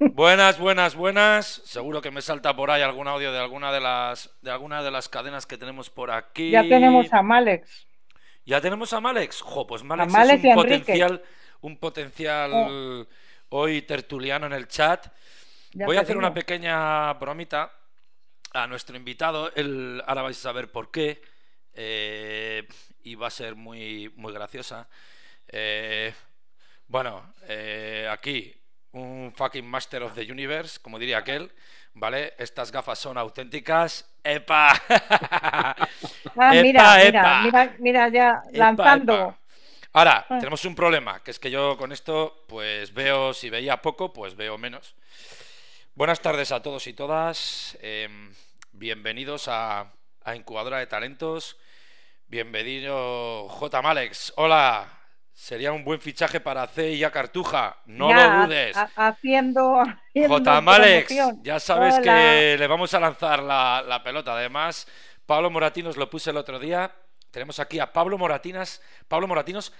Buenas, buenas, buenas. Seguro que me salta por ahí algún audio de alguna de las de alguna de las cadenas que tenemos por aquí. Ya tenemos a Malex. Ya tenemos a Malex. Jo, pues Malex, es un potencial, un potencial oh. hoy tertuliano en el chat. Voy a hacer una pequeña bromita a nuestro invitado. Él, ahora vais a saber por qué. Eh, y va a ser muy, muy graciosa. Eh, bueno, eh, aquí un fucking Master of the Universe, como diría aquel, ¿vale? Estas gafas son auténticas. ¡Epa! ah, mira, mira, mira, ya lanzando. Ahora, ah. tenemos un problema, que es que yo con esto, pues veo, si veía poco, pues veo menos. Buenas tardes a todos y todas. Em, bienvenidos a, Incubadora de Talentos. Bienvenido J. Malex. Hola, Sería un buen fichaje para C y a Cartuja, no lo dudes. haciendo, ya sabes que le vamos a lanzar la, pelota. Además, Pablo Moratinos lo puse el otro día. Tenemos aquí a Pablo Moratinas, Pablo Moratinos,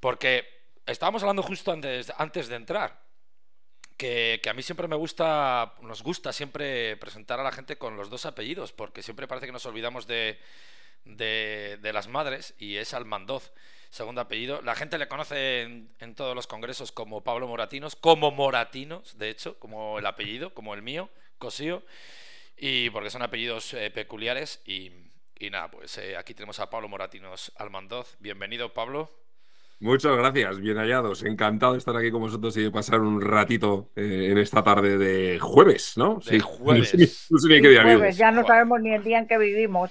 porque estábamos hablando justo antes, antes de entrar. Que, a mí siempre me gusta, nos gusta siempre presentar a la gente con los dos apellidos, porque siempre parece que nos olvidamos de, de, de las madres y es Almandoz segundo apellido. La gente le conoce en, todos los congresos como Pablo Moratinos, como Moratinos, de hecho, como el apellido, como el mío, Cosío, y porque son apellidos eh, peculiares. Y, nada, pues eh, aquí tenemos a Pablo Moratinos Almandoz. Bienvenido, Pablo. Muchas gracias, bien hallados. Encantado de estar aquí con vosotros y de pasar un ratito eh, en esta tarde de jueves, ¿no? sí, jueves. No sé, ni qué día jueves, ya no sabemos ni el día en que vivimos.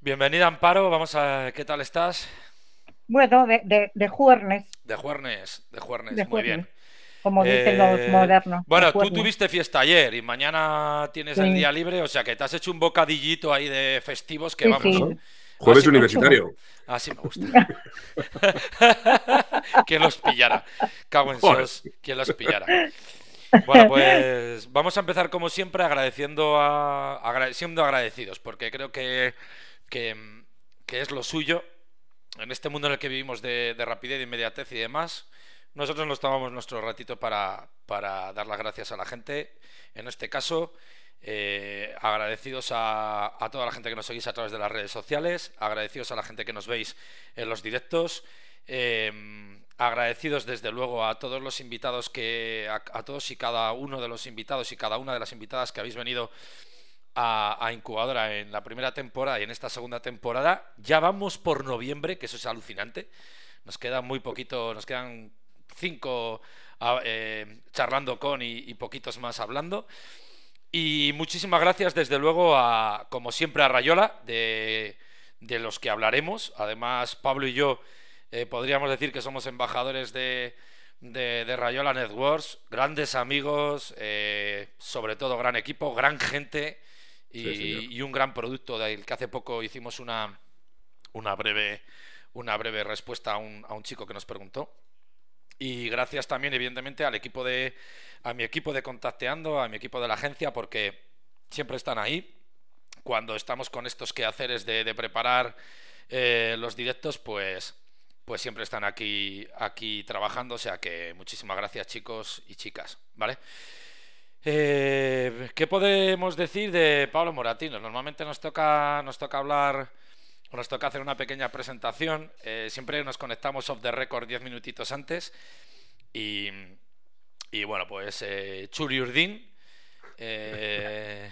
Bienvenida, Amparo. Vamos a. ¿Qué tal estás? Bueno, de, de, de Juernes. De Juernes, de Juernes, muy bien como dicen los eh, modernos. Bueno, tú tuviste fiesta ayer y mañana tienes el día libre, o sea que te has hecho un bocadillito ahí de festivos que vamos. Jueves universitario. Así me gusta. Quien los pillara. Cago quien los pillara. Bueno, pues vamos a empezar como siempre agradeciendo a, siendo agradecidos, porque creo que, que es lo suyo en este mundo en el que vivimos de, rapidez, de inmediatez y demás, nosotros nos tomamos nuestro ratito para, dar las gracias a la gente. En este caso, eh, agradecidos a, a, toda la gente que nos seguís a través de las redes sociales, agradecidos a la gente que nos veis en los directos, eh, agradecidos desde luego a todos los invitados que, a todos y cada uno de los invitados y cada una de las invitadas que habéis venido a, Incubadora en la primera temporada y en esta segunda temporada. Ya vamos por noviembre, que eso es alucinante. Nos queda muy poquito, nos quedan cinco eh, charlando con y, poquitos más hablando. Y muchísimas gracias, desde luego, a, como siempre, a Rayola, de, los que hablaremos. Además, Pablo y yo eh, podríamos decir que somos embajadores de, de, Rayola Networks, grandes amigos, eh, sobre todo gran equipo, gran gente, y, un gran producto del que hace poco hicimos una, una, breve, una breve respuesta a un, a un chico que nos preguntó. Y gracias también, evidentemente, al equipo de, a mi equipo de Contacteando, a mi equipo de la agencia, porque siempre están ahí. Cuando estamos con estos quehaceres de, preparar eh, los directos, pues, pues siempre están aquí, aquí trabajando. O sea que muchísimas gracias, chicos y chicas. ¿Vale? Eh, ¿Qué podemos decir de Pablo Moratino? Normalmente nos toca, nos toca hablar, nos toca hacer una pequeña presentación. Eh, siempre nos conectamos off the record 10 minutitos antes. Y, bueno, pues eh, Churi eh,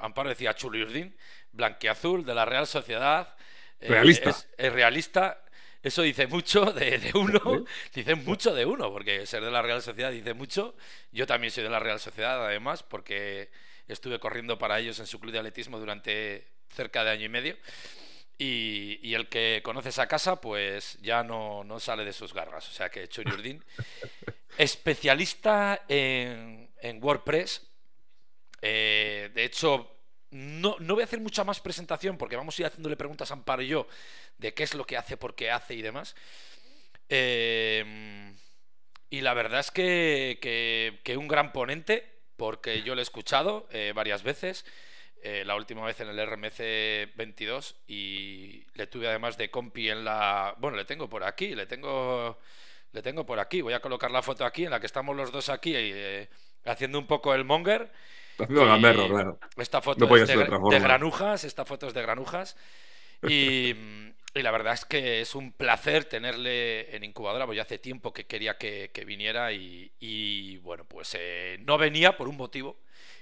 Amparo decía Churi Urdín, blanquiazul de la Real Sociedad. es realista, eso dice mucho de, uno, dice mucho de uno, porque ser de la Real Sociedad dice mucho. Yo también soy de la Real Sociedad, además, porque estuve corriendo para ellos en su club de atletismo durante cerca de año y medio. Y, el que conoce esa casa, pues ya no, no sale de sus garras. O sea que Churi Urdin, especialista en, WordPress, eh, de hecho, no, no, voy a hacer mucha más presentación porque vamos a ir haciéndole preguntas a Amparo y yo de qué es lo que hace, por qué hace y demás. Em, y la verdad es que, un gran ponente, porque yo lo he escuchado eh, varias veces, eh, la última vez en el RMC 22 y le tuve además de compi en la... Bueno, le tengo por aquí, le tengo, le tengo por aquí, voy a colocar la foto aquí en la que estamos los dos aquí eh, haciendo un poco el monger. Esta foto es de, granujas, esta foto de granujas. Y, la verdad es que es un placer tenerle en incubadora, porque hace tiempo que quería que, viniera y, bueno, pues eh, no venía por un motivo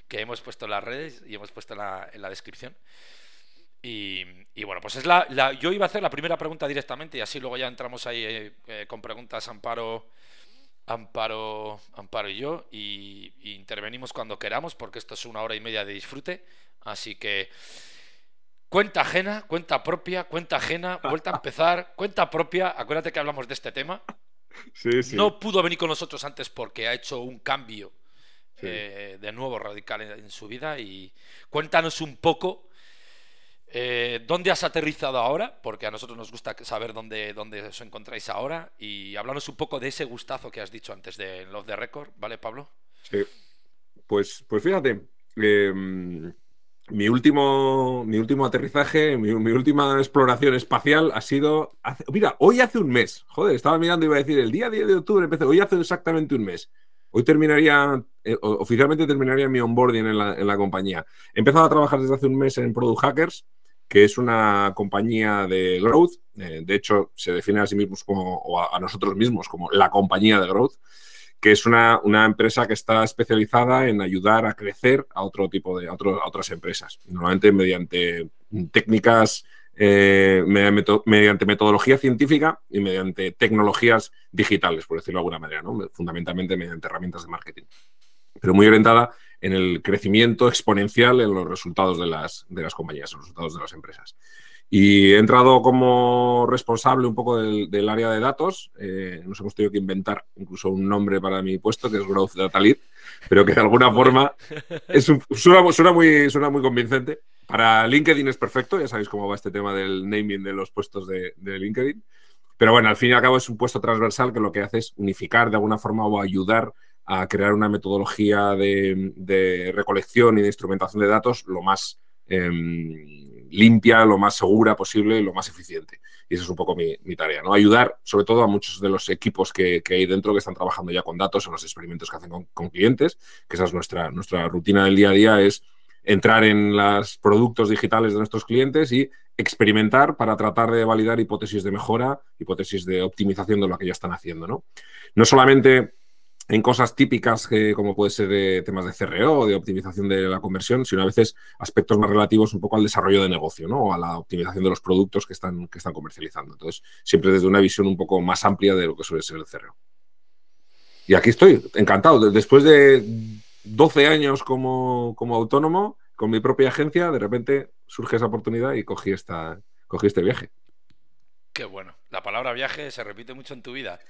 que hemos puesto en las redes y hemos puesto en la, descripción. Y, bueno, pues es la, Yo iba a hacer la primera pregunta directamente y así luego ya entramos ahí eh, eh, con preguntas, Amparo Amparo, Amparo y yo, y, intervenimos cuando queramos, porque esto es una hora y media de disfrute. Así que cuenta ajena, cuenta propia, cuenta ajena, vuelta a empezar, cuenta propia. Acuérdate que hablamos de este tema. No pudo venir con nosotros antes porque ha hecho un cambio eh, de nuevo radical en su vida. Y cuéntanos un poco eh, ¿Dónde has aterrizado ahora? Porque a nosotros nos gusta saber dónde, dónde os encontráis ahora. Y háblanos un poco de ese gustazo que has dicho antes de Love the Record, ¿vale, Pablo? Sí. Pues, pues fíjate, em, mi, último, mi último aterrizaje, mi, última exploración espacial ha sido. mira, hoy hace un mes. Joder, estaba mirando y iba a decir el día 10 de octubre empecé. Hoy hace exactamente un mes. Hoy terminaría, eh, oficialmente terminaría mi onboarding en en la compañía. He empezado a trabajar desde hace un mes en Product Hackers que es una compañía de growth. Eh, de hecho, se define a sí mismos como, a, nosotros mismos como la compañía de growth, que es una, empresa que está especializada en ayudar a crecer a otro tipo de otras empresas, normalmente mediante técnicas eh, mediante metodología científica y mediante tecnologías digitales, por decirlo de alguna manera, ¿no? fundamentalmente mediante herramientas de marketing, pero muy orientada en el crecimiento exponencial en los resultados de las, de las compañías, en los resultados de las empresas. Y he entrado como responsable un poco del, del área de datos. Eh, nos hemos tenido que inventar incluso un nombre para mi puesto, que es Growth Data Lead, pero que de alguna forma es suena, muy, muy convincente. Para LinkedIn es perfecto, ya sabéis cómo va este tema del naming de los puestos de, de LinkedIn. Pero bueno, al fin y al cabo es un puesto transversal que lo que hace es unificar de alguna forma o ayudar a crear una metodología de, recolección y de instrumentación de datos lo más em, limpia, lo más segura posible y lo más eficiente. Y esa es un poco mi, tarea, ¿no? Ayudar sobre todo a muchos de los equipos que, hay dentro que están trabajando ya con datos en los experimentos que hacen con, clientes, que esa es nuestra, nuestra rutina del día a día, es entrar en los productos digitales de nuestros clientes y experimentar para tratar de validar hipótesis de mejora, hipótesis de optimización de lo que ya están haciendo. No, no solamente en cosas típicas como puede ser eh, temas de CRO, de optimización de la conversión, sino a veces aspectos más relativos un poco al desarrollo de negocio, ¿no? O a la optimización de los productos que están, que están comercializando. Entonces, siempre desde una visión un poco más amplia de lo que suele ser el CRO. Y aquí estoy, encantado. Después de 12 años como, autónomo, con mi propia agencia, de repente surge esa oportunidad y cogí, esta, cogí este viaje. Qué bueno. La palabra viaje se repite mucho en tu vida.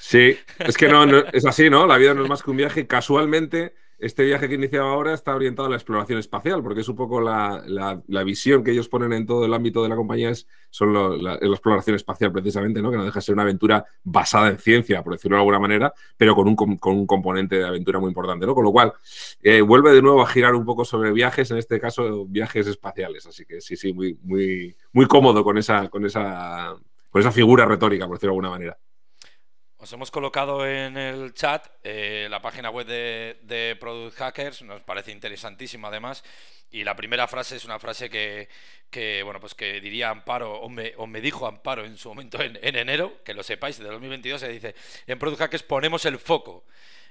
Sí, es que no, es así, ¿no? La vida no es más que un viaje. Casualmente, este viaje que iniciaba ahora está orientado a la exploración espacial, porque es un poco la, visión que ellos ponen en todo el ámbito de la compañía, es solo la, exploración espacial precisamente, ¿no? Que no deja de ser una aventura basada en ciencia, por decirlo de alguna manera, pero con un, componente de aventura muy importante, ¿no? Con lo cual, eh, vuelve de nuevo a girar un poco sobre viajes, en este caso, viajes espaciales. Así que sí, sí, muy, muy, muy cómodo con esa, con con esa figura retórica, por decirlo de alguna manera. Nos hemos colocado en el chat eh, la página web de, Product Hackers, nos parece interesantísima además, y la primera frase es una frase que, bueno, pues que diría Amparo, o me, me dijo Amparo en su momento en, enero, que lo sepáis, de 2022 se dice, en Product Hackers ponemos el foco.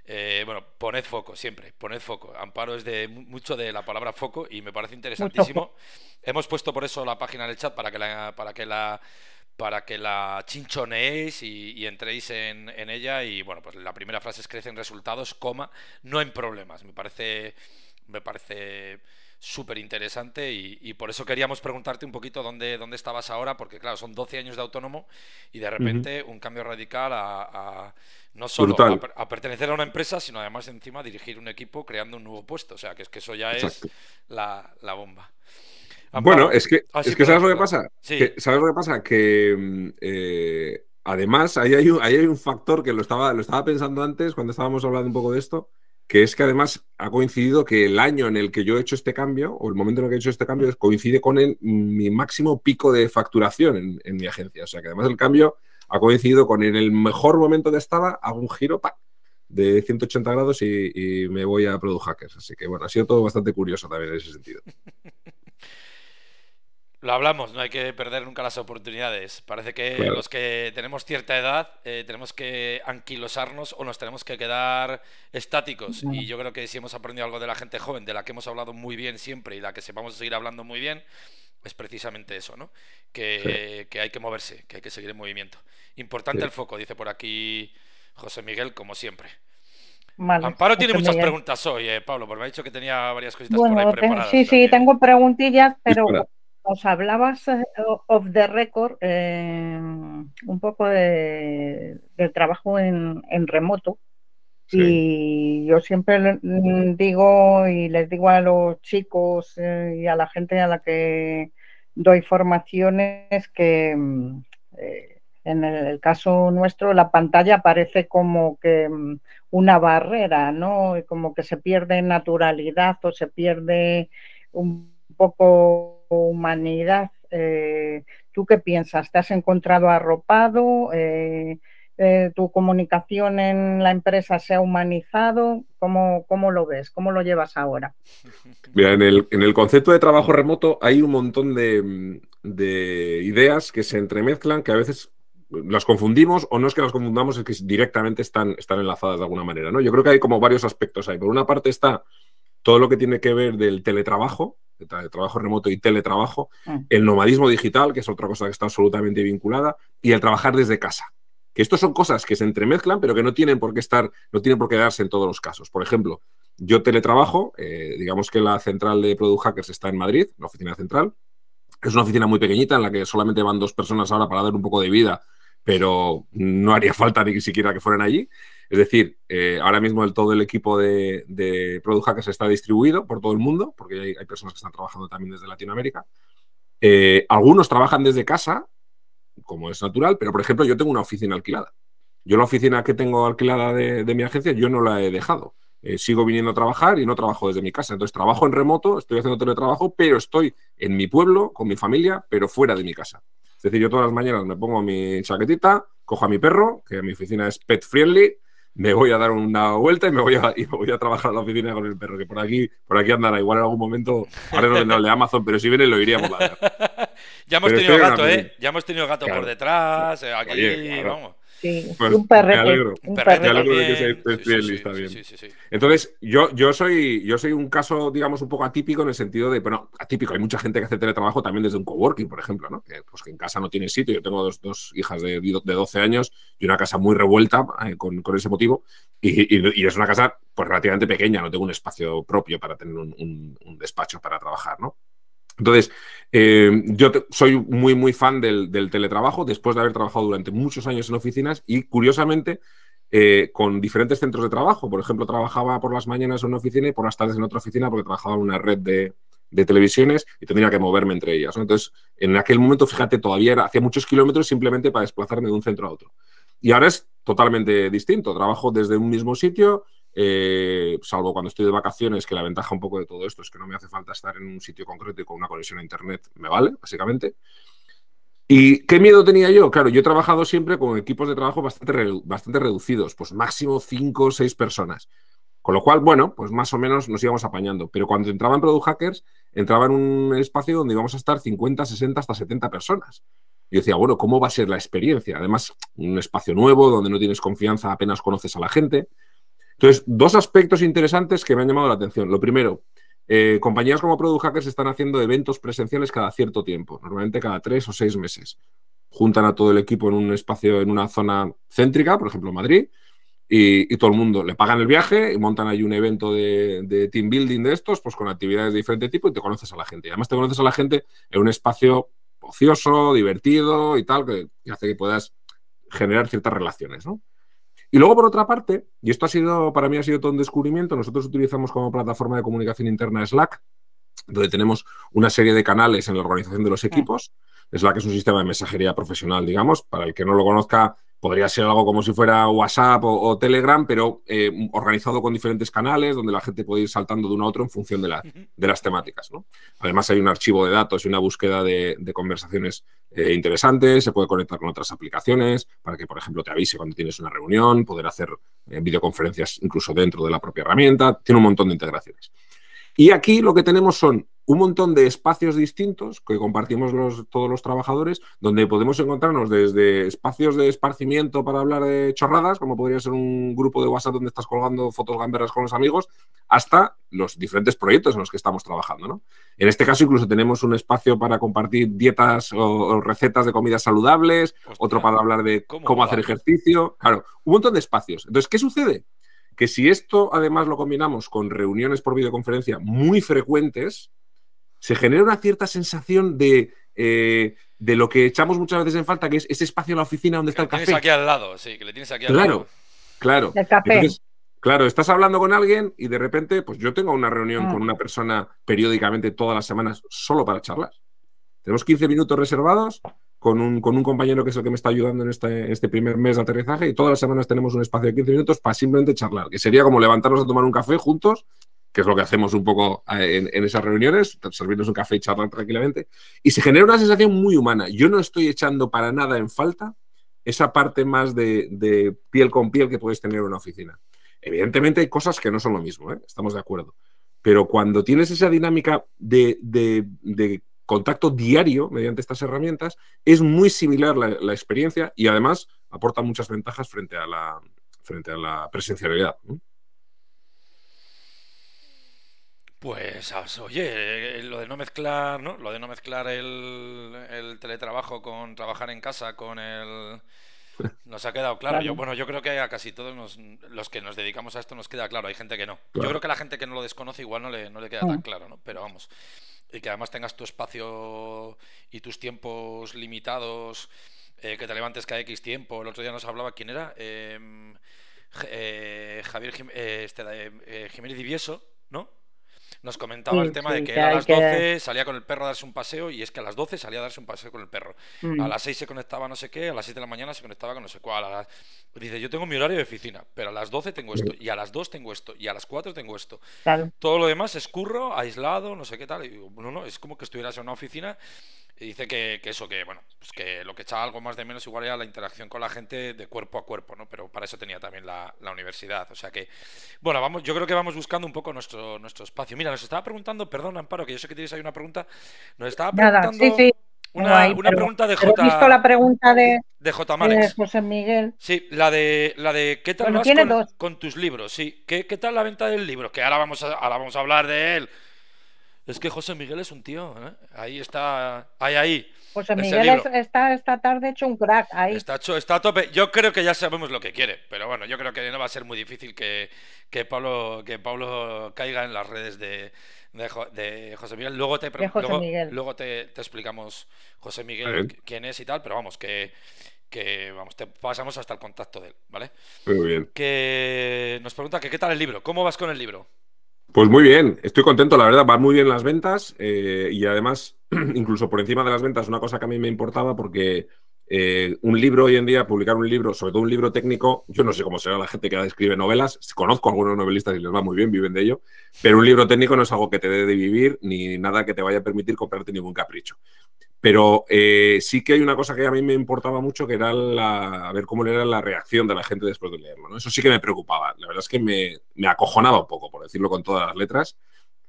Eh, bueno, poned foco siempre, poned foco. Amparo es de mucho de la palabra foco y me parece interesantísimo. Hemos puesto por eso la página en el chat para que la, para que la para que la chinchoneéis y, entréis en, ella. Y bueno, pues la primera frase es crecen resultados, coma, no en problemas. Me parece. Me parece súper interesante y, por eso queríamos preguntarte un poquito dónde, dónde estabas ahora, porque claro, son 12 años de autónomo y de repente un cambio radical a, no solo a, pertenecer a una empresa, sino además encima dirigir un equipo creando un nuevo puesto. O sea, que es que eso ya es la, la bomba. Bueno, es que, ah, que ¿sabes lo que pasa? ¿Sabes lo que pasa? Mm, que eh, además ahí hay, un, hay, un, factor que lo estaba, lo estaba pensando antes cuando estábamos hablando un poco de esto, que es que además ha coincidido que el año en el que yo he hecho este cambio, o el momento en el que he hecho este cambio, coincide con mm, mi máximo pico de facturación en, mi agencia. O sea que además el cambio ha coincidido con en el mejor momento de estaba, hago un giro, de 180 grados y, me voy a Product Hackers. Así que bueno, ha sido todo bastante curioso también en ese sentido. Lo hablamos, no hay que perder nunca las oportunidades. Parece que los que tenemos cierta edad eh, tenemos que anquilosarnos o nos tenemos que quedar estáticos. Y yo creo que si hemos aprendido algo de la gente joven, de la que hemos hablado muy bien siempre y la que vamos a seguir hablando muy bien, es precisamente eso, ¿no? Que, hay que moverse, que hay que seguir en movimiento. Importante el foco, dice por aquí José Miguel, como siempre. Amparo tiene muchas preguntas hoy, eh, Pablo, porque me ha dicho que tenía varias cositas por ahí preparadas. sí, sí, tengo preguntillas, pero nos hablabas eh, of the record eh, un poco de, del trabajo en, remoto. Y yo siempre mm, digo y les digo a los chicos eh, y a la gente a la que doy formaciones que mm, en el, caso nuestro la pantalla parece como que mm, una barrera, ¿no? como que se pierde naturalidad o se pierde un poco humanidad. Eh, ¿Tú qué piensas? ¿Te has encontrado arropado? Eh, eh, ¿Tu comunicación en la empresa se ha humanizado? ¿Cómo, lo ves? ¿Cómo lo llevas ahora? Mira, en el, concepto de trabajo remoto hay un montón de, ideas que se entremezclan, que a veces las confundimos o no es que las confundamos, es que directamente están, están enlazadas de alguna manera. ¿no? Yo creo que hay como varios aspectos ahí. Por una parte está todo lo que tiene que ver del teletrabajo, de trabajo remoto y teletrabajo, mm. el nomadismo digital, que es otra cosa que está absolutamente vinculada, y el trabajar desde casa. Que estos son cosas que se entremezclan, pero que no tienen por qué estar, no tienen por qué darse en todos los casos. Por ejemplo, yo teletrabajo, eh, digamos que la central de Product Hackers está en Madrid, la oficina central. Es una oficina muy pequeñita en la que solamente van dos personas ahora para dar un poco de vida pero no haría falta ni siquiera que fueran allí. Es decir, eh, ahora mismo todo el equipo de, de que se está distribuido por todo el mundo, porque hay, personas que están trabajando también desde Latinoamérica. Eh, algunos trabajan desde casa, como es natural, pero por ejemplo yo tengo una oficina alquilada. Yo la oficina que tengo alquilada de, mi agencia, yo no la he dejado. Eh, sigo viniendo a trabajar y no trabajo desde mi casa. Entonces trabajo en remoto, estoy haciendo teletrabajo, pero estoy en mi pueblo, con mi familia, pero fuera de mi casa. Es decir, yo todas las mañanas me pongo mi chaquetita, cojo a mi perro, que mi oficina es pet friendly, me voy a dar una vuelta y me voy a, trabajar a la oficina con el perro, que por aquí, por aquí andará. Igual en algún momento haré el de Amazon, pero si viene lo iríamos a ya hemos, ya hemos tenido gato, ¿eh? Ya hemos tenido gato por detrás, eh, aquí, vamos. Sí, pues, un perro Me alegro, un que sí, Entonces, yo, yo, soy, yo soy un caso, digamos, un poco atípico en el sentido de, bueno, atípico, hay mucha gente que hace teletrabajo también desde un coworking, por ejemplo, ¿no? Que, pues que en casa no tiene sitio. Yo tengo dos, dos hijas de, de, 12 años y una casa muy revuelta eh, con, ese motivo. Y, es una casa pues relativamente pequeña, no tengo un espacio propio para tener un despacho para trabajar, ¿no? Entonces, eh, yo soy muy, muy fan del, teletrabajo, después de haber trabajado durante muchos años en oficinas y, curiosamente, eh, con diferentes centros de trabajo. Por ejemplo, trabajaba por las mañanas en una oficina y por las tardes en otra oficina porque trabajaba en una red de, televisiones y tenía que moverme entre ellas. Entonces, en aquel momento, fíjate, todavía hacía muchos kilómetros simplemente para desplazarme de un centro a otro. Y ahora es totalmente distinto. Trabajo desde un mismo sitio, eh, salvo cuando estoy de vacaciones, que la ventaja un poco de todo esto es que no me hace falta estar en un sitio concreto y con una conexión a Internet me vale, básicamente. ¿Y qué miedo tenía yo? Claro, yo he trabajado siempre con equipos de trabajo bastante, reducidos, pues máximo 5 o 6 personas. Con lo cual, bueno, pues más o menos nos íbamos apañando. Pero cuando entraban en Product Hackers, entraba en un espacio donde íbamos a estar 50, 60, hasta 70 personas. Y decía, bueno, ¿cómo va a ser la experiencia? Además, un espacio nuevo donde no tienes confianza, apenas conoces a la gente. Entonces, dos aspectos interesantes que me han llamado la atención. Lo primero, eh, compañías como Product Hackers están haciendo eventos presenciales cada cierto tiempo, normalmente cada tres o seis meses. Juntan a todo el equipo en un espacio, en una zona céntrica, por ejemplo Madrid, y, todo el mundo le pagan el viaje y montan ahí un evento de, de, team building de estos, pues con actividades de diferente tipo y te conoces a la gente. Y además te conoces a la gente en un espacio ocioso, divertido y tal, que, hace que puedas generar ciertas relaciones, ¿no? Y luego, por otra parte, y esto ha sido, para mí ha sido todo un descubrimiento, nosotros utilizamos como plataforma de comunicación interna Slack, donde tenemos una serie de canales en la organización de los equipos. Slack es un sistema de mensajería profesional, digamos, para el que no lo conozca, podría ser algo como si fuera WhatsApp o, Telegram, pero eh, organizado con diferentes canales donde la gente puede ir saltando de uno a otro en función de, las temáticas. Además, hay un archivo de datos y una búsqueda de, conversaciones eh, interesantes, se puede conectar con otras aplicaciones para que, por ejemplo, te avise cuando tienes una reunión, poder hacer eh, videoconferencias incluso dentro de la propia herramienta, tiene un montón de integraciones. Y aquí lo que tenemos son un montón de espacios distintos que compartimos todos los trabajadores, donde podemos encontrarnos desde espacios de esparcimiento para hablar de chorradas, como podría ser un grupo de WhatsApp donde estás colgando fotos gamberas con los amigos, hasta los diferentes proyectos en los que estamos trabajando. ¿no? En este caso incluso tenemos un espacio para compartir dietas o, recetas de comidas saludables, otro para hablar de cómo, cómo hacer ejercicio, claro, un montón de espacios. Entonces, ¿qué sucede? Que si esto además lo combinamos con reuniones por videoconferencia muy frecuentes, se genera una cierta sensación de, eh, lo que echamos muchas veces en falta, que es ese espacio en la oficina donde está el café. Tienes aquí al lado, sí, que le tienes aquí al lado. Claro, claro. Claro, estás hablando con alguien y de repente, pues yo tengo una reunión ah. con una persona periódicamente todas las semanas solo para charlas. Tenemos 15 minutos reservados con un, con un, compañero que es el que me está ayudando en este, este primer mes de aterrizaje y todas las semanas tenemos un espacio de 15 minutos para simplemente charlar, que sería como levantarnos a tomar un café juntos, que es lo que hacemos un poco eh, en, esas reuniones, servirnos un café y charlar tranquilamente, y se genera una sensación muy humana. Yo no estoy echando para nada en falta esa parte más de, piel con piel que puedes tener en una oficina. Evidentemente hay cosas que no son lo mismo, ¿eh? estamos de acuerdo. Pero cuando tienes esa dinámica de, de contacto diario mediante estas herramientas, es muy similar la, experiencia y además aporta muchas ventajas frente a la, frente a la presencialidad. Pues, ah, pues oye, eh, lo de no mezclar, ¿no? Lo de no mezclar el, teletrabajo con trabajar en casa, con el nos ha quedado claro. Yo, bueno, yo creo que a casi todos los que nos dedicamos a esto nos queda claro. Hay gente que no. Yo creo que a la gente que no lo desconoce igual no le, no le queda mm. tan claro, ¿no? Pero vamos y que además tengas tu espacio y tus tiempos limitados, eh, que te levantes cada X tiempo. El otro día nos hablaba quién era, em, eh, Javier eh, este, Jiménez Divieso, ¿no? nos comentaba el mm, tema de que, a las 12 salía con el perro a darse un paseo y es que a las 12 salía a darse un paseo con el perro. Mm. A las 6 se conectaba no sé qué, a las 7 de la mañana se conectaba con no sé cuál. Dice, yo tengo mi horario de oficina, pero a las 12 tengo esto, y a las 2 tengo esto, y a las 4 tengo esto. Todo lo demás es curro, aislado, no sé qué tal. Y no, no, es como que estuvieras en una oficina y dice que, eso, que bueno, pues que lo que echaba algo más de menos igual era la interacción con la gente de cuerpo a cuerpo, ¿no? Pero para eso tenía también la, universidad. O sea que, bueno, vamos, yo creo que vamos buscando un poco nuestro, nuestro espacio. Mira, nos estaba preguntando, perdón, Amparo, que yo sé que tienes ahí una pregunta. Nos estaba preguntando. sí, sí. Una, una pregunta de J. He visto la pregunta de, de J. José Miguel. Sí, la de, la de ¿qué tal vas con, tus libros? Sí, ¿Qué, ¿qué tal la venta del libro? Que ahora vamos a, ahora vamos a hablar de él es que José Miguel es un tío, ¿eh? ahí está, ahí, ahí. José Miguel está esta tarde hecho un crack ahí. Está, hecho, está a tope. Yo creo que ya sabemos lo que quiere, pero bueno, yo creo que no va a ser muy difícil que, Pablo, que Pablo caiga en las redes de, de, José Miguel. Luego, te, luego, te, explicamos, José Miguel, quién es y tal, pero vamos, que, que vamos, te pasamos hasta el contacto de él, ¿vale? Muy bien. Que nos pregunta que qué tal el libro, ¿cómo vas con el libro? Pues muy bien, estoy contento, la verdad, van muy bien las ventas eh, y además, incluso por encima de las ventas, una cosa que a mí me importaba porque eh, un libro hoy en día, publicar un libro, sobre todo un libro técnico, yo no sé cómo será la gente que escribe novelas, conozco a algunos novelistas y les va muy bien, viven de ello, pero un libro técnico no es algo que te dé de vivir ni nada que te vaya a permitir comprarte ningún capricho. Pero eh, sí que hay una cosa que a mí me importaba mucho, que era a ver cómo era la reacción de la gente después de leerlo. Eso sí que me preocupaba. La verdad es que me, me acojonaba un poco, por decirlo con todas las letras.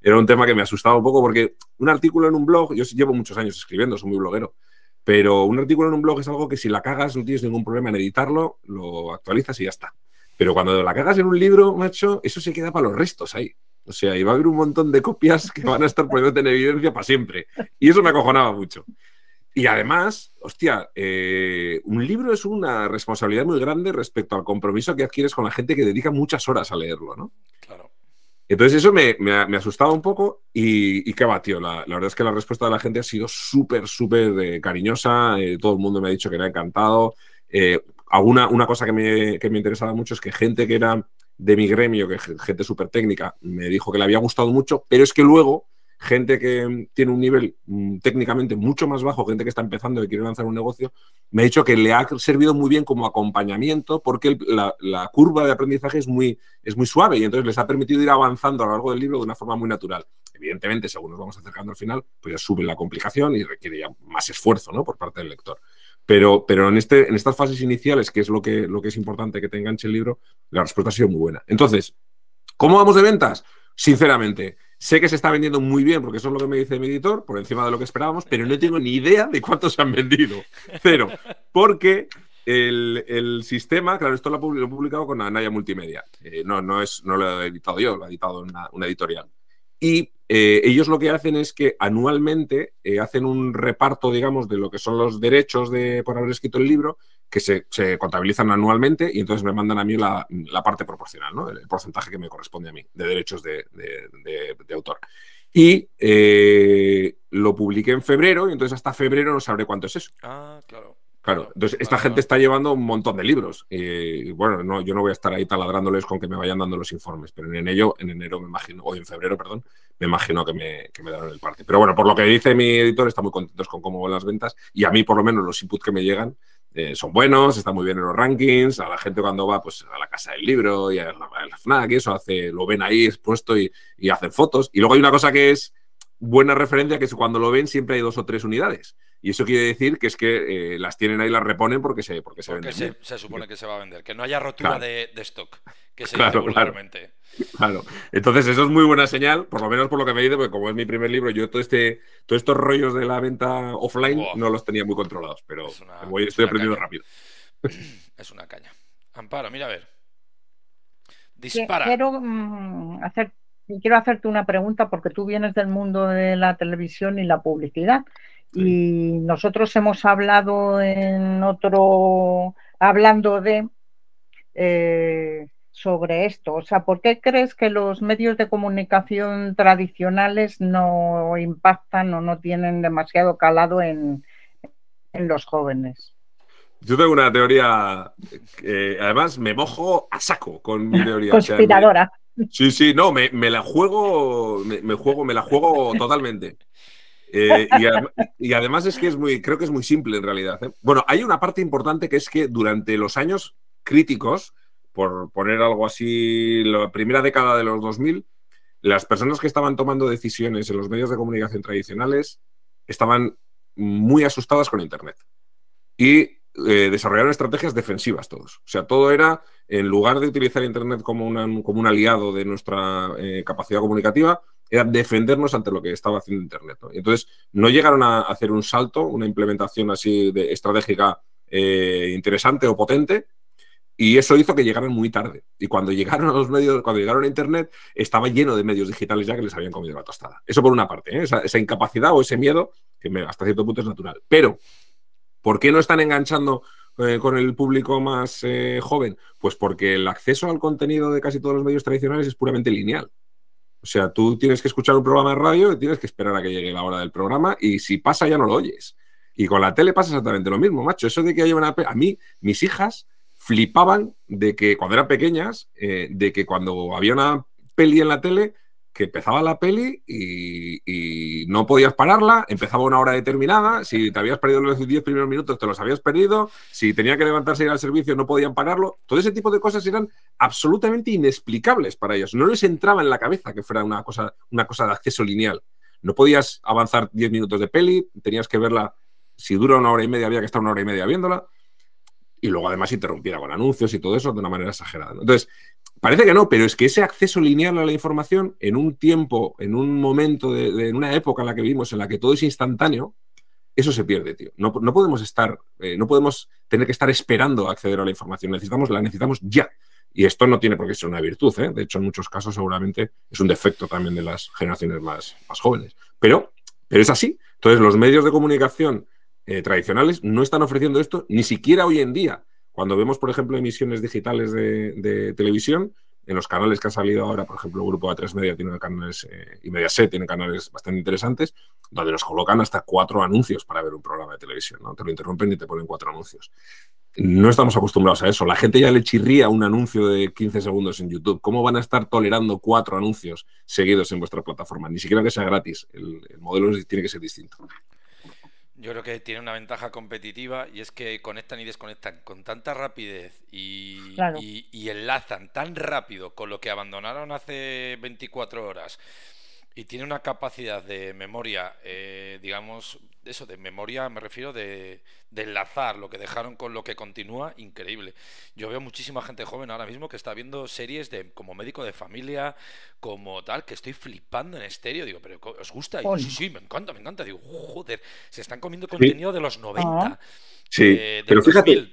Era un tema que me asustaba un poco porque un artículo en un blog, yo llevo muchos años escribiendo, soy muy bloguero, pero un artículo en un blog es algo que si la cagas no tienes ningún problema en editarlo, lo actualizas y ya está. Pero cuando la cagas en un libro, macho, eso se queda para los restos ahí. O sea, y va a haber un montón de copias que van a estar poniéndote en evidencia para siempre. Y eso me acojonaba mucho. Y además, hostia, eh, un libro es una responsabilidad muy grande respecto al compromiso que adquieres con la gente que dedica muchas horas a leerlo, ¿no? Claro. Entonces eso me, me, me, asustaba un poco y, y qué va, tío. La, verdad es que la respuesta de la gente ha sido súper, súper eh, cariñosa. Eh, todo el mundo me ha dicho que le ha encantado. Eh, una cosa que me, que me, interesaba mucho es que gente que era de mi gremio, que gente súper técnica, me dijo que le había gustado mucho, pero es que luego gente que tiene un nivel mm, técnicamente mucho más bajo, gente que está empezando y quiere lanzar un negocio, me ha dicho que le ha servido muy bien como acompañamiento porque la, curva de aprendizaje es muy, es muy suave y entonces les ha permitido ir avanzando a lo largo del libro de una forma muy natural. Evidentemente, según nos vamos acercando al final, pues ya sube la complicación y requiere ya más esfuerzo ¿no? por parte del lector. Pero, pero en, este, en estas fases iniciales, que es lo que, lo que es importante que te enganche el libro, la respuesta ha sido muy buena. Entonces, ¿cómo vamos de ventas? Sinceramente, Sé que se está vendiendo muy bien, porque eso es lo que me dice mi editor, por encima de lo que esperábamos, pero no tengo ni idea de cuánto se han vendido. Cero. Porque el, el, sistema, claro, esto lo, he publicado con Anaya Multimedia. Eh, no, no, es, no lo he editado yo, lo ha editado una, una editorial. Y eh, ellos lo que hacen es que anualmente eh, hacen un reparto, digamos, de lo que son los derechos de, por haber escrito el libro que se, contabilizan anualmente y entonces me mandan a mí la, parte proporcional, ¿no? el, porcentaje que me corresponde a mí de derechos de, autor. Y eh, lo publiqué en febrero y entonces hasta febrero no sabré cuánto es eso. Ah, claro. Claro, entonces esta gente está llevando un montón de libros. bueno, no, yo no voy a estar ahí taladrándoles con que me vayan dando los informes, pero en ello en enero me imagino, o en febrero, perdón, me imagino que me, que darán el parte. Pero bueno, por lo que dice mi editor, está muy contentos con cómo van las ventas y a mí por lo menos los inputs que me llegan eh, son buenos, están muy bien en los rankings, a la gente cuando va pues, a la casa del libro y a la, FNAC eso, hace, lo ven ahí expuesto y, y hacen fotos. Y luego hay una cosa que es buena referencia, que es cuando lo ven siempre hay dos o tres unidades. Y eso quiere decir que es que eh, las tienen ahí, las reponen porque se, porque se venden. Se, supone que se va a vender, que no haya rotura de, stock, que se Claro. Entonces, eso es muy buena señal, por lo menos por lo que me dice, porque como es mi primer libro, yo todo este, todos estos rollos de la venta offline no los tenía muy controlados, pero estoy aprendiendo rápido. Es una caña. Amparo, mira a ver. Dispara. Quiero, mm, hacer, quiero hacerte una pregunta porque tú vienes del mundo de la televisión y la publicidad. Y nosotros hemos hablado en otro, hablando de eh, sobre esto? O sea, ¿por qué crees que los medios de comunicación tradicionales no impactan o no tienen demasiado calado en, los jóvenes? Yo tengo una teoría, además me mojo a saco con mi teoría. Conspiradora. sí, sí, no, me, la juego, me, juego, me la juego totalmente. Eh, y, además es que es muy, creo que es muy simple en realidad. ¿eh? Bueno, hay una parte importante que es que durante los años críticos, por poner algo así, la primera década de los 2000, las personas que estaban tomando decisiones en los medios de comunicación tradicionales estaban muy asustadas con Internet. Y eh, desarrollaron estrategias defensivas todos. O sea, todo era, en lugar de utilizar Internet como, como un aliado de nuestra eh, capacidad comunicativa, era defendernos ante lo que estaba haciendo Internet. Entonces, no llegaron a hacer un salto, una implementación así de, estratégica eh, interesante o potente, y eso hizo que llegaran muy tarde. Y cuando llegaron a los medios, cuando llegaron a Internet, estaba lleno de medios digitales ya que les habían comido la tostada. Eso por una parte, ¿eh? esa, incapacidad o ese miedo, que hasta cierto punto es natural. Pero, ¿por qué no están enganchando eh, con el público más eh, joven? Pues porque el acceso al contenido de casi todos los medios tradicionales es puramente lineal. O sea, tú tienes que escuchar un programa de radio y tienes que esperar a que llegue la hora del programa y si pasa ya no lo oyes. Y con la tele pasa exactamente lo mismo, macho. Eso de que haya A mí, mis hijas flipaban de que cuando eran pequeñas, eh, de que cuando había una peli en la tele, que empezaba la peli y, no podías pararla, empezaba una hora determinada, si te habías perdido los 10 primeros minutos te los habías perdido, si tenía que levantarse y ir al servicio no podían pararlo, todo ese tipo de cosas eran absolutamente inexplicables para ellos, no les entraba en la cabeza que fuera una cosa, una cosa de acceso lineal, no podías avanzar 10 minutos de peli, tenías que verla, si dura una hora y media había que estar una hora y media viéndola, y luego además interrumpiera con anuncios y todo eso de una manera exagerada. Entonces, parece que no, pero es que ese acceso lineal a la información en un tiempo, en un momento, de, en una época en la que vivimos, en la que todo es instantáneo, eso se pierde, tío. No, podemos estar, eh, no podemos tener que estar esperando a acceder a la información. Necesitamos, la necesitamos ya. Y esto no tiene por qué ser una virtud, ¿eh? De hecho, en muchos casos seguramente es un defecto también de las generaciones más, más jóvenes. Pero, pero es así. Entonces, los medios de comunicación eh, tradicionales no están ofreciendo esto ni siquiera hoy en día. Cuando vemos, por ejemplo, emisiones digitales de, televisión, en los canales que han salido ahora, por ejemplo, el Grupo A3 Media tiene canales y eh, y Mediaset tiene canales bastante interesantes, donde los colocan hasta cuatro anuncios para ver un programa de televisión. ¿no? Te lo interrumpen y te ponen cuatro anuncios. No estamos acostumbrados a eso. La gente ya le chirría un anuncio de 15 segundos en YouTube. ¿Cómo van a estar tolerando cuatro anuncios seguidos en vuestra plataforma? Ni siquiera que sea gratis. el modelo tiene que ser distinto. Yo creo que tiene una ventaja competitiva y es que conectan y desconectan con tanta rapidez y, enlazan tan rápido con lo que abandonaron hace 24 horas y tiene una capacidad de memoria, eh, digamos, eso de memoria me refiero de, enlazar lo que dejaron con lo que continúa, increíble. Yo veo muchísima gente joven ahora mismo que está viendo series de como médico de familia, como tal, que estoy flipando en estéreo. Digo, pero ¿os gusta? Y, sí, sí, me encanta, me encanta. Digo, joder, se están comiendo contenido de los 90. Ah. Sí, pero fíjate,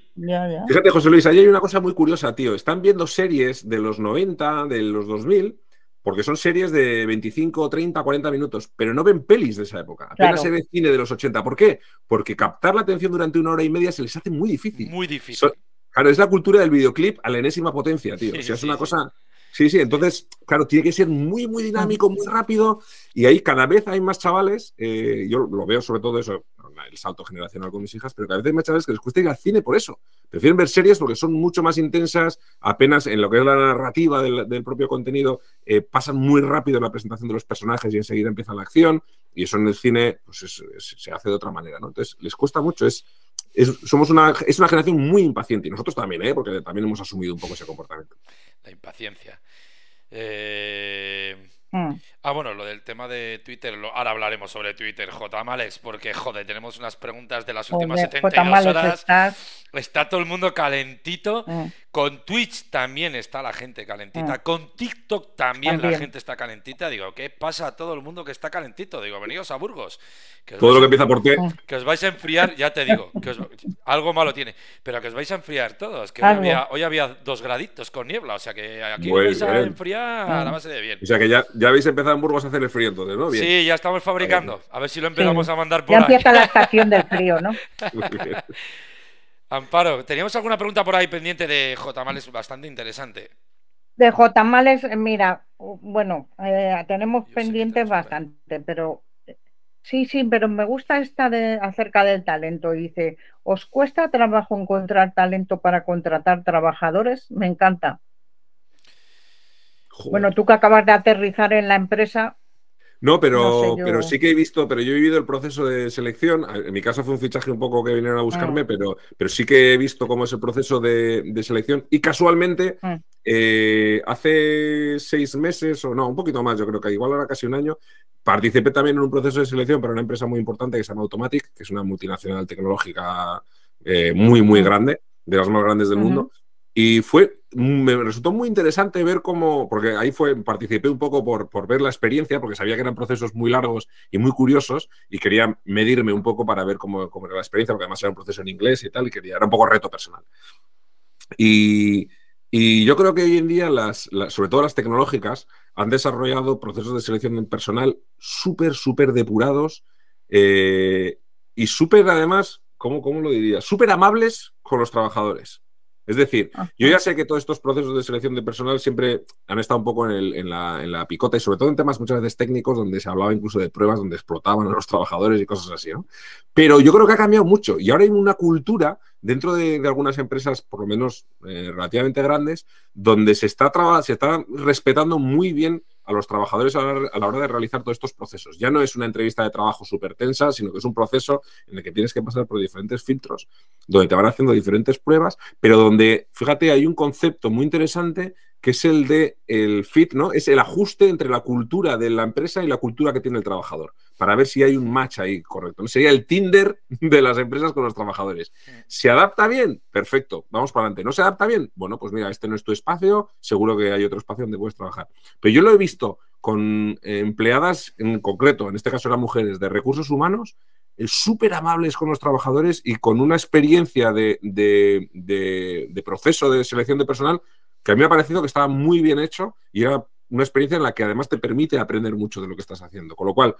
fíjate, José Luis, ahí hay una cosa muy curiosa, tío. Están viendo series de los 90, de los 2000 porque son series de 25, 30, 40 minutos, pero no ven pelis de esa época. Apenas se ve cine de los 80. ¿Por qué? Porque captar la atención durante una hora y media se les hace muy difícil. Muy difícil. claro, es la cultura del videoclip a la enésima potencia, tío. si o es una cosa. Sí, sí, entonces, claro, tiene que ser muy, muy dinámico, muy rápido, y ahí cada vez hay más chavales, eh, yo lo veo sobre todo eso, el salto generacional con mis hijas, pero que a veces me veces que les cuesta ir al cine por eso. Prefieren ver series porque son mucho más intensas, apenas en lo que es la narrativa del, propio contenido, eh, pasan muy rápido la presentación de los personajes y enseguida empieza la acción, y eso en el cine pues se hace de otra manera, ¿no? Entonces les cuesta mucho, es, somos una, es una generación muy impaciente, y nosotros también, ¿eh? porque también hemos asumido un poco ese comportamiento. La impaciencia. Eh... Mm. Ah, bueno, lo del tema de Twitter, ahora hablaremos sobre Twitter, J. Males, porque joder, tenemos unas preguntas de las últimas 70 72 horas. Está todo el mundo calentito. Mm. Con Twitch también está la gente calentita. Mm. Con TikTok también, la gente está calentita. Digo, ¿qué pasa a todo el mundo que está calentito? Digo, venidos a Burgos. todo lo que empieza por qué. Que os vais a enfriar, ya te digo, que algo malo tiene, pero que os vais a enfriar todos. Que hoy había, dos graditos con niebla, o sea que aquí se vais a enfriar a la base de bien. O sea que ya ya habéis empezado en Burgos a hacer el frío entonces, ¿no? Sí, ya estamos fabricando. A ver si lo empezamos a mandar por ahí. Ya empieza la estación del frío, ¿no? Amparo, teníamos alguna pregunta por ahí pendiente de J. Males bastante interesante. De J. Males, mira, bueno, eh, tenemos pendientes bastante, pero sí, sí, pero me gusta esta de acerca del talento. Dice, ¿os cuesta trabajo encontrar talento para contratar trabajadores? Me encanta. Bueno, tú que acabas de aterrizar en la empresa. No, pero, pero sí que he visto, pero yo he vivido el proceso de selección. En mi caso fue un fichaje un poco que vinieron a buscarme, ah. pero, pero sí que he visto cómo es el proceso de, selección. Y casualmente, ah. eh, hace seis meses, o no, un poquito más, yo creo que igual ahora casi un año, participé también en un proceso de selección para una empresa muy importante que se llama Automatic, que es una multinacional tecnológica eh, muy, muy grande, de las más grandes del mundo. Y fue, mm, me resultó muy interesante ver cómo, porque ahí fue, participé un poco por, por, ver la experiencia, porque sabía que eran procesos muy largos y muy curiosos, y quería medirme un poco para ver cómo, cómo era la experiencia, porque además era un proceso en inglés y tal, y quería, era un poco reto personal. Y, y yo creo que hoy en día, las, sobre todo las tecnológicas, han desarrollado procesos de selección de personal súper, súper depurados eh, y súper, además, ¿cómo, ¿cómo lo diría? Súper amables con los trabajadores. Es decir, yo ya sé que todos estos procesos de selección de personal siempre han estado un poco en, la, en, la, picota y sobre todo en temas muchas veces técnicos donde se hablaba incluso de pruebas donde explotaban a los trabajadores y cosas así, ¿no? Pero yo creo que ha cambiado mucho y ahora hay una cultura dentro de, algunas empresas, por lo menos eh, relativamente grandes, donde se está, se está respetando muy bien a los trabajadores a la, a la, hora de realizar todos estos procesos. Ya no es una entrevista de trabajo súper tensa, sino que es un proceso en el que tienes que pasar por diferentes filtros, donde te van haciendo diferentes pruebas, pero donde, fíjate, hay un concepto muy interesante que es el de el fit, ¿no? Es el ajuste entre la cultura de la empresa y la cultura que tiene el trabajador, para ver si hay un match ahí correcto. Sería el Tinder de las empresas con los trabajadores. ¿Se adapta bien? Perfecto, vamos para adelante. ¿No se adapta bien? Bueno, pues mira, este no es tu espacio, seguro que hay otro espacio donde puedes trabajar. Pero yo lo he visto con eh, empleadas en concreto, en este caso eran mujeres de recursos humanos, eh, súper amables con los trabajadores y con una experiencia de, de, proceso de selección de personal que a mí me ha parecido que estaba muy bien hecho y era una experiencia en la que además te permite aprender mucho de lo que estás haciendo. Con lo cual,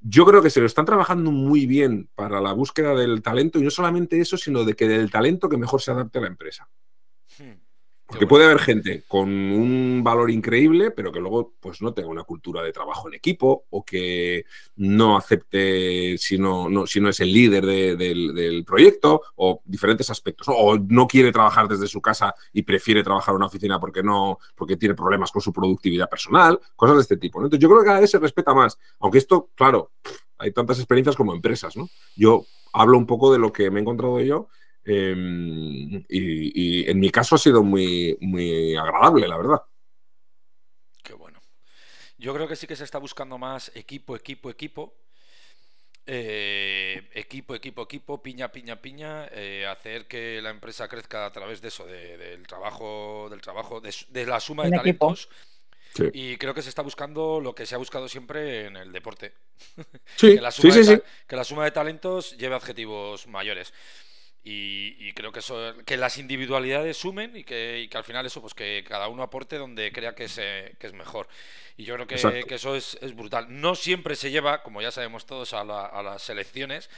yo creo que se lo están trabajando muy bien para la búsqueda del talento y no solamente eso, sino de que del talento que mejor se adapte a la empresa. Hmm. Porque puede haber gente con un valor increíble, pero que luego pues no tenga una cultura de trabajo en equipo o que no acepte si no, si no es el líder del, proyecto o diferentes aspectos. O no quiere trabajar desde su casa y prefiere trabajar en una oficina porque no porque tiene problemas con su productividad personal, cosas de este tipo. Entonces yo creo que cada vez se respeta más, aunque esto, claro, hay tantas experiencias como empresas. ¿no? Yo hablo un poco de lo que me he encontrado yo Em, y, en mi caso ha sido muy, muy agradable, la verdad. Qué bueno. Yo creo que sí que se está buscando más equipo, equipo, equipo. Eh, equipo, equipo, equipo, piña, piña, piña, eh, hacer que la empresa crezca a través de eso, de, del trabajo, del trabajo, de, la suma de talentos. Y creo que se está buscando lo que se ha buscado siempre en el deporte. Sí, que, la suma sí, de, que la suma de talentos lleve adjetivos mayores. Y, creo que eso, que las individualidades sumen y que, al final eso, pues que cada uno aporte donde crea que es, eh, que es mejor. Y yo creo que, que eso es, brutal. No siempre se lleva, como ya sabemos todos, a, las selecciones.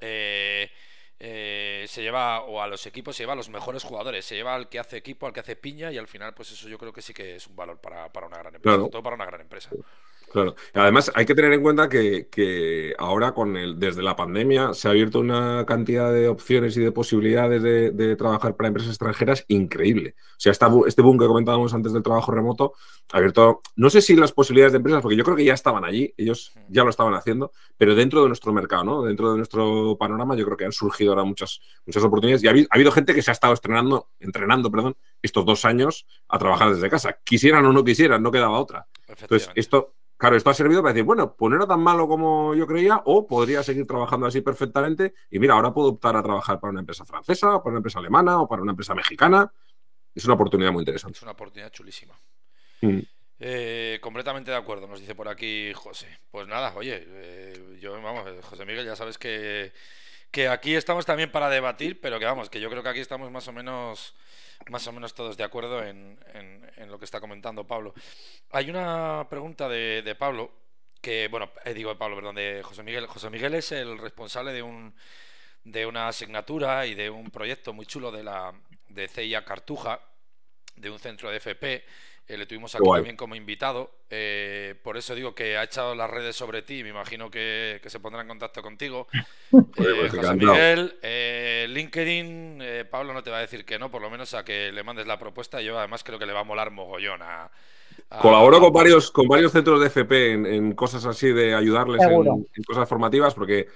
Eh, eh, se lleva o a los equipos se lleva a los mejores jugadores, se lleva al que hace equipo, al que hace piña y al final pues eso yo creo que sí que es un valor para, para una gran empresa, todo para una gran empresa. Claro. Además, hay que tener en cuenta que, ahora, con el, desde la pandemia, se ha abierto una cantidad de opciones y de posibilidades de, trabajar para empresas extranjeras increíble. O sea, este boom que comentábamos antes del trabajo remoto ha abierto, no sé si las posibilidades de empresas, porque yo creo que ya estaban allí, ellos mm. ya lo estaban haciendo, pero dentro de nuestro mercado, ¿no? dentro de nuestro panorama, yo creo que han surgido ahora muchas, muchas oportunidades y ha habido, gente que se ha estado estrenando, entrenando perdón, estos dos años a trabajar desde casa. Quisieran o no quisieran, no quedaba otra. Entonces, esto Claro, esto ha servido para decir, bueno, pues no era tan malo como yo creía, o podría seguir trabajando así perfectamente, y mira, ahora puedo optar a trabajar para una empresa francesa, o para una empresa alemana, o para una empresa mexicana. Es una oportunidad muy interesante. Es una oportunidad chulísima. Mm. Eh, completamente de acuerdo, nos dice por aquí José. Pues nada, oye, eh, yo, vamos, José Miguel, ya sabes que, que aquí estamos también para debatir, pero que vamos, que yo creo que aquí estamos más o menos más o menos todos de acuerdo en, en, lo que está comentando Pablo. Hay una pregunta de, Pablo, que, bueno, eh, digo de Pablo, perdón, de José Miguel. José Miguel es el responsable de un de una asignatura y de un proyecto muy chulo de la de CIA Cartuja, de un centro de FP eh, le tuvimos aquí también como invitado. Eh, por eso digo que ha echado las redes sobre ti. Me imagino que, se pondrá en contacto contigo. Eh, pues Miguel, LinkedIn, Pablo no te va a decir que no, por lo menos a que le mandes la propuesta. Yo además creo que le va a molar mogollón a, Colaboro con varios, con varios centros de FP en, cosas así de ayudarles en, cosas formativas, porque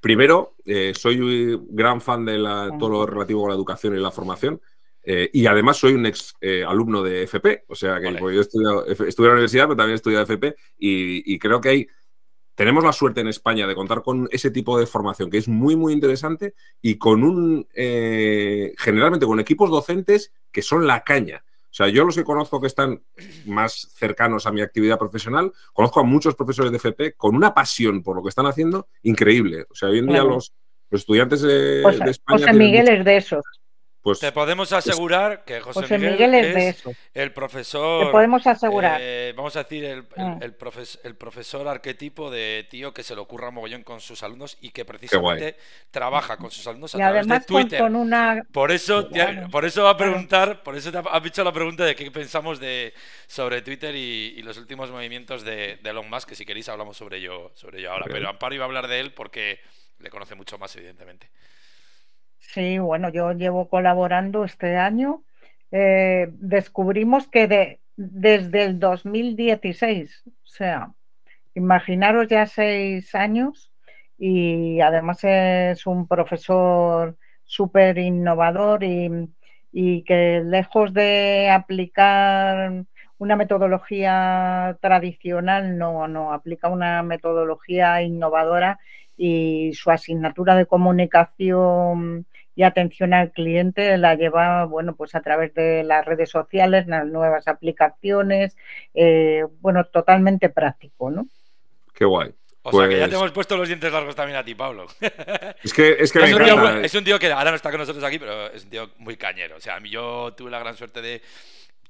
primero, soy soy gran fan de todo lo relativo a la educación y la formación. Eh, y además soy un ex eh, alumno de FP, o sea que yo estuve en la universidad, pero también he estudiado FP y, creo que hay, tenemos la suerte en España de contar con ese tipo de formación que es muy, muy interesante y con un, eh, generalmente con equipos docentes que son la caña. O sea, yo los que conozco que están más cercanos a mi actividad profesional, conozco a muchos profesores de FP con una pasión por lo que están haciendo increíble. O sea, hoy en día los, estudiantes de, España... José Miguel es de esos. Pues te podemos asegurar que José, Miguel, es, el profesor. Te podemos asegurar. Eh, vamos a decir, mm. el, profesor arquetipo de tío que se le ocurra mogollón con sus alumnos y que precisamente trabaja con sus alumnos a través de Twitter. Por eso, por eso va a preguntar, por eso te ha dicho la pregunta de qué pensamos sobre Twitter y, los últimos movimientos de, Elon Musk, que si queréis hablamos sobre ello, sobre ello ahora. Pero Amparo iba a hablar de él porque le conoce mucho más, evidentemente. Sí, bueno, yo llevo colaborando este año. Eh, descubrimos que desde el 2016, o sea, imaginaros ya seis años y además es un profesor súper innovador y, y que lejos de aplicar una metodología tradicional, no, no, aplica una metodología innovadora y su asignatura de comunicación y atención al cliente la lleva bueno pues a través de las redes sociales las nuevas aplicaciones eh, bueno totalmente práctico no qué guay o sea que ya pues te hemos puesto los dientes largos también a ti, Pablo. Es que, es un Tío, que ahora no está con nosotros aquí, pero es un tío muy cañero. O sea, a mí yo tuve la gran suerte de,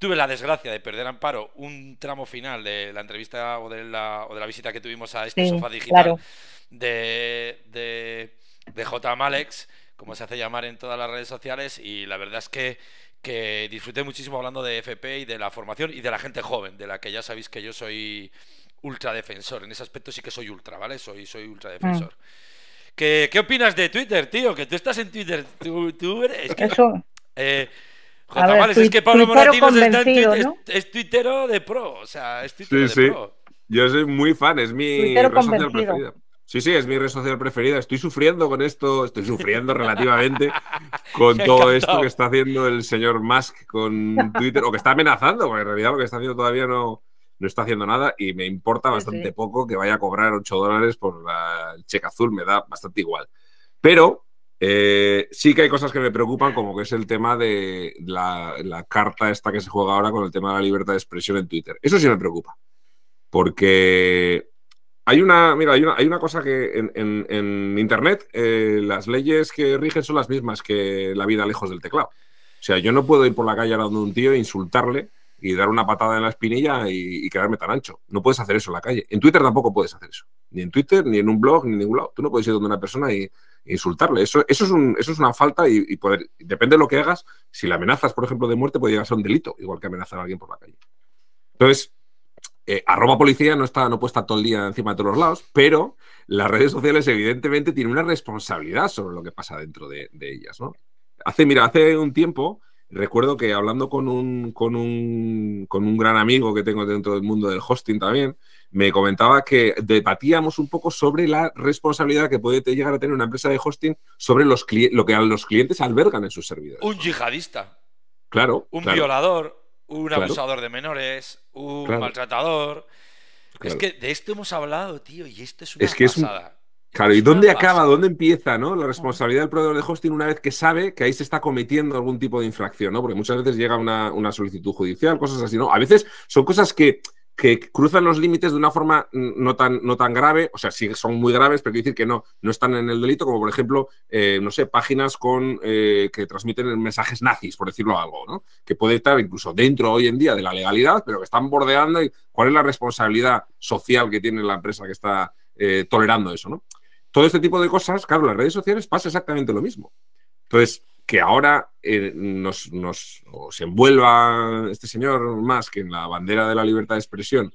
tuve la desgracia de perder Amparo un tramo final de la entrevista o de la, o de la visita que tuvimos a este sofá digital de, de, de J. Malex como se hace llamar en todas las redes sociales, y la verdad es que, disfruté muchísimo hablando de FP y de la formación y de la gente joven, de la que ya sabéis que yo soy ultra defensor. En ese aspecto sí que soy ultra, ¿vale? Soy, soy ultra defensor. Mm. ¿Qué, opinas de Twitter, tío? Que tú estás en Twitter. Tú, Es que, Eso... Eh, es que Pablo Moratinos está es, de pro, o sea, es Twitter de pro. Yo soy muy fan, es mi Sí, sí, es mi red social preferida. Estoy sufriendo con esto, estoy sufriendo relativamente con todo esto que está haciendo el señor Musk con Twitter, o que está amenazando, porque en realidad lo que está haciendo todavía no, no está haciendo nada y me importa bastante poco que vaya a cobrar 8 dólares por la, el cheque azul, me da bastante igual. Pero eh, sí que hay cosas que me preocupan, como que es el tema de la carta esta que se juega ahora con el tema de la libertad de expresión en Twitter. Eso sí me preocupa, porque hay una, mira, hay una, hay una cosa que en, Internet eh, las leyes que rigen son las mismas que la vida lejos del teclado. O sea, yo no puedo ir por la calle a donde un tío e insultarle y dar una patada en la espinilla y, quedarme tan ancho. No puedes hacer eso en la calle. En Twitter tampoco puedes hacer eso. Ni en Twitter, ni en un blog, ni en ningún lado. Tú no puedes ir donde una persona y, e insultarle. Eso, eso, es un, eso es una falta y, poder, depende de lo que hagas. Si la amenazas, por ejemplo, de muerte, puede llegar a ser un delito, igual que amenazar a alguien por la calle. Entonces, eh, arroba policía no, está, no puesta todo el día encima de todos los lados, pero las redes sociales evidentemente tienen una responsabilidad sobre lo que pasa dentro de, ellas. ¿no? Hace, mira, hace un tiempo recuerdo que hablando con un, con un, gran amigo que tengo dentro del mundo del hosting también, me comentaba que debatíamos un poco sobre la responsabilidad que puede llegar a tener una empresa de hosting sobre los lo que los clientes albergan en sus servidores. Un yihadista. Claro. Un violador un abusador de menores, un maltratador. Es que de esto hemos hablado, tío, y esto es una Claro, ¿y dónde acaba, dónde empieza ¿no? la responsabilidad del proveedor de hosting una vez que sabe que ahí se está cometiendo algún tipo de infracción? ¿no? Porque muchas veces llega una, una solicitud judicial, cosas así, ¿no? A veces son cosas que que cruzan los límites de una forma no tan, no tan grave, o sea, sí son muy graves, pero quiere decir que no, no están en el delito, como por ejemplo, eh, no sé, páginas con eh, que transmiten mensajes nazis, por decirlo algo, ¿no? Que puede estar incluso dentro hoy en día de la legalidad, pero que están bordeando y cuál es la responsabilidad social que tiene la empresa que está eh, tolerando eso, ¿no? Todo este tipo de cosas, claro, en las redes sociales pasa exactamente lo mismo. Entonces, que ahora eh, nos, se envuelva este señor más que en la bandera de la libertad de expresión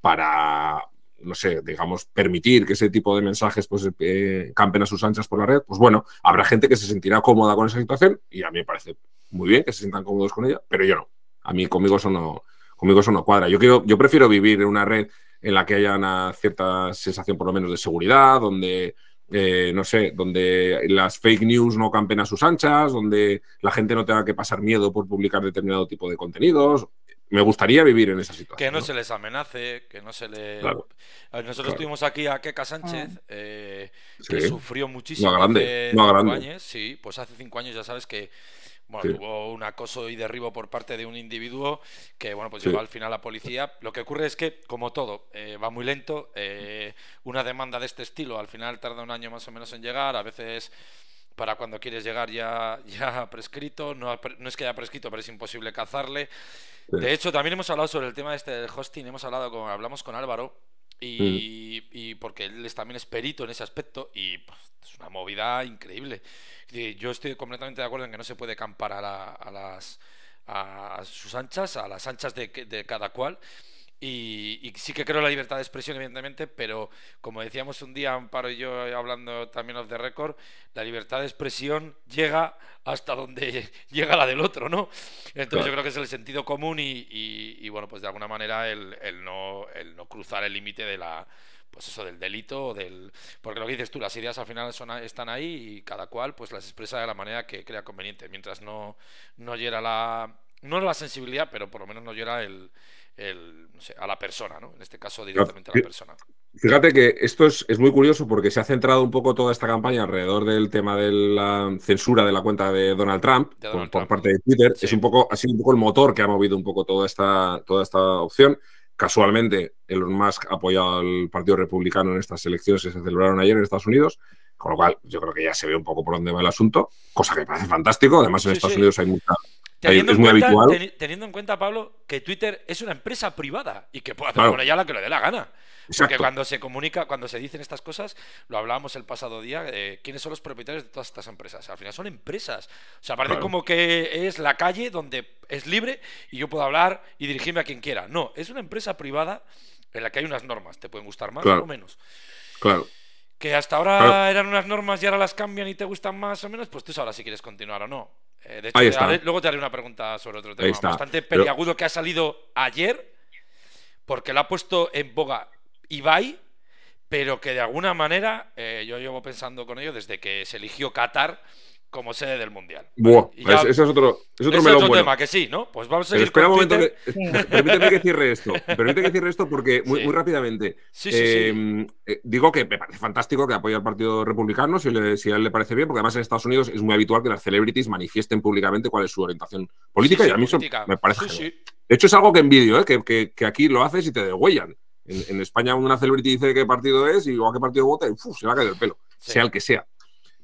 para, no sé, digamos, permitir que ese tipo de mensajes pues, eh, campen a sus anchas por la red, pues bueno, habrá gente que se sentirá cómoda con esa situación y a mí me parece muy bien que se sientan cómodos con ella, pero yo no. A mí conmigo eso no, conmigo cuadra. Yo, yo prefiero vivir en una red en la que haya una cierta sensación por lo menos de seguridad, donde eh, no sé, donde las fake news no campen a sus anchas, donde la gente no tenga que pasar miedo por publicar determinado tipo de contenidos. Me gustaría vivir en esa situación. Que no, se les amenace, que no se les... Nosotros tuvimos aquí a Keca Sánchez, ah. eh, que sufrió muchísimo. No grande, hace grande. Sí, pues hace cinco años ya sabes que bueno, hubo un acoso y derribo por parte de un individuo que, bueno, pues llegó al final a la policía. Lo que ocurre es que, como todo, eh, va muy lento. Eh, una demanda de este estilo al final tarda un año más o menos en llegar. A veces para cuando quieres llegar ya, ya prescrito. No, es que haya prescrito, pero es imposible cazarle. De hecho, también hemos hablado sobre el tema de este hosting. Hemos hablado con, hablamos con Álvaro Mm. Y, y, porque él es, también es perito en ese aspecto y pues, es una movida increíble. yo estoy completamente de acuerdo en que no se puede campar a, las a sus anchas, a las anchas de, de cada cual. Y, sí que creo en la libertad de expresión, evidentemente, pero como decíamos un día, Amparo y yo hablando también off the record, la libertad de expresión llega hasta donde llega la del otro, ¿no? Entonces yo creo que es el sentido común y, bueno, pues de alguna manera el, no, el no cruzar el límite de la, pues eso, del delito, del... porque lo que dices tú, las ideas al final son, están ahí y cada cual pues las expresa de la manera que crea conveniente, mientras no, no la... no la sensibilidad, pero por lo menos no llera el, a la persona, ¿no? En este caso directamente a la persona. Fíjate que esto es, muy curioso porque se ha centrado un poco toda esta campaña alrededor del tema de la censura de la cuenta de Donald Trump, por, parte de Twitter. Es un poco, ha sido un poco el motor que ha movido un poco toda esta, toda esta opción. Casualmente, Elon Musk ha apoyado al Partido Republicano en estas elecciones que se celebraron ayer en Estados Unidos. Con lo cual, yo creo que ya se ve un poco por dónde va el asunto, cosa que me parece fantástico. Además, en Estados Unidos hay mucha, Teniendo, en muy cuenta, habitual. teniendo en cuenta, Pablo, que Twitter es una empresa privada y que puede hacer con ella la que le dé la gana. Porque cuando se comunica, cuando se dicen estas cosas, lo hablábamos el pasado día, eh, ¿quiénes son los propietarios de todas estas empresas? Al final son empresas. O sea, parece como que es la calle donde es libre y yo puedo hablar y dirigirme a quien quiera. No, es una empresa privada en la que hay unas normas. Te pueden gustar más o menos. Claro. Que hasta ahora eran unas normas y ahora las cambian y te gustan más o menos, pues tú sabes si quieres continuar o no. Eh, de hecho, luego te haré una pregunta sobre otro tema bastante peliagudo que ha salido ayer, porque lo ha puesto en boga Ibai, pero que de alguna manera eh, yo llevo pensando con ello desde que se eligió Qatar como sede del Mundial. Buah, es otro, es otro, tema, que sí, ¿no? Pues vamos a seguir Espera un momento, permíteme que cierre esto. Permíteme que cierre esto porque muy, muy rápidamente. Em, eh, digo que me parece fantástico que apoye al Partido Republicano, si, a él le parece bien, porque además en Estados Unidos es muy habitual que las celebrities manifiesten públicamente cuál es su orientación política y a mí me parece De hecho, es algo que envidio, ¿eh? que, aquí lo haces y te degüellan. En, España una celebrity dice qué partido es y o a qué partido vota y se va a caer el pelo, sea el que sea.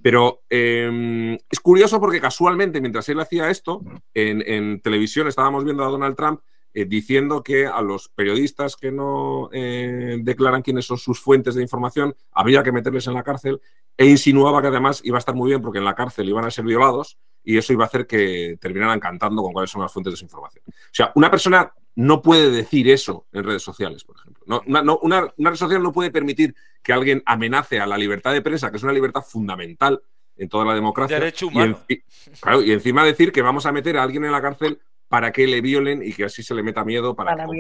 Pero em, es curioso porque casualmente, mientras él hacía esto, en, televisión estábamos viendo a Donald Trump eh, diciendo que a los periodistas que no eh, declaran quiénes son sus fuentes de información había que meterles en la cárcel e insinuaba que además iba a estar muy bien porque en la cárcel iban a ser violados y eso iba a hacer que terminaran cantando con cuáles son las fuentes de información. O sea, una persona no puede decir eso en redes sociales, por ejemplo. No, una, red social no puede permitir que alguien amenace a la libertad de prensa, que es una libertad fundamental en toda la democracia. Derecho humano. Y, claro, y encima decir que vamos a meter a alguien en la cárcel para que le violen y que así se le meta miedo para, que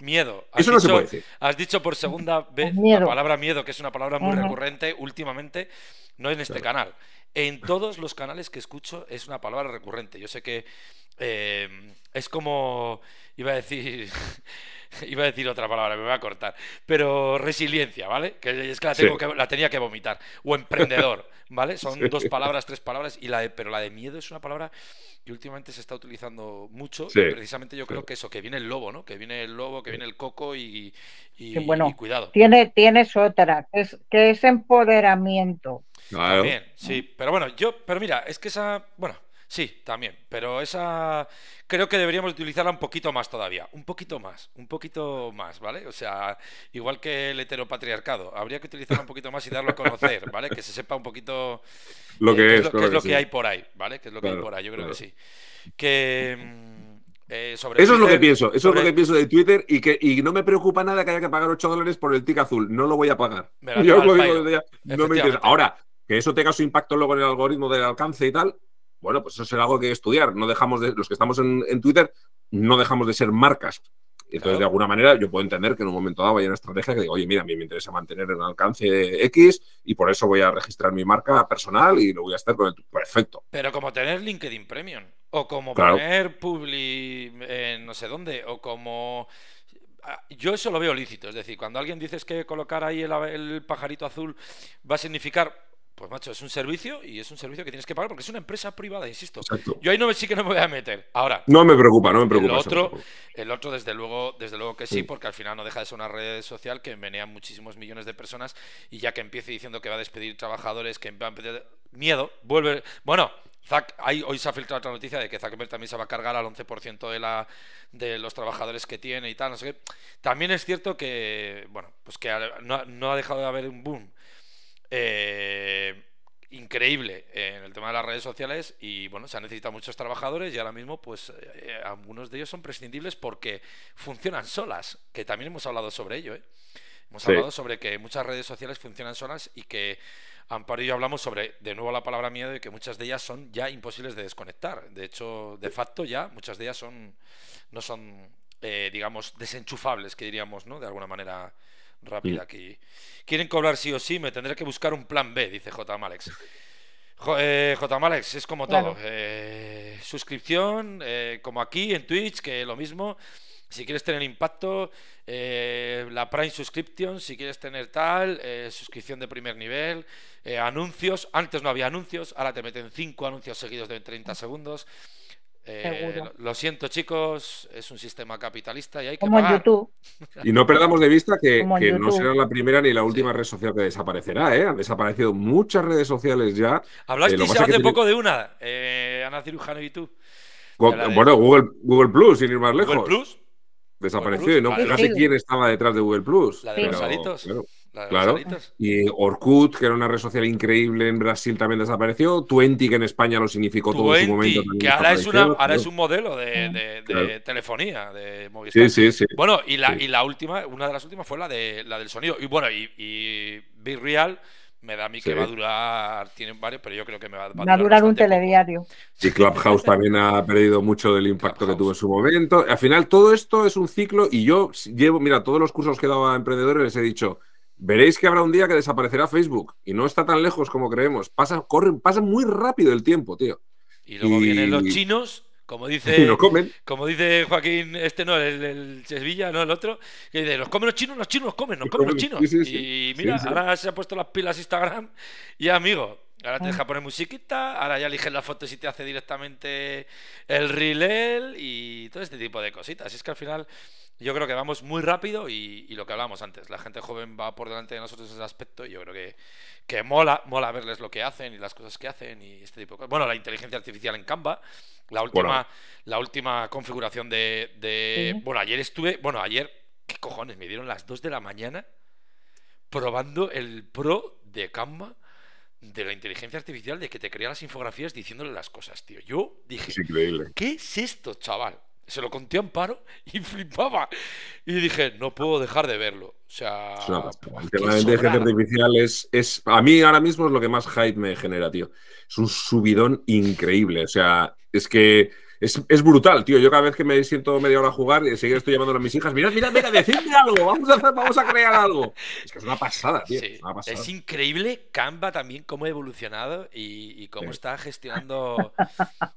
Miedo. Eso no se puede Has dicho por segunda vez la palabra miedo, que es una palabra muy recurrente últimamente, no en este canal en todos los canales que escucho es una palabra recurrente. Yo sé que eh, es como, iba a decir, iba a decir otra palabra, me voy a cortar, pero resiliencia, ¿vale? Que es que la, tenía que vomitar. O emprendedor, ¿vale? Son dos palabras, tres palabras, y la de, pero la de miedo es una palabra que últimamente se está utilizando mucho, precisamente yo creo que eso, que viene el lobo, ¿no? Que viene el lobo, que viene el coco y, bueno, cuidado. Tiene, tienes otra, que es, que es empoderamiento. Claro. sí, mm. pero bueno, yo, pero mira, es que esa, bueno, Sí, también. Pero esa creo que deberíamos utilizarla un poquito más todavía. Un poquito más, un poquito más, ¿vale? O sea, igual que el heteropatriarcado. Habría que utilizarla un poquito más y darlo a conocer, ¿vale? Que se sepa un poquito lo eh, que, es, es, lo, que, hay por ahí, ¿vale? Que es lo que hay por ahí, yo creo que sí. Que. Mm, eh, eso es lo que pienso, eso es lo que pienso de Twitter y que y no me preocupa nada que haya que pagar 8 dólares por el tick azul, no lo voy a pagar. yo lo digo, no Ahora, que eso tenga su impacto luego en el algoritmo del alcance y tal, bueno, pues eso será algo que estudiar. No dejamos de, los que estamos en, Twitter no dejamos de ser marcas. Entonces, de alguna manera, yo puedo entender que en un momento dado haya una estrategia que digo oye, mira, a mí me interesa mantener el alcance X y por eso voy a registrar mi marca personal y lo voy a hacer con el... Perfecto. Pero como tener LinkedIn Premium, o como poner Publi no sé dónde, o como... Ah, yo eso lo veo lícito, es decir, cuando alguien dices que colocar ahí el pajarito azul va a significar pues macho, es un servicio y es un servicio que tienes que pagar porque es una empresa privada, insisto. Yo ahí no sí que no me voy a meter. Ahora. No me preocupa, no me preocupa. El otro, desde luego, desde luego que sí, porque al final no deja de ser una red social que menea muchísimos millones de personas y ya que empiece diciendo que va a despedir trabajadores, que va a pedir miedo, vuelve. Bueno, Zac, hoy se ha filtrado otra noticia de que Zuckerberg también se va a cargar al 11% de, la, de los trabajadores que tiene y tal, no sé También es cierto que, bueno, pues que no ha dejado de haber un boom eh, increíble eh, en el tema de las redes sociales y bueno, se han necesitado muchos trabajadores y ahora mismo pues eh, eh, algunos de ellos son prescindibles porque funcionan solas, que también hemos hablado sobre ello. Hemos hablado sobre que muchas redes sociales funcionan solas y que Amparo y yo hablamos sobre, de nuevo la palabra mía, de que muchas de ellas son ya imposibles de desconectar. De hecho, de facto ya muchas de ellas son no son, digamos, desenchufables, que diríamos, ¿no? De alguna manera rápida mm. aquí. Quieren cobrar sí o sí, me tendré que buscar un plan B, dice J. Malex. Eh, J. Malex, es como todo. Eh, suscripción, eh, como aquí en Twitch, que lo mismo. Si quieres tener impacto, la Prime Subscription, si quieres tener tal, suscripción de primer nivel, anuncios. Antes no había anuncios, ahora te meten cinco anuncios seguidos de 30 segundos. Eh, lo siento, chicos, es un sistema capitalista y hay que Como En YouTube. Y no perdamos de vista que, no será la primera ni la última red social que desaparecerá, ¿eh? Han desaparecido muchas redes sociales ya. Hablasteis eh, hace poco de una, Ana Cirujano y tú. Bueno, Google, Google Plus, sin ir más lejos. Google Plus. Desapareció y no, sé quién estaba detrás de Google Plus. La de los claro. Y Orkut, que era una red social increíble en Brasil, también desapareció. Twenty, que en España lo significó todo en su momento. Que ahora es, un modelo de, telefonía, de Movistar. Sí, sí, sí. Bueno, y la, última, una de las últimas fue la, de, la del sonido. Y bueno, y, y Big Real me da a mí que va a durar, tienen varios, pero yo creo que me va a durar. un telediario. Y Clubhouse también ha perdido mucho del impacto que tuvo en su momento. Al final, todo esto es un ciclo y yo llevo, mira, todos los cursos que dado a emprendedores les he dicho, veréis que habrá un día que desaparecerá Facebook y no está tan lejos como creemos. Pasa, corren, pasa muy rápido el tiempo, tío. Y luego vienen los chinos. Como dice, como dice Joaquín, este no, el, el Sevilla, no el otro, que dice, los comen los chinos, los chinos los comen, ...los comen los chinos. Y mira, ahora se ha puesto las pilas Instagram y amigo, Ahora te ah. deja poner musiquita, ahora ya eliges las fotos y te hace directamente el reel y todo este tipo de cositas. Es que al final yo creo que vamos muy rápido y, lo que hablábamos antes, la gente joven va por delante de nosotros en ese aspecto y yo creo que, que mola, mola verles lo que hacen y las cosas que hacen y este tipo de cosas. Bueno, la inteligencia artificial en Canva, la última, la última configuración de... Bueno, ayer estuve, bueno, ayer, ¿qué cojones? Me dieron las 2 de la mañana probando el pro de Canva de la inteligencia artificial de que te crea las infografías diciéndole las cosas, tío. Yo dije, increíble. ¿qué es esto, chaval? se lo conté a Amparo y flipaba. Y dije, no puedo dejar de verlo. O sea, pues, el tema de inteligencia artificial es, es, a mí ahora mismo es lo que más hype me genera, tío. Es un subidón increíble. O sea, es que es, brutal, tío. Yo cada vez que me siento media hora a jugar, seguir estoy llamando a mis hijas. Mirad, mirad, mirad, decidme algo. Vamos a, vamos a crear algo. Es que es una pasada, Es, increíble Canva también cómo ha evolucionado y, cómo está gestionando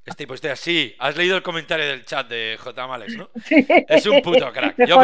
este tipo de cosas. Sí, has leído el comentario del chat de J. Males, ¿no? Es un puto crack. Yo,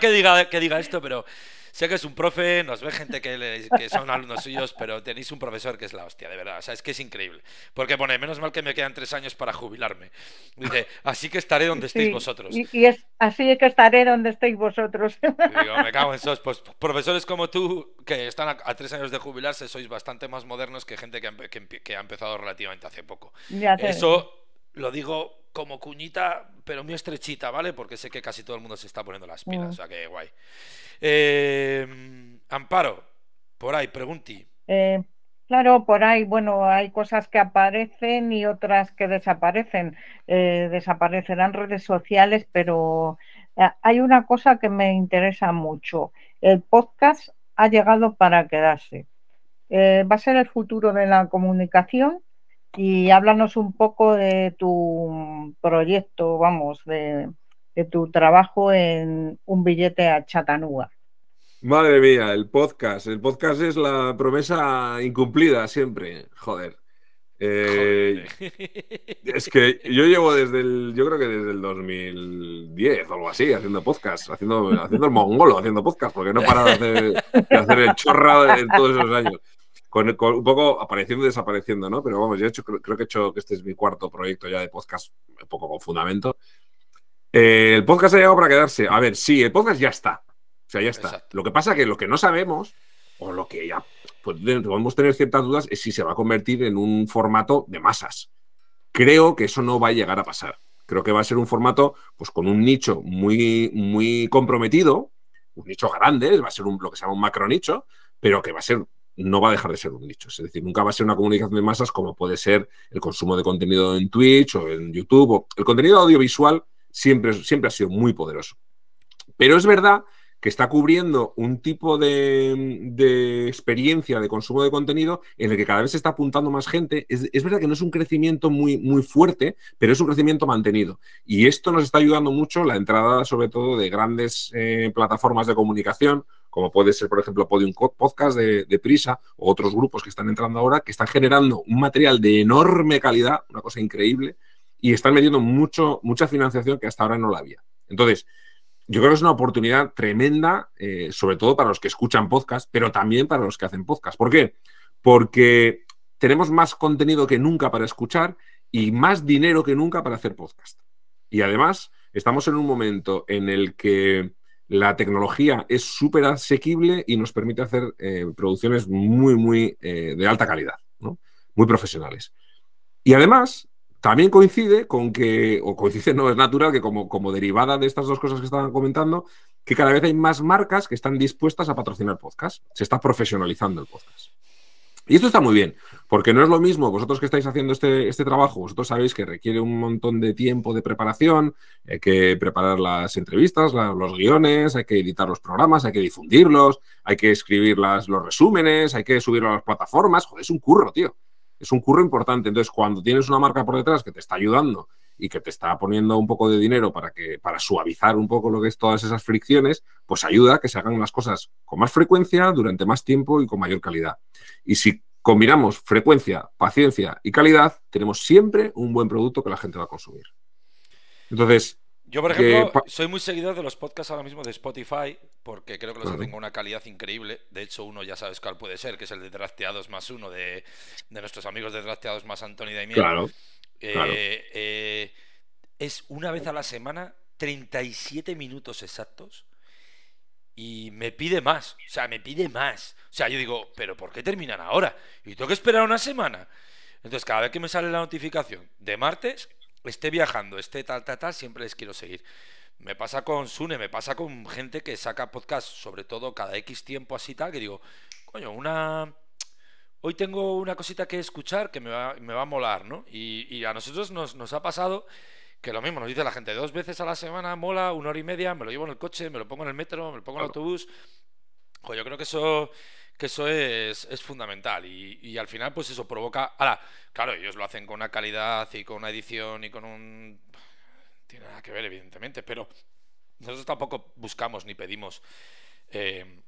que diga, que diga esto, pero Sé que es un profe, nos ve gente que, son alumnos suyos, pero tenéis un profesor que es la hostia, de verdad. O sea, es que es increíble. Porque pone, menos mal que me quedan tres años para jubilarme. Dice, así que estaré donde estéis vosotros. Y, y, es así que estaré donde estéis vosotros. me cago en esos. Pues profesores como tú, que están a, tres años de jubilarse, sois bastante más modernos que gente que ha, empezado relativamente hace poco. Eso lo digo como cuñita, pero muy estrechita, ¿vale? Porque sé que casi todo el mundo se está poniendo las pilas, mm. o sea que guay. Eh, Amparo, por ahí, pregunti. Eh, claro, por ahí, bueno, hay cosas que aparecen y otras que desaparecen. Eh, desaparecerán redes sociales, pero hay una cosa que me interesa mucho. El podcast ha llegado para quedarse. va a ser el futuro de la comunicación y háblanos un poco de tu proyecto, vamos, de, de tu trabajo en un billete a Chattanooga. Madre mía, el podcast. El podcast es la promesa incumplida siempre. Joder. Eh, es que yo llevo desde el, yo creo que desde el 2010 o algo así, haciendo podcast, haciendo, haciendo el mongolo, haciendo podcast, porque no he parado de hacer, el chorra en todos esos años. Con, un poco apareciendo y desapareciendo, ¿no? Pero vamos, yo he hecho, creo, que he hecho que este es mi cuarto proyecto ya de podcast, un poco con fundamento. Eh, el podcast ha llegado para quedarse. A ver, sí, el podcast ya está. O sea, ya está. Lo que pasa que lo que no sabemos, o lo que ya pues, podemos tener ciertas dudas, es si se va a convertir en un formato de masas. Creo que eso no va a llegar a pasar. Creo que va a ser un formato pues, con un nicho muy, muy comprometido, un nicho grande, va a ser un, lo que se llama un macro nicho, pero que va a ser no va a dejar de ser un nicho. Es decir, nunca va a ser una comunicación de masas como puede ser el consumo de contenido en Twitch o en YouTube. O el contenido audiovisual siempre, ha sido muy poderoso. Pero es verdad que está cubriendo un tipo de, experiencia de consumo de contenido en el que cada vez se está apuntando más gente. Es, verdad que no es un crecimiento muy, muy fuerte, pero es un crecimiento mantenido. Y esto nos está ayudando mucho la entrada, sobre todo, de grandes eh, plataformas de comunicación, como puede ser, por ejemplo, Podium Podcast de, de Prisa o otros grupos que están entrando ahora, que están generando un material de enorme calidad, una cosa increíble, y están metiendo mucho, mucha financiación que hasta ahora no la había. Entonces, yo creo que es una oportunidad tremenda, eh, sobre todo para los que escuchan podcast, pero también para los que hacen podcast. ¿Por qué? Porque tenemos más contenido que nunca para escuchar y más dinero que nunca para hacer podcast. Y además, estamos en un momento en el que la tecnología es súper asequible y nos permite hacer eh, producciones muy, muy eh, de alta calidad, muy profesionales. Y además, también coincide con que, o coincide, no es natural que como, como derivada de estas dos cosas que estaban comentando, que cada vez hay más marcas que están dispuestas a patrocinar podcast. Se está profesionalizando el podcast. Y esto está muy bien, porque no es lo mismo, vosotros que estáis haciendo este, este trabajo, vosotros sabéis que requiere un montón de tiempo de preparación, hay que preparar las entrevistas, los guiones, hay que editar los programas, hay que difundirlos, hay que escribir los resúmenes, hay que subirlo a las plataformas, joder, es un curro, tío es un curro importante. Entonces, cuando tienes una marca por detrás que te está ayudando y que te está poniendo un poco de dinero para que para suavizar un poco lo que es todas esas fricciones, pues ayuda a que se hagan las cosas con más frecuencia, durante más tiempo y con mayor calidad. Y si combinamos frecuencia, paciencia y calidad, tenemos siempre un buen producto que la gente va a consumir. Entonces, yo, por ejemplo, soy muy seguidor de los podcasts ahora mismo de Spotify, porque creo que los tengo una calidad increíble. De hecho, uno ya sabes cuál puede ser, que es el de Drafteados más uno, de, nuestros amigos de Drafteados más Antonio Daimiel. Claro. Eh, eh, es una vez a la semana, 37 minutos exactos, y me pide más. O sea, me pide más. O sea, yo digo, ¿pero por qué terminan ahora? Y tengo que esperar una semana. Entonces, cada vez que me sale la notificación de martes, esté viajando, esté tal, tal, tal, siempre les quiero seguir. Me pasa con Sune, me pasa con gente que saca podcast, sobre todo cada X tiempo así tal, que digo, coño, una... Hoy tengo una cosita que escuchar que me va, a molar, ¿no? Y, a nosotros nos, nos, ha pasado que lo mismo, nos dice la gente, dos veces a la semana mola, una hora y media, me lo llevo en el coche, me lo pongo en el metro, me lo pongo en el autobús. Pues yo creo que eso que eso es, es fundamental y, y, al final pues eso provoca... Ahora, claro, ellos lo hacen con una calidad y con una edición y con un... Tiene nada que ver, evidentemente, pero nosotros tampoco buscamos ni pedimos eh,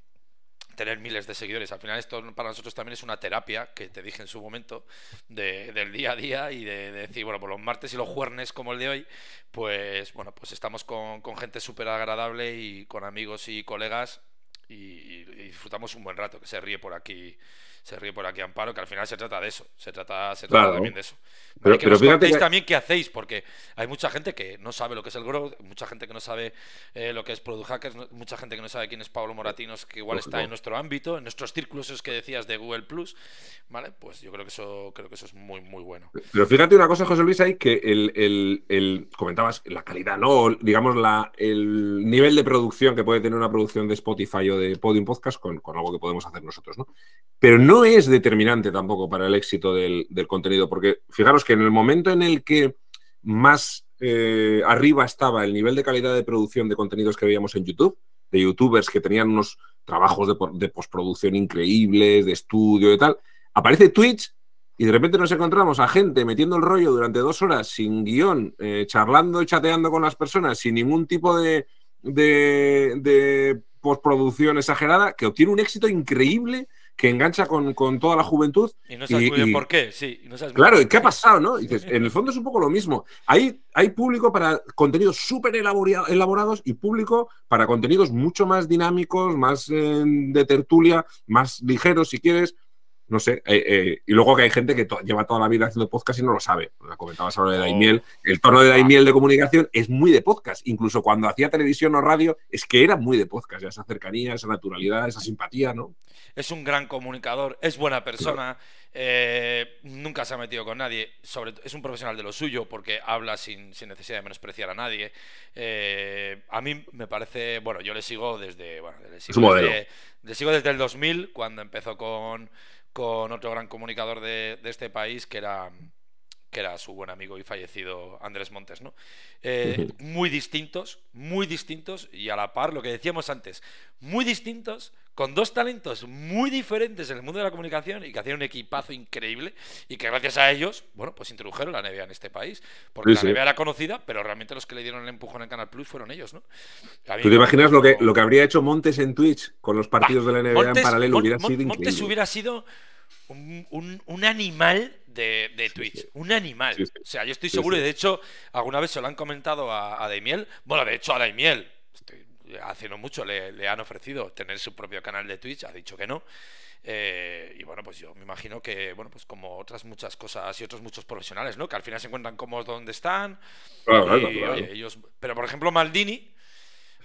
tener miles de seguidores. Al final esto para nosotros también es una terapia, que te dije en su momento, de, del día a día y de, decir, bueno, por pues los martes y los jueves como el de hoy, pues bueno, pues estamos con, con gente súper agradable y con amigos y colegas y, disfrutamos un buen rato, que se ríe por aquí se ríe por aquí Amparo, que al final se trata de eso, se trata, también de eso. Pero, pero también qué hacéis, porque hay mucha gente que no sabe lo que es el growth, mucha gente que no sabe eh, lo que es Product Hackers, mucha gente que no sabe quién es Pablo Moratinos, que igual pues está en nuestro ámbito, en nuestros círculos que decías de Google Plus, ¿vale? Pues yo creo que eso, creo que eso es muy, muy bueno. Pero fíjate una cosa, José Luis, ahí que el, comentabas la calidad, ¿no? digamos la, el nivel de producción que puede tener una producción de Spotify o de Podium Podcast con, con algo que podemos hacer nosotros, ¿no? Pero no no es determinante tampoco para el éxito del, contenido, porque fijaros que en el momento en el que más eh, arriba estaba el nivel de calidad de producción de contenidos que veíamos en YouTube, de youtubers que tenían unos trabajos de, de postproducción increíbles, de estudio y tal, aparece Twitch y de repente nos encontramos a gente metiendo el rollo durante dos horas sin guión, eh, charlando y chateando con las personas sin ningún tipo de, de, postproducción exagerada, que obtiene un éxito increíble que engancha con, toda la juventud. Y no sabes por qué, sí. claro, qué ha pasado, no? dices, en el fondo es un poco lo mismo. Hay, hay público para contenidos súper elaborados y público para contenidos mucho más dinámicos, más eh, de tertulia, más ligeros, si quieres, no sé. Eh, eh, y luego que hay gente que lleva toda la vida haciendo podcast y no lo sabe. Lo comentabas ahora de Daimiel. El tono de Daimiel de comunicación es muy de podcast. Incluso cuando hacía televisión o radio, es que era muy de podcast. esa cercanía, esa naturalidad, esa simpatía, ¿no? Es un gran comunicador, es buena persona. Eh, nunca se ha metido con nadie. Sobre, es un profesional de lo suyo porque habla sin, necesidad de menospreciar a nadie. a mí me parece. Bueno, yo le sigo desde. Bueno, le sigo, le sigo desde el 2000, cuando empezó con con otro gran comunicador de, este país que era que era su buen amigo y fallecido Andrés Montes, ¿no? Eh, muy distintos, muy distintos, y a la par, lo que decíamos antes, muy distintos, con dos talentos muy diferentes en el mundo de la comunicación y que hacían un equipazo increíble y que gracias a ellos, bueno, pues introdujeron la NBA en este país, porque la NBA era conocida, pero realmente los que le dieron el empujón en Canal Plus fueron ellos, ¿no? ¿Tú te imaginas lo que, lo que habría hecho Montes en Twitch con los partidos de la NBA en paralelo? Montes hubiera sido un, animal de, Twitch. Un animal. o sea, yo estoy seguro, y de hecho, alguna vez se lo han comentado a, a Daimiel. Bueno, de hecho, a Daimiel, hace no mucho le, han ofrecido tener su propio canal de Twitch, ha dicho que no. Eh, y bueno, pues yo me imagino que, bueno, pues como otras muchas cosas y otros muchos profesionales, ¿no? Que al final se encuentran como donde están. Eh, ellos... Pero por ejemplo, Maldini,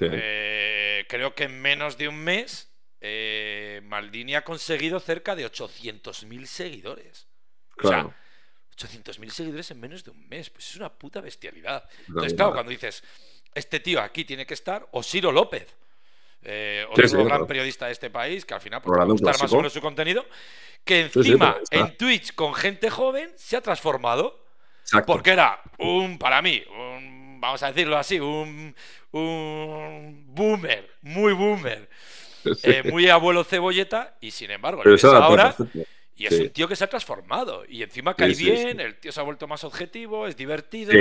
eh, creo que en menos de un mes eh, Maldini ha conseguido cerca de 800.000 seguidores. O sea, 800.000 seguidores en menos de un mes. Pues es una puta bestialidad. Entonces, claro, cuando dices, este tío aquí tiene que estar, o Ciro López, eh, otro gran periodista de este país, que al final puede gustar más o menos su contenido, que encima en Twitch con gente joven se ha transformado. Porque era un, para mí, vamos a decirlo así, un, un boomer, muy boomer. Eh, muy abuelo cebolleta, y sin embargo, ahora. Y es un tío que se ha transformado. Y encima cae bien, el tío se ha vuelto más objetivo, es divertido.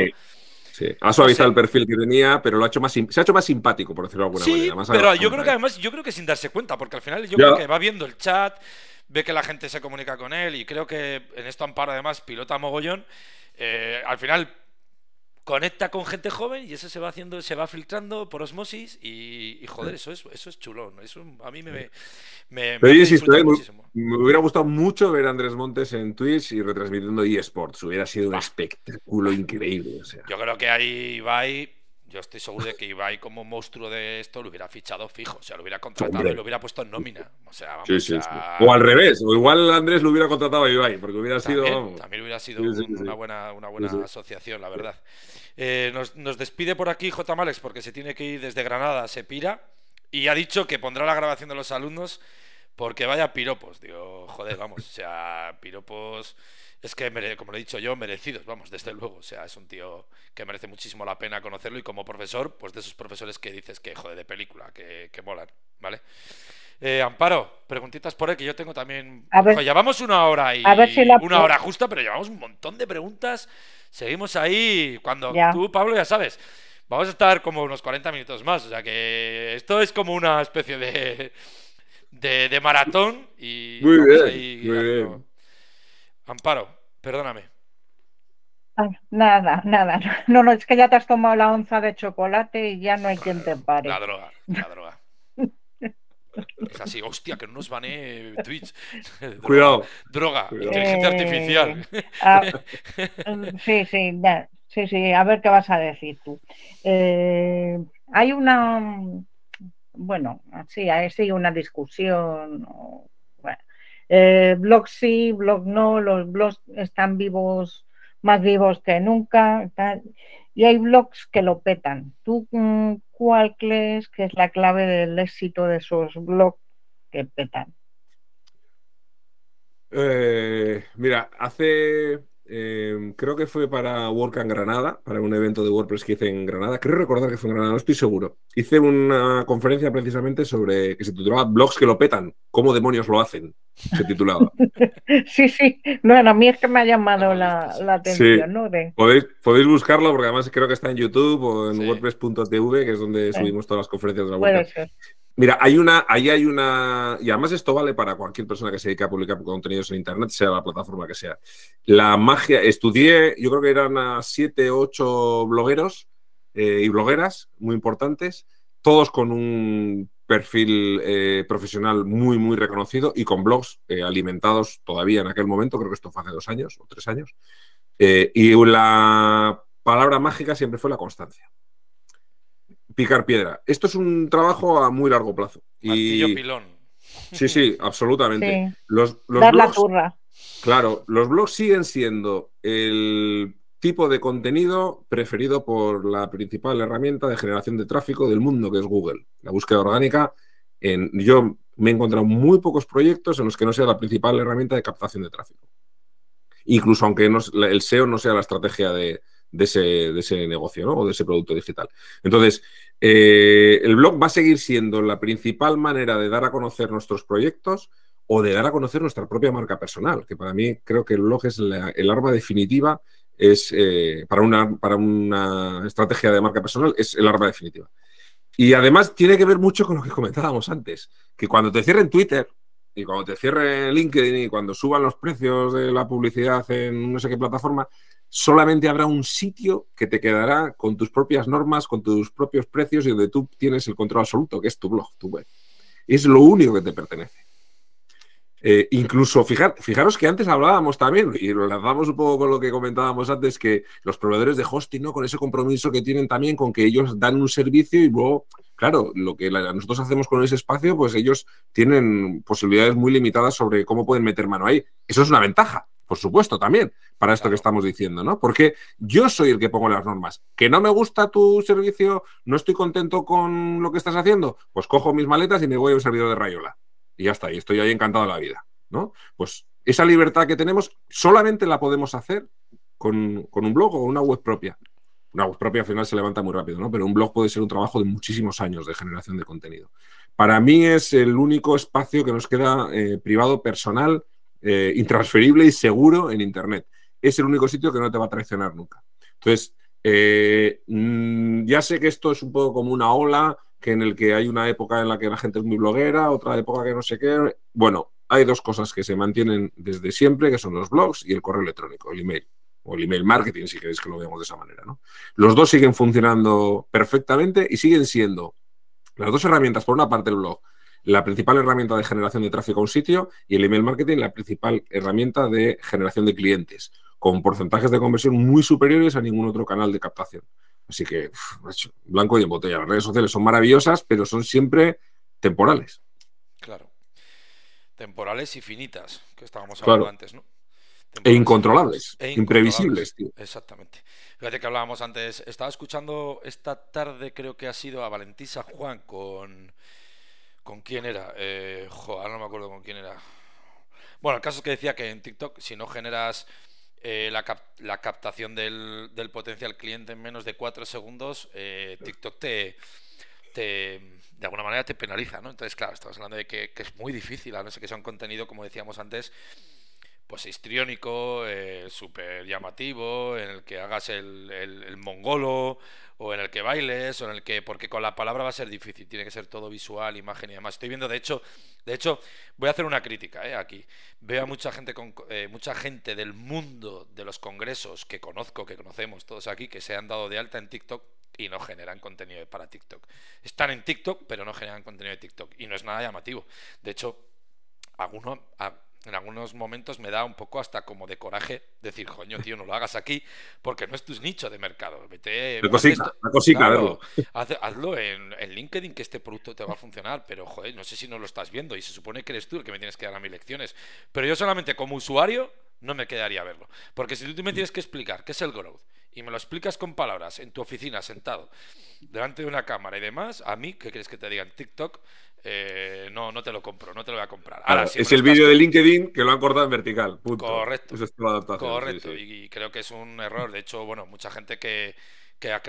Ha suavizado el perfil que tenía, pero lo ha hecho más, se ha hecho más simpático, por decirlo de alguna manera. pero yo creo que además, yo creo que sin darse cuenta, porque al final yo, creo que va viendo el chat, ve que la gente se comunica con él y creo que en esto Amparo además pilota mogollón. Eh, al final conecta con gente joven y eso se va haciendo, se va filtrando por osmosis y, joder, eso es, eso es chulón. Eso a mí me, me, hubiera gustado mucho ver a Andrés Montes en Twitch y retransmitiendo eSports. Hubiera sido un espectáculo increíble. Yo creo que ahí va yo estoy seguro de que Ibai, como monstruo de esto, lo hubiera fichado fijo. O sea, lo hubiera contratado y lo hubiera puesto en nómina. O sea, vamos O al revés. O igual Andrés lo hubiera contratado a Ibai, porque hubiera sido. También hubiera sido una buena, una buena asociación, la verdad. Eh, nos, despide por aquí J. Malex, porque se tiene que ir desde Granada, a Sepira. Y ha dicho que pondrá la grabación de los alumnos, porque vaya piropos. Digo, joder, vamos. O sea, piropos es que, como le he dicho yo, merecidos, vamos, desde luego. O sea, es un tío que merece muchísimo la pena conocerlo y como profesor, pues de esos profesores que dices que, joder, de película, que, molan, ¿vale? Eh, Amparo, preguntitas por él, que yo tengo también... A ver, llevamos una hora y una hora justa, pero llevamos un montón de preguntas. Seguimos ahí cuando tú, Pablo, ya sabes. Vamos a estar como unos 40 minutos más, o sea que esto es como una especie de, de, de maratón y... Muy bien, muy bien. Amparo, perdóname. nada, nada. No, no, es que ya te has tomado la onza de chocolate y ya no hay quien te pare. La droga, la droga. Es así, hostia, que no nos vané Twitch. Cuidado. Droga, inteligencia artificial. Eh, sí, sí, ya, sí, sí, a ver qué vas a decir tú. Eh, hay una, mm, bueno, sí, hay sido una discusión eh, blog blogs sí, blog no, los blogs están vivos, más vivos que nunca. Y hay blogs que lo petan. ¿Tú mm, cuál crees que es la clave del éxito de esos blogs que petan? Eh, mira, hace Em, creo que fue para Work en Granada, para un evento de WordPress que hice en Granada. Creo recordar que fue en Granada, no estoy seguro. Hice una conferencia precisamente sobre que se titulaba Blogs que lo petan, cómo demonios lo hacen. Se titulaba. sí, sí. Bueno, a mí es que me ha llamado ah, la, atención, Podéis, podéis, buscarlo porque además creo que está en YouTube o en WordPress.tv, que es donde subimos todas las conferencias de la web. Mira, hay una, ahí hay una, y además esto vale para cualquier persona que se dedique a publicar contenidos en Internet, sea la plataforma que sea. La magia, estudié, yo creo que eran siete 7, ocho blogueros eh, y blogueras muy importantes, todos con un perfil eh, profesional muy, muy reconocido y con blogs eh, alimentados todavía en aquel momento, creo que esto fue hace dos años o tres años. y la palabra mágica siempre fue la constancia picar piedra. Esto es un trabajo a muy largo plazo. y... pilón. Sí, sí, absolutamente. Dar la turra. Claro, los blogs siguen siendo el tipo de contenido preferido por la principal herramienta de generación de tráfico del mundo, que es Google. La búsqueda orgánica, yo me he encontrado muy pocos proyectos en los que no sea la principal herramienta de captación de tráfico. Incluso aunque el SEO no sea la estrategia de, ese, negocio o de ese producto digital. Entonces, eh, el blog va a seguir siendo la principal manera de dar a conocer nuestros proyectos o de dar a conocer nuestra propia marca personal, que para mí creo que el blog es el arma definitiva, es eh, para, una, para una estrategia de marca personal, es el arma definitiva. Y además tiene que ver mucho con lo que comentábamos antes, que cuando te cierren Twitter y cuando te cierren LinkedIn y cuando suban los precios de la publicidad en no sé qué plataforma, solamente habrá un sitio que te quedará con tus propias normas, con tus propios precios y donde tú tienes el control absoluto, que es tu blog, tu web. Es lo único que te pertenece. Eh, incluso, fijaros que antes hablábamos también, y lo lanzamos un poco con lo que comentábamos antes, que los proveedores de hosting, ¿no? Con ese compromiso que tienen también con que ellos dan un servicio y luego, claro, lo que nosotros hacemos con ese espacio, pues ellos tienen posibilidades muy limitadas sobre cómo pueden meter mano ahí. Eso es una ventaja, por supuesto, también, para esto que estamos diciendo, ¿no? Porque yo soy el que pongo las normas. ¿Que no me gusta tu servicio? ¿No estoy contento con lo que estás haciendo? Pues cojo mis maletas y me voy a un servidor de Rayola. Y ya está, y estoy ahí encantado de la vida, ¿no? Pues esa libertad que tenemos solamente la podemos hacer con, un blog o una web propia una web propia al final se levanta muy rápido, ¿no? Pero un blog puede ser un trabajo de muchísimos años de generación de contenido. Para mí es el único espacio que nos queda eh, privado personal eh, intransferible y seguro en Internet. Es el único sitio que no te va a traicionar nunca. Entonces, eh, mm, ya sé que esto es un poco como una ola, que en el que hay una época en la que la gente es muy bloguera, otra época que no sé qué. Bueno, hay dos cosas que se mantienen desde siempre, que son los blogs y el correo electrónico, el email, o el email marketing, si queréis que lo veamos de esa manera. ¿no? Los dos siguen funcionando perfectamente y siguen siendo las dos herramientas, por una parte el blog, la principal herramienta de generación de tráfico a un sitio y el email marketing la principal herramienta de generación de clientes, con porcentajes de conversión muy superiores a ningún otro canal de captación. Así que, blanco y en botella. Las redes sociales son maravillosas, pero son siempre temporales. Claro. Temporales y finitas, que estábamos hablando antes, ¿no? e incontrolables, e imprevisibles. Tío. Exactamente. que hablábamos antes. Estaba escuchando esta tarde, creo que ha sido a Valentisa Juan con ¿Con quién era? Eh, jo, ahora no me acuerdo con quién era. Bueno, el caso es que decía que en TikTok, si no generas eh, la, la, captación del, potencial cliente en menos de cuatro segundos, eh, TikTok te, de alguna manera te penaliza, ¿no? Entonces, claro, estamos hablando de que, que es muy difícil, a no ser que sea un contenido, como decíamos antes, pues histriónico, eh, súper llamativo, en el que hagas el, mongolo, o en el que bailes, o en el que. porque con la palabra va a ser difícil, tiene que ser todo visual, imagen y demás. Estoy viendo, de hecho, de hecho, voy a hacer una crítica eh, aquí. Veo a mucha gente con, eh, mucha gente del mundo de los congresos que conozco, que conocemos todos aquí, que se han dado de alta en TikTok y no generan contenido para TikTok. Están en TikTok, pero no generan contenido de TikTok. Y no es nada llamativo. De hecho, algunos en algunos momentos me da un poco hasta como de coraje decir, coño, tío, no lo hagas aquí porque no es tu nicho de mercado. Vete, la haz, hazlo en, en, LinkedIn que este producto te va a funcionar, pero joder, no sé si no lo estás viendo y se supone que eres tú el que me tienes que dar a mis lecciones. Pero yo solamente como usuario no me quedaría a verlo. Porque si tú me tienes que explicar qué es el growth y me lo explicas con palabras en tu oficina sentado, delante de una cámara y demás, a mí, ¿qué crees que te digan? TikTok eh, no, no te lo compro, no te lo voy a comprar. Ahora, es el vídeo de LinkedIn que lo han cortado en vertical. Punto. Correcto. adaptación. Correcto. Y, creo que es un error. De hecho, bueno, mucha gente que, ha,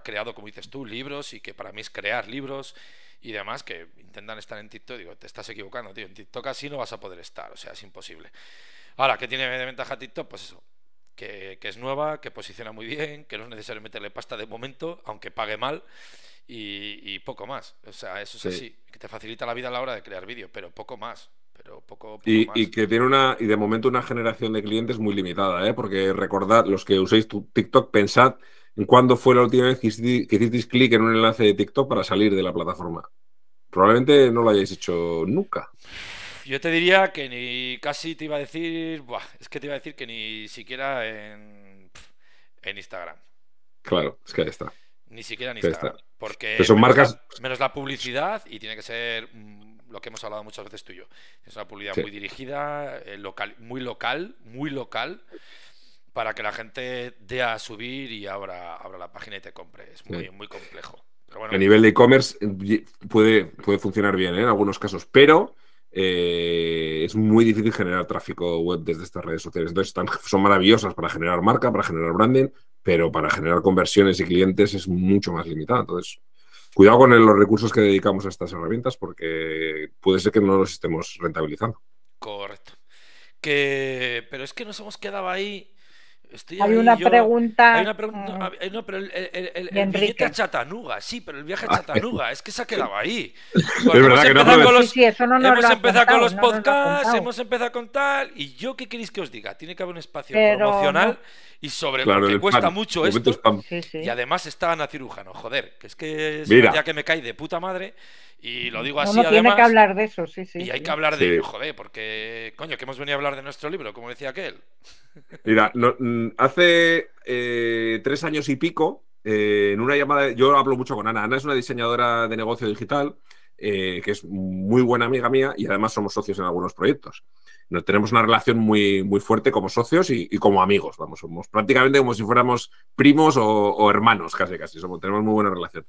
creado, como dices tú, libros y que para mí es crear libros y demás, que intentan estar en TikTok, digo, te estás equivocando, tío. En TikTok así no vas a poder estar, o sea, es imposible. Ahora, ¿qué tiene de ventaja TikTok? Pues eso, que, que, es nueva, que posiciona muy bien, que no es necesario meterle pasta de momento, aunque pague mal, y, poco más. O sea, eso es así, que te facilita la vida a la hora de crear vídeos, pero poco más. Pero poco, y, que tiene una, y de momento una generación de clientes muy limitada, ¿eh? porque recordad, los que uséis tu TikTok, pensad en cuándo fue la última vez que hicisteis clic en un enlace de TikTok para salir de la plataforma. Probablemente no lo hayáis hecho nunca. Yo te diría que ni casi te iba a decir, buah, es que te iba a decir que ni siquiera en, en Instagram. Claro, es que ahí está. Ni siquiera ni Porque son menos marcas. La, menos la publicidad y tiene que ser mm, lo que hemos hablado muchas veces tú y yo. Es una publicidad muy dirigida, eh, muy local, muy local, para que la gente dé a subir y abra, la página y te compre. Es muy, muy complejo. a nivel de e-commerce eh, puede, puede funcionar bien ¿eh? en algunos casos, pero es muy difícil generar tráfico web desde estas redes sociales. Entonces están, son maravillosas para generar marca, para generar branding, pero para generar conversiones y clientes es mucho más limitada. Entonces, cuidado con los recursos que dedicamos a estas herramientas porque puede ser que no los estemos rentabilizando. Correcto. Que... Pero es que nos hemos quedado ahí. Estoy hay, una pregunta... hay una pregunta. Eh, el, a Chatanuga, sí, pero el viaje a ah, Chatanuga, eh. es que se ha quedado ahí. es verdad que no, Hemos empezado con los podcasts, hemos empezado con tal. ¿Y yo qué queréis que os diga? Tiene que haber un espacio promocional y sobre claro, que cuesta mucho esto. Y además está Ana Cirujano, joder, que es que es ya que me cae de puta madre y lo digo así además. que hablar de eso, sí, sí. Y hay que hablar de joder, porque coño, que hemos venido a hablar de nuestro libro, como decía aquel. Mira, mm, hace eh, tres años y pico, eh, en una llamada, yo hablo mucho con Ana. Ana es una diseñadora de negocio digital. Eh, que es muy buena amiga mía y además somos socios en algunos proyectos. Nos, tenemos una relación muy, muy fuerte como socios y, como amigos, vamos, somos prácticamente como si fuéramos primos o, hermanos, casi, casi, somos, tenemos muy buena relación.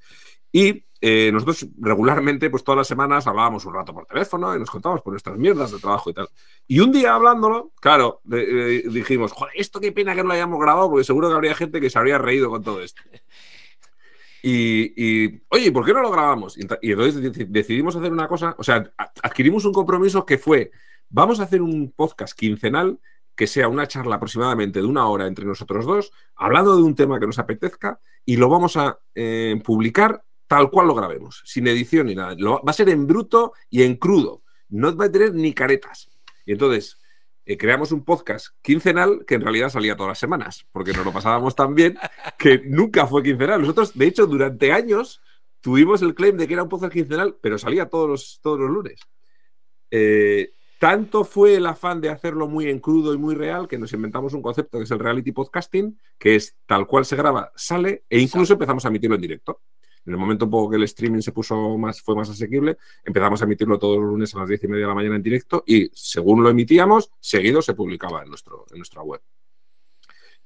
Y eh, nosotros regularmente, pues todas las semanas hablábamos un rato por teléfono y nos contábamos por nuestras mierdas de trabajo y tal. Y un día hablándolo, claro, dijimos, joder, esto qué pena que no lo hayamos grabado, porque seguro que habría gente que se habría reído con todo esto. Y, oye, ¿por qué no lo grabamos? Y, entonces decidimos hacer una cosa, o sea, adquirimos un compromiso que fue, vamos a hacer un podcast quincenal que sea una charla aproximadamente de una hora entre nosotros dos, hablando de un tema que nos apetezca, y lo vamos a eh, publicar tal cual lo grabemos, sin edición ni nada. va a ser en bruto y en crudo. No va a tener ni caretas. Y entonces, eh, creamos un podcast quincenal que en realidad salía todas las semanas, porque nos lo pasábamos tan bien que nunca fue quincenal. Nosotros, de hecho, durante años tuvimos el claim de que era un podcast quincenal, pero salía todos los, todos los lunes. Eh, tanto fue el afán de hacerlo muy en crudo y muy real que nos inventamos un concepto que es el reality podcasting, que es tal cual se graba, sale e incluso empezamos a emitirlo en directo. En el momento poco que el streaming se puso más, fue más asequible, empezamos a emitirlo todos los lunes a las diez y media de la mañana en directo y según lo emitíamos, seguido se publicaba en, nuestro, en nuestra web.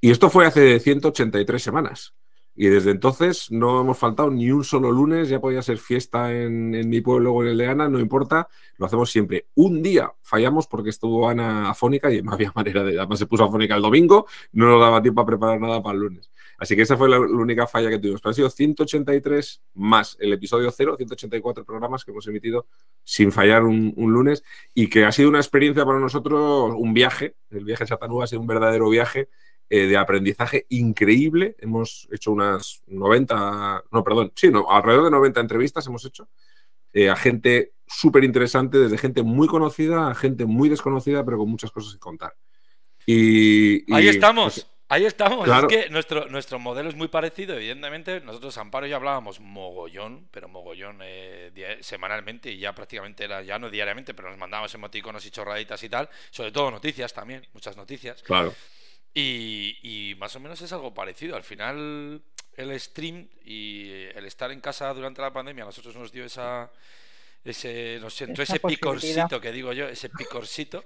Y esto fue hace 183 semanas. Y desde entonces no hemos faltado ni un solo lunes, ya podía ser fiesta en, mi pueblo o en el de Ana, no importa, lo hacemos siempre. Un día fallamos porque estuvo Ana afónica y no había manera de, además se puso afónica el domingo, no nos daba tiempo a preparar nada para el lunes. Así que esa fue la, única falla que tuvimos. Pero han sido 183 más el episodio 0, 184 programas que hemos emitido sin fallar un, lunes y que ha sido una experiencia para nosotros, un viaje. El viaje a satanás ha sido un verdadero viaje eh, de aprendizaje increíble. Hemos hecho unas 90, no, perdón, sí, no, alrededor de 90 entrevistas hemos hecho eh, a gente súper interesante, desde gente muy conocida a gente muy desconocida, pero con muchas cosas que contar. Y, Ahí estamos. Ahí estamos. Es que nuestro, nuestro modelo es muy parecido, evidentemente. Nosotros, Amparo, ya hablábamos mogollón, pero mogollón eh, semanalmente y ya prácticamente era, ya no diariamente, pero nos mandábamos emoticonos y chorraditas y tal. Sobre todo noticias también, muchas noticias. Claro. Y, y más o menos es algo parecido. Al final, el stream y el estar en casa durante la pandemia a nosotros nos dio esa ese, nos ese picorcito que digo yo, ese picorcito,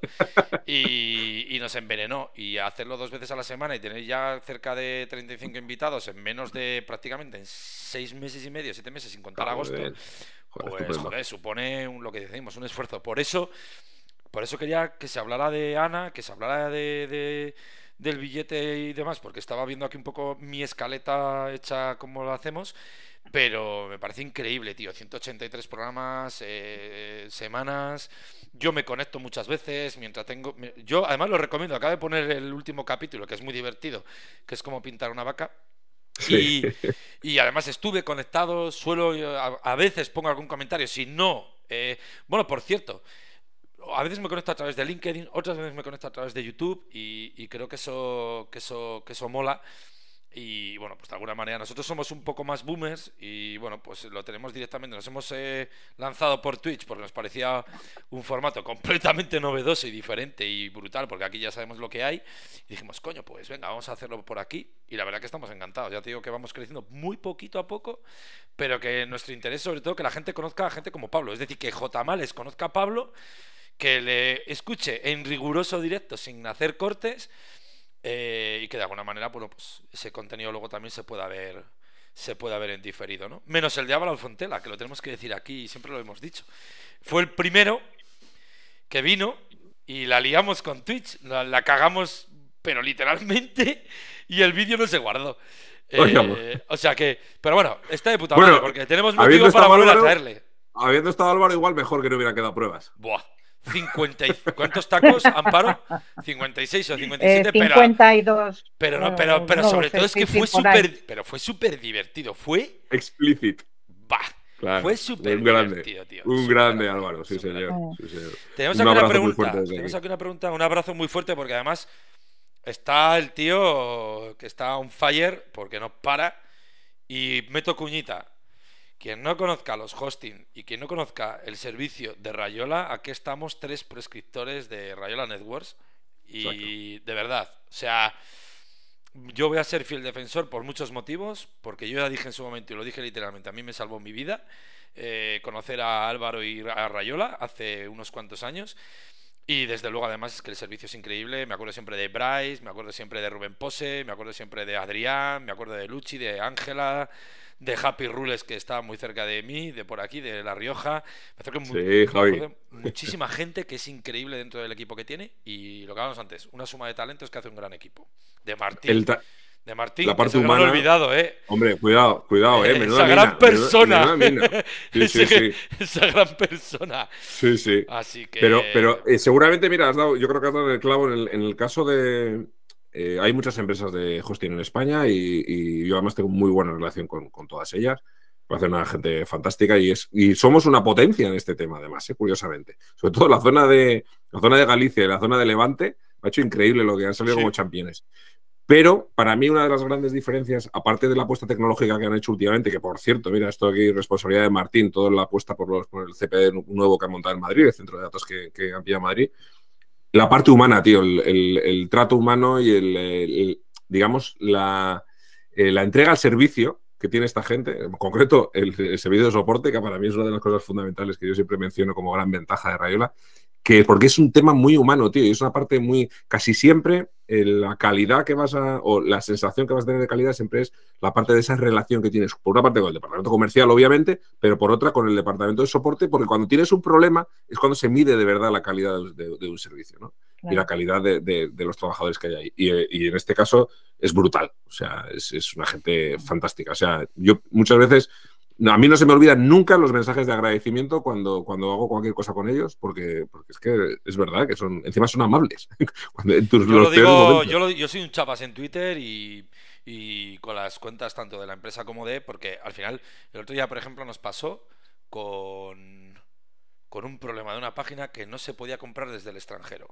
y, nos envenenó. Y hacerlo dos veces a la semana y tener ya cerca de 35 invitados en menos de prácticamente en seis meses y medio, siete meses, sin contar agosto, pues supone un, lo que decimos, un esfuerzo. Por eso, por eso quería que se hablara de Ana, que se hablara de, de del billete y demás, porque estaba viendo aquí un poco mi escaleta hecha como lo hacemos pero me parece increíble, tío. 183 programas, eh, semanas. Yo me conecto muchas veces mientras tengo. Yo, además, lo recomiendo. Acabo de poner el último capítulo, que es muy divertido, que es como pintar una vaca. Y, y además estuve conectado. Suelo. Eh, a, veces pongo algún comentario. Si no. Eh, bueno, por cierto. A veces me conecto a través de LinkedIn, otras veces me conecto a través de YouTube y, y creo que eso, que eso, que eso mola. Y bueno, pues de alguna manera nosotros somos un poco más boomers y bueno, pues lo tenemos directamente. Nos hemos eh, lanzado por Twitch porque nos parecía un formato completamente novedoso y diferente y brutal, porque aquí ya sabemos lo que hay. Y dijimos, coño, pues venga, vamos a hacerlo por aquí. Y la verdad que estamos encantados. Ya te digo que vamos creciendo muy poquito a poco, pero que nuestro interés, sobre todo, que la gente conozca a gente como Pablo. Es decir, que J. Males conozca a Pablo, que le escuche en riguroso directo sin hacer cortes eh, y que de alguna manera, bueno, pues ese contenido luego también se pueda ver se puede haber en diferido, ¿no? Menos el de Álvaro Fontela, que lo tenemos que decir aquí, y siempre lo hemos dicho. Fue el primero que vino y la liamos con Twitch, la, cagamos, pero literalmente, y el vídeo no se guardó. Eh, o sea que, pero bueno, está de puta madre, porque tenemos motivos para volver a traerle. Habiendo estado Álvaro, igual mejor que no hubiera quedado pruebas. Buah, ¿Cuántos tacos, Amparo? 56 o 57, 52. Eh, pero, pero, pero sobre todo es que fue súper pero fue divertido, fue explícit. fue súper divertido tío. Un grande, Álvaro, sí señor, Tenemos aquí una pregunta, tenemos aquí una pregunta, un abrazo muy fuerte porque además está el tío que está on fire porque no para y meto cuñita. Quien no conozca los hosting y quien no conozca el servicio de Rayola, aquí estamos tres prescriptores de Rayola Networks. Y de verdad, o sea, yo voy a ser fiel defensor por muchos motivos, porque yo ya dije en su momento y lo dije literalmente, a mí me salvó mi vida eh, conocer a Álvaro y a Rayola hace unos cuantos años. Y desde luego, además, es que el servicio es increíble. Me acuerdo siempre de Bryce, me acuerdo siempre de Rubén Pose, me acuerdo siempre de Adrián, me acuerdo de Luchi, de Ángela, de Happy Rules que está muy cerca de mí, de por aquí, de La Rioja. Me sí, Javi. muchísima gente que es increíble dentro del equipo que tiene y lo que hablamos antes, una suma de talentos que hace un gran equipo. De Martín. De Martín, la parte humana. olvidado, ¿eh? Hombre, cuidado, cuidado, ¿eh? esa gran persona. sí, sí, sí. Esa gran persona. Sí, sí. Así que. Pero, pero eh, seguramente, mira, has dado, yo creo que has dado el clavo en el caso de, eh, hay muchas empresas de hosting en España y, yo además tengo muy buena relación con, todas ellas. hacen una gente fantástica y, es, somos una potencia en este tema, además, eh, curiosamente. Sobre todo la zona, de, la zona de Galicia y la zona de Levante, ha hecho increíble lo que han salido como campeones. Pero para mí una de las grandes diferencias, aparte de la apuesta tecnológica que han hecho últimamente, que por cierto, mira, esto aquí responsabilidad de Martín, toda la apuesta por, el CPD nuevo que han montado en Madrid, el centro de datos que, que han Madrid, la parte humana, tío, el, trato humano y el, digamos, la, eh, la, entrega al servicio que tiene esta gente, en concreto el, servicio de soporte, que para mí es una de las cosas fundamentales que yo siempre menciono como gran ventaja de Rayola, que porque es un tema muy humano, tío, y es una parte muy, casi siempre eh, la calidad que vas a, o la sensación que vas a tener de calidad siempre es la parte de esa relación que tienes, por una parte con el departamento comercial, obviamente, pero por otra con el departamento de soporte, porque cuando tienes un problema es cuando se mide de verdad la calidad de, un servicio, ¿no? Y la calidad de, los trabajadores que hay ahí. Y, eh, y, en este caso es brutal, o sea, es, es una gente fantástica. O sea, yo muchas veces a mí no se me olvidan nunca los mensajes de agradecimiento cuando, cuando hago cualquier cosa con ellos, porque, porque es que es verdad que son, encima son amables. yo, digo, soy un chapas en Twitter y, con las cuentas tanto de la empresa como de, porque al final, el otro día, por ejemplo, nos pasó con, con un problema de una página que no se podía comprar desde el extranjero.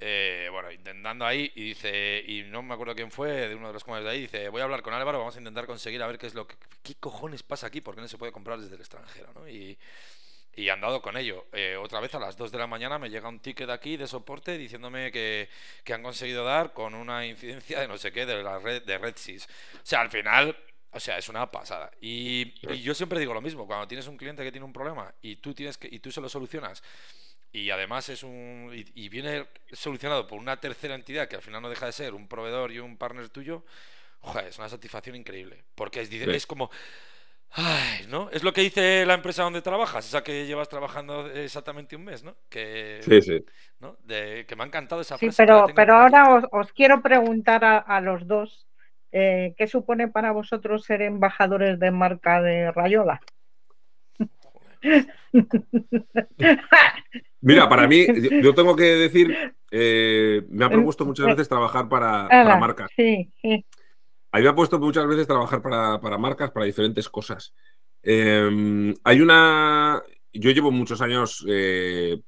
Eh, bueno, intentando ahí, y dice, y no me acuerdo quién fue, de uno de los comerciales de ahí, dice, voy a hablar con Álvaro, vamos a intentar conseguir a ver qué es lo qué cojones pasa aquí, porque no se puede comprar desde el extranjero, Y, y han dado con ello. Eh, otra vez a las 2 de la mañana me llega un ticket aquí de soporte diciéndome que, que han conseguido dar con una incidencia de no sé qué, de la red de RedSys. O sea, al final, o sea, es una pasada. Y, yo siempre digo lo mismo, cuando tienes un cliente que tiene un problema y tú tienes que, y tú se lo solucionas y además es un y, viene solucionado por una tercera entidad que al final no deja de ser un proveedor y un partner tuyo es una satisfacción increíble porque es, como no es lo que dice la empresa donde trabajas esa que llevas trabajando exactamente un mes no que sí, sí. que me ha encantado esa sí pero pero ahora os, quiero preguntar a, los dos eh, qué supone para vosotros ser embajadores de marca de Rayola Mira, para mí, yo tengo que decir, eh, me ha propuesto muchas eh, veces trabajar para, marcas. Sí, sí. A me ha puesto muchas veces trabajar para, marcas, para diferentes cosas. Em, hay una. Yo llevo muchos años. Eh,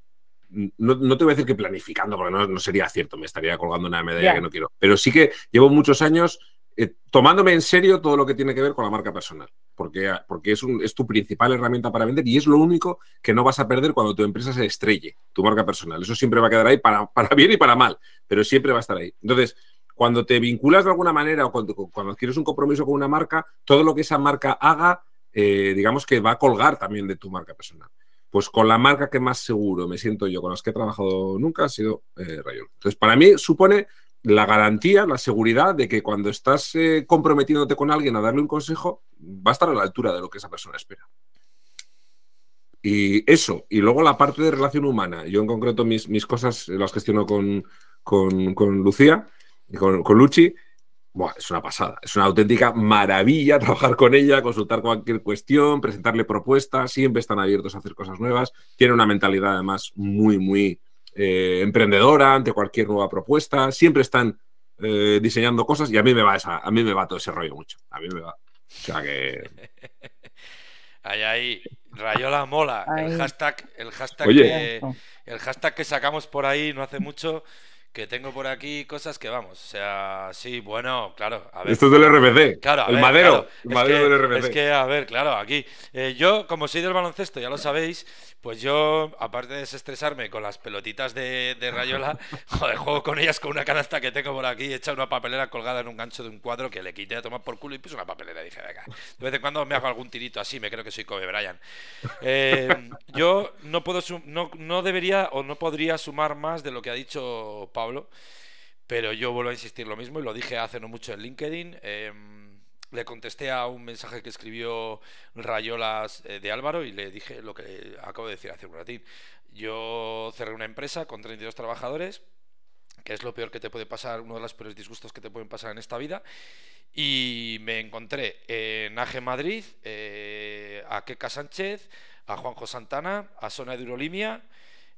no, te voy a decir que planificando, porque no, sería cierto, me estaría colgando una medalla que no quiero. Pero sí que llevo muchos años eh, tomándome en serio todo lo que tiene que ver con la marca personal, porque, ah, porque es, tu principal herramienta para vender y es lo único que no vas a perder cuando tu empresa se estrelle, tu marca personal. Eso siempre va a quedar ahí para, para bien y para mal, pero siempre va a estar ahí. Entonces, cuando te vinculas de alguna manera o cuando, adquieres un compromiso con una marca, todo lo que esa marca haga, eh, digamos que va a colgar también de tu marca personal pues con la marca que más seguro me siento yo, con las que he trabajado nunca, ha sido eh, Rayón. Entonces, para mí supone la garantía, la seguridad de que cuando estás eh, comprometiéndote con alguien a darle un consejo, va a estar a la altura de lo que esa persona espera. Y eso, y luego la parte de relación humana. Yo en concreto mis, mis cosas las gestiono con, con, con Lucía, con, con Luchi. es una pasada, es una auténtica maravilla trabajar con ella, consultar cualquier cuestión, presentarle propuestas, siempre están abiertos a hacer cosas nuevas. Tiene una mentalidad además muy, muy, eh, emprendedora ante cualquier nueva propuesta. Siempre están eh, diseñando cosas y a mí me va a mí me va todo ese rollo mucho. A mí me va. O sea que. Ahí, Rayola mola. El hashtag, el hashtag, el hashtag que sacamos por ahí no hace mucho que tengo por aquí cosas que vamos. O sea, sí, bueno, claro. A Esto es del RBC. Claro, el madero. El madero del RBC. Es que, a ver, claro, aquí. Eh, yo, como soy del baloncesto, ya lo sabéis, pues yo, aparte de desestresarme con las pelotitas de, Rayola, joder, juego con ellas con una canasta que tengo por aquí, hecha una papelera colgada en un gancho de un cuadro que le quité a tomar por culo y puse una papelera. Y dije, venga, de vez en cuando me hago algún tirito así, me creo que soy Kobe Bryant. Eh, yo no puedo, no, no debería o no podría sumar más de lo que ha dicho Pablo pero yo vuelvo a insistir lo mismo y lo dije hace no mucho en LinkedIn. Em, le contesté a un mensaje que escribió Rayolas eh, de Álvaro y le dije lo que acabo de decir hace un ratín. Yo cerré una empresa con 32 trabajadores, que es lo peor que te puede pasar, uno de los peores disgustos que te pueden pasar en esta vida. Y me encontré en Aje, Madrid eh, a Keca Sánchez, a Juanjo Santana, a Sona de Urolimia,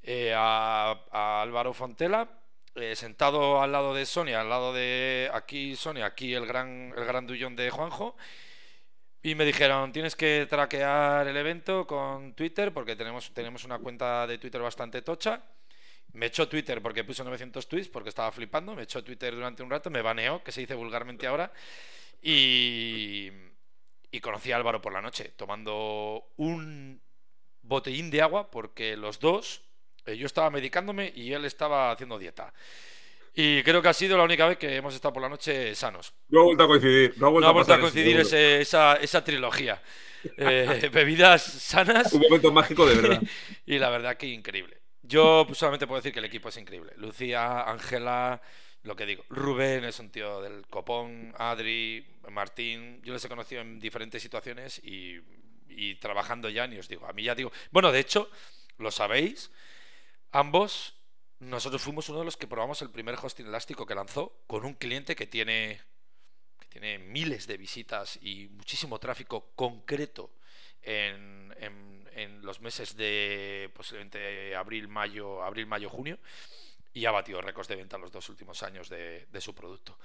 eh, a Álvaro Fontela eh, sentado al lado de Sonia, al lado de aquí Sonia, aquí el gran, el grandullón de Juanjo. Y me dijeron, tienes que traquear el evento con Twitter, porque tenemos, tenemos una cuenta de Twitter bastante tocha. Me echó Twitter porque puso 900 tweets, porque estaba flipando. Me echó Twitter durante un rato, me baneó, que se dice vulgarmente ahora. Y, y conocí a Álvaro por la noche, tomando un botellín de agua, porque los dos eh, yo estaba medicándome y él estaba haciendo dieta. Y creo que ha sido la única vez que hemos estado por la noche sanos. No ha vuelto a coincidir. No ha a, este coincidir esa, trilogía. Eh, bebidas sanas. Un momento mágico de verdad. y la verdad que increíble. Yo solamente puedo decir que el equipo es increíble. Lucía, Ángela, lo que digo. Rubén es un tío del copón, Adri, Martín. Yo les he conocido en diferentes situaciones y, y trabajando ya, ni os digo. A mí ya digo. Bueno, de hecho, lo sabéis Ambos, nosotros fuimos uno de los que probamos el primer hosting elástico que lanzó con un cliente que tiene, que tiene miles de visitas y muchísimo tráfico concreto en, los meses de posiblemente pues, abril, mayo, abril, mayo, junio y ha batido récords de venta los dos últimos años de, su producto.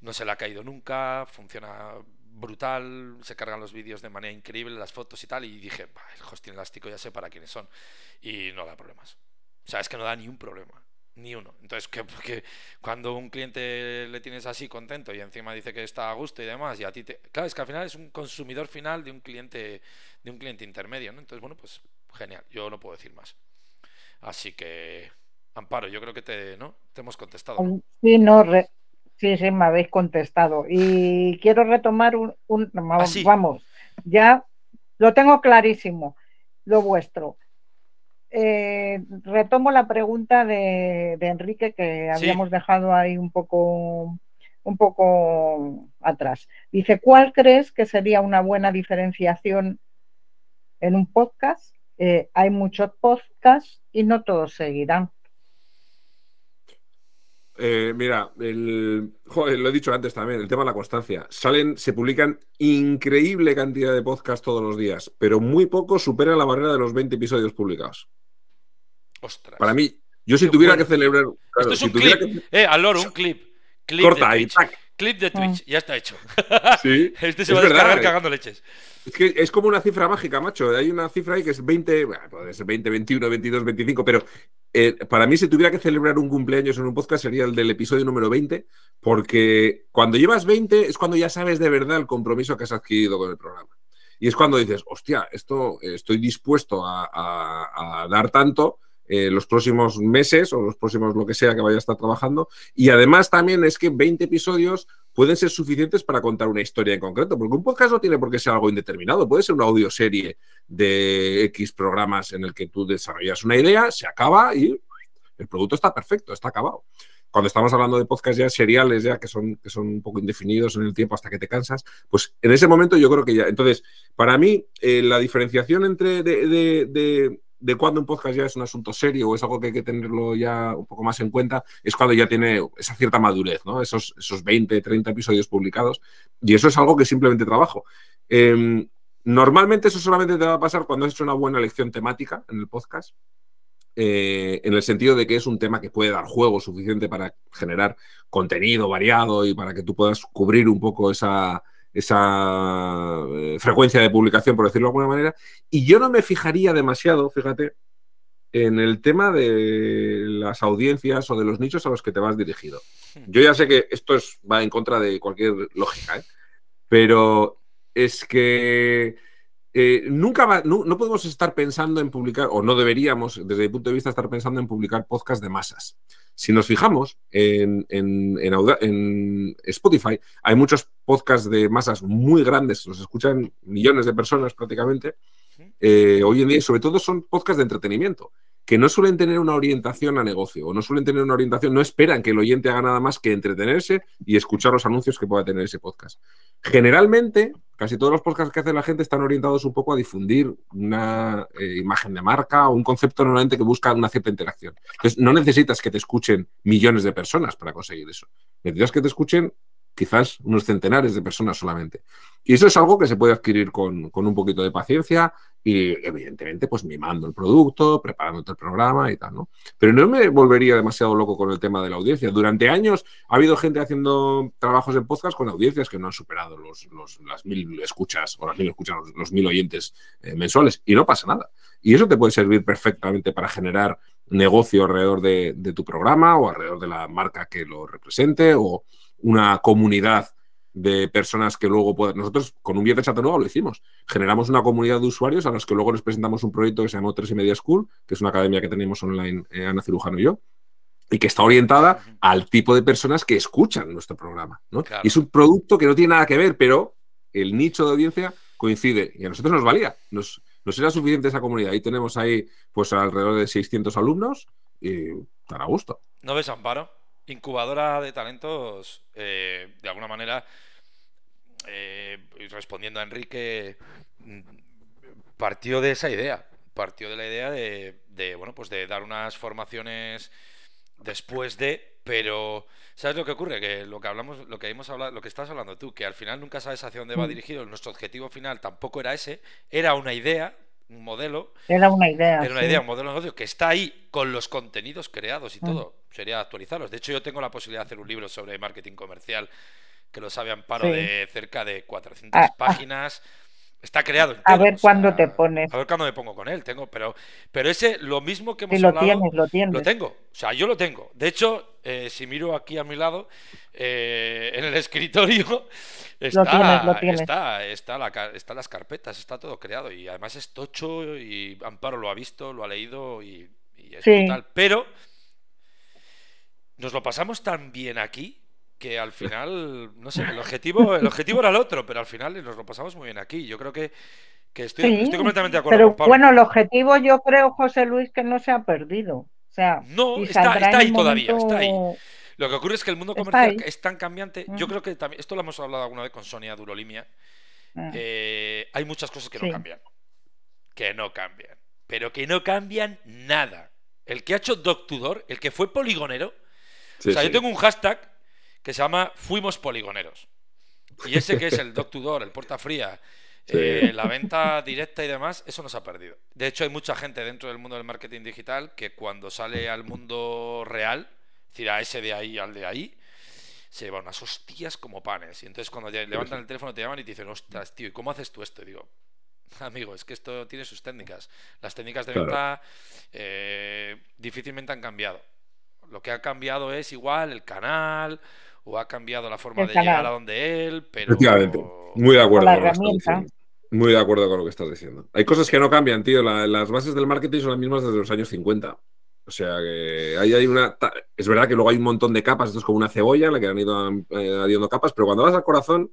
No se le ha caído nunca, funciona brutal, se cargan los vídeos de manera increíble, las fotos y tal, y dije, el hosting elástico ya sé para quiénes son, y no da problemas. O sea, es que no da ni un problema. Ni uno. Entonces, ¿qué? porque cuando un cliente le tienes así contento y encima dice que está a gusto y demás, y a ti te. Claro, es que al final es un consumidor final de un cliente, de un cliente intermedio, ¿no? Entonces, bueno, pues genial. Yo no puedo decir más. Así que, Amparo, yo creo que te, ¿no? te hemos contestado. Sí, no, sí, sí, me habéis contestado. Y quiero retomar un. Ah, vamos, ya lo tengo clarísimo, lo vuestro. Eh, retomo la pregunta de, Enrique que habíamos dejado ahí un poco, un poco atrás. Dice, ¿cuál crees que sería una buena diferenciación en un podcast? Eh, hay muchos podcasts y no todos seguirán. Eh, mira, lo he dicho antes también, el tema de la constancia. Salen, se publican increíble cantidad de podcasts todos los días, pero muy pocos superan la barrera de los 20 episodios publicados. Ostras. Para mí, yo si tuviera que celebrar. Esto es un clip. Eh, un clip. clip Corta ahí, Clip de Twitch, ah. ya está hecho. Sí, este se va a descargar eh. cagando leches. Es que es como una cifra mágica, macho. Hay una cifra ahí que es 20, bueno, puede ser 20, 21, 22, 25, pero eh, para mí si tuviera que celebrar un cumpleaños en un podcast sería el del episodio número 20, porque cuando llevas 20 es cuando ya sabes de verdad el compromiso que has adquirido con el programa. Y es cuando dices, hostia, esto estoy dispuesto a, a dar tanto eh, los próximos meses o los próximos lo que sea que vaya a estar trabajando. Y además también es que 20 episodios pueden ser suficientes para contar una historia en concreto, porque un podcast no tiene por qué ser algo indeterminado, puede ser una audioserie de X programas en el que tú desarrollas una idea, se acaba y el producto está perfecto, está acabado. Cuando estamos hablando de podcasts ya seriales, ya que son, que son un poco indefinidos en el tiempo hasta que te cansas, pues en ese momento yo creo que ya. Entonces, para mí, eh, la diferenciación entre de de cuando un podcast ya es un asunto serio o es algo que hay que tenerlo ya un poco más en cuenta, es cuando ya tiene esa cierta madurez, ¿no? Esos, esos 20, 30 episodios publicados. Y eso es algo que simplemente trabajo. Em, normalmente eso solamente te va a pasar cuando has hecho una buena elección temática en el podcast. Eh, en el sentido de que es un tema que puede dar juego suficiente para generar contenido variado y para que tú puedas cubrir un poco esa, esa eh, frecuencia de publicación, por decirlo de alguna manera. Y yo no me fijaría demasiado, fíjate, en el tema de las audiencias o de los nichos a los que te vas dirigido. Yo ya sé que esto es, va en contra de cualquier lógica, ¿eh? pero es que eh, nunca no, podemos estar pensando en publicar, o no deberíamos, desde mi punto de vista, estar pensando en publicar podcast de masas. Si nos fijamos en, Spotify, hay muchos podcasts de masas muy grandes, los escuchan millones de personas prácticamente. Eh, hoy en día, y sobre todo, son podcasts de entretenimiento que no suelen tener una orientación a negocio o no suelen tener una orientación, no esperan que el oyente haga nada más que entretenerse y escuchar los anuncios que pueda tener ese podcast. Generalmente, casi todos los podcasts que hace la gente están orientados un poco a difundir una eh, imagen de marca o un concepto normalmente que busca una cierta interacción. Entonces, no necesitas que te escuchen millones de personas para conseguir eso. Necesitas que te escuchen quizás unos centenares de personas solamente. Y eso es algo que se puede adquirir con, un poquito de paciencia y, evidentemente, pues mimando el producto, preparándote el programa y tal, ¿no? Pero no me volvería demasiado loco con el tema de la audiencia. Durante años ha habido gente haciendo trabajos en podcast con audiencias que no han superado los, las mil escuchas o las mil escuchas, los, mil oyentes eh, mensuales y no pasa nada. Y eso te puede servir perfectamente para generar negocio alrededor de, de tu programa o alrededor de la marca que lo represente o una comunidad de personas que luego puedan... Nosotros con un billete chat nuevo lo hicimos. Generamos una comunidad de usuarios a los que luego les presentamos un proyecto que se llamó 3 y Media School, que es una academia que tenemos online eh, Ana Cirujano y yo, y que está orientada al tipo de personas que escuchan nuestro programa. Y es un producto que no tiene nada que ver, pero el nicho de audiencia coincide y a nosotros nos valía. Nos, era suficiente esa comunidad. y tenemos ahí pues alrededor de 600 alumnos y tan a gusto. ¿No ves amparo? incubadora de talentos, eh, de alguna manera, eh, respondiendo a Enrique, partió de esa idea, partió de la idea de, bueno, pues de dar unas formaciones después de, pero ¿sabes lo que ocurre? Que lo que hablamos, lo que hemos hablado, lo que estás hablando tú, que al final nunca sabes hacia dónde va mm. dirigido, nuestro objetivo final tampoco era ese, era una idea modelo. Era una idea. Era una idea, un modelo de negocio que está ahí con los contenidos creados y mm. todo. Sería actualizarlos. De hecho, yo tengo la posibilidad de hacer un libro sobre marketing comercial que lo sabe Amparo de cerca de 400 ah, ah. páginas. Está creado. a ver cuándo te pones. A ver cuándo me pongo con él. Tengo, pero, pero ese, lo mismo que hemos lo tienes, lo tienes. Lo tengo. O sea, yo lo tengo. De hecho, eh, si miro aquí a mi lado, eh, en el escritorio, está, lo Está, está, las carpetas, está todo creado. Y además es tocho y Amparo lo ha visto, lo ha leído y, es Pero nos lo pasamos tan bien aquí que al final, no sé, el objetivo, el objetivo era el otro, pero al final nos lo pasamos muy bien aquí. Yo creo que, estoy, completamente de acuerdo. bueno, el objetivo yo creo, José Luis, que no se ha perdido. O sea, no, está, ahí todavía, Lo que ocurre es que el mundo comercial es tan cambiante. Yo creo que también, esto lo hemos hablado alguna vez con Sonia Durolimia. Ah. Eh, hay muchas cosas que no cambian. Que no cambian. Pero que no cambian nada. El que ha hecho Doctudor, el que fue poligonero. o sea, yo tengo un hashtag que se llama Fuimos Poligoneros. Y ese que es el doctor el Puerta Fría, eh, la venta directa y demás, eso nos ha perdido. De hecho, hay mucha gente dentro del mundo del marketing digital que cuando sale al mundo real, es decir, a ese de ahí al de ahí, se van unas hostias como panes. Y entonces cuando levantan el teléfono te llaman y te dicen, ostras, tío, ¿y cómo haces tú esto? Y digo, amigo, es que esto tiene sus técnicas. Las técnicas de venta eh, difícilmente han cambiado. Lo que ha cambiado es igual el canal, o ha cambiado la forma de llegar a donde él, pero... muy de acuerdo. Con muy de acuerdo con lo que estás diciendo. Hay cosas que no cambian, tío. las bases del marketing son las mismas desde los años 50. O sea, que ahí hay una... Es verdad que luego hay un montón de capas, esto es como una cebolla en la que han ido añadiendo eh, capas, pero cuando vas al corazón,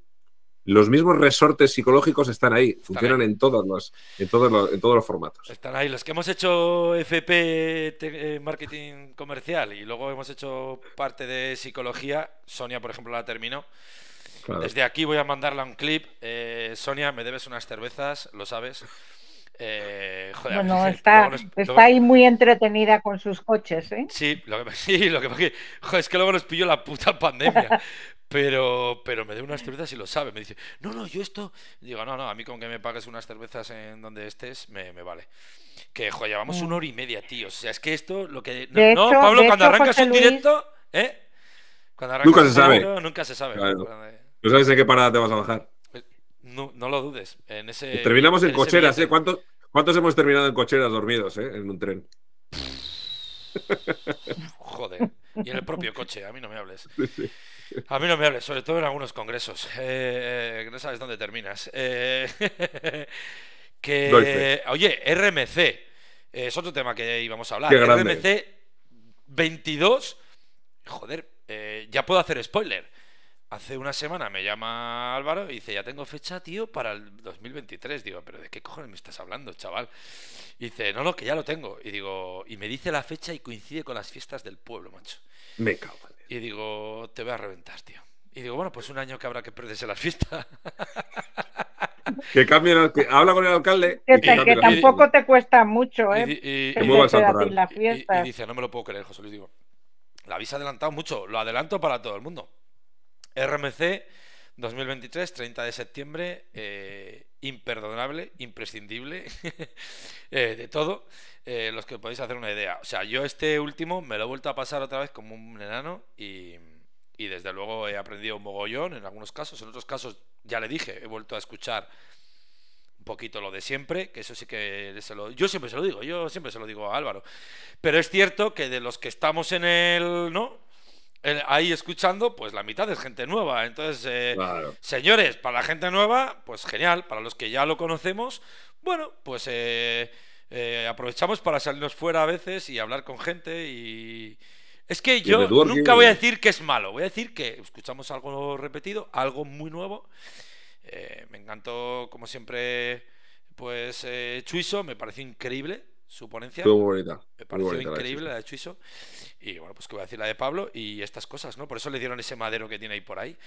los mismos resortes psicológicos están ahí, funcionan En, todos los, todos los, en todos los formatos. Están ahí, los que hemos hecho FP eh, marketing comercial y luego hemos hecho parte de psicología, Sonia por ejemplo la terminó. Desde aquí voy a mandarla un clip. Eh, Sonia, me debes unas cervezas, lo sabes. Eh, bueno, está, está ahí muy entretenida con sus coches, ¿eh? Sí, lo que, que pasa es que luego nos pilló la puta pandemia. Pero, pero me de unas cervezas y lo sabe. Me dice, no, no, yo esto. Digo, no, no, a mí con que me pagues unas cervezas en donde estés, me, vale. Que, joder, llevamos mm. una hora y media, tío. O sea, es que esto, lo que. No, Pablo, cuando arrancas un directo. ¿eh? Cuando arrancas nunca se sabe. nunca se sabe. No sabes en qué parada te vas a bajar no, lo dudes. Terminamos en, cocheras, ¿eh? ¿Cuántos, ¿Cuántos hemos terminado en cocheras dormidos, eh? En un tren. Joder. Y en el propio coche, a mí no me hables. A mí no me hables, sobre todo en algunos congresos. Eh, eh, no sabes dónde terminas. Eh, que, oye, RMC. Es otro tema que íbamos a hablar. RMC 22. Joder, ya puedo hacer spoiler. Hace una semana me llama Álvaro y dice, ya tengo fecha, tío, para el 2023. Digo, pero ¿de qué cojones me estás hablando, chaval? Y dice, no, no, que ya lo tengo. Y digo, y me dice la fecha y coincide con las fiestas del pueblo, macho. Me cago. Y digo, te voy a reventar, tío. Y digo, bueno, pues un año que habrá que perderse las fiestas. que cambien, habla con el alcalde. Que, tampoco te cuesta mucho, ¿eh? Y, y, la y, dice, no me lo puedo creer, José Luis, digo. La habéis adelantado mucho, lo adelanto para todo el mundo. RMC 2023, 30 de septiembre, eh, imperdonable, imprescindible, eh, de todo, eh, los que podéis hacer una idea. O sea, yo este último me lo he vuelto a pasar otra vez como un enano y, desde luego he aprendido un mogollón en algunos casos, en otros casos ya le dije, he vuelto a escuchar un poquito lo de siempre, que eso sí que yo siempre se lo digo, yo siempre se lo digo a Álvaro. Pero es cierto que de los que estamos en el, ¿no? ahí escuchando, pues la mitad es gente nueva. Entonces, eh, señores, para la gente nueva, pues genial. Para los que ya lo conocemos, bueno, pues eh, eh, aprovechamos para salirnos fuera a veces y hablar con gente y... Es que yo nunca voy a decir que es malo, voy a decir que escuchamos algo repetido, algo muy nuevo. me encantó, como siempre, pues Chuiso, me pareció increíble su ponencia. Me pareció increíble la de, Chuiso. Y bueno, pues que voy a decir la de Pablo y estas cosas, ¿no? Por eso le dieron ese madero que tiene ahí por ahí,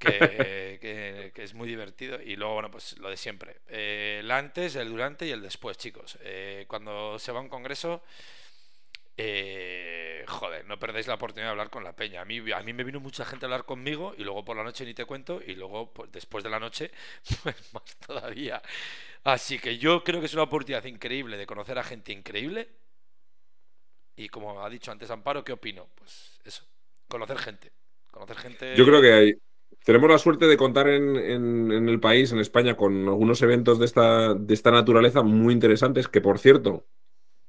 que, que, es muy divertido. Y luego, bueno, pues lo de siempre. Eh, el antes, el durante y el después, chicos. Eh, cuando se va a un congreso eh, joder, no perdáis la oportunidad de hablar con la peña. A mí, a mí me vino mucha gente a hablar conmigo y luego por la noche ni te cuento y luego pues, después de la noche, pues más todavía. Así que yo creo que es una oportunidad increíble de conocer a gente increíble. Y como ha dicho antes Amparo, ¿qué opino? Pues eso, conocer gente. Conocer gente. Yo creo que hay, tenemos la suerte de contar en, el país, en España, con algunos eventos de esta, de esta naturaleza muy interesantes, que por cierto,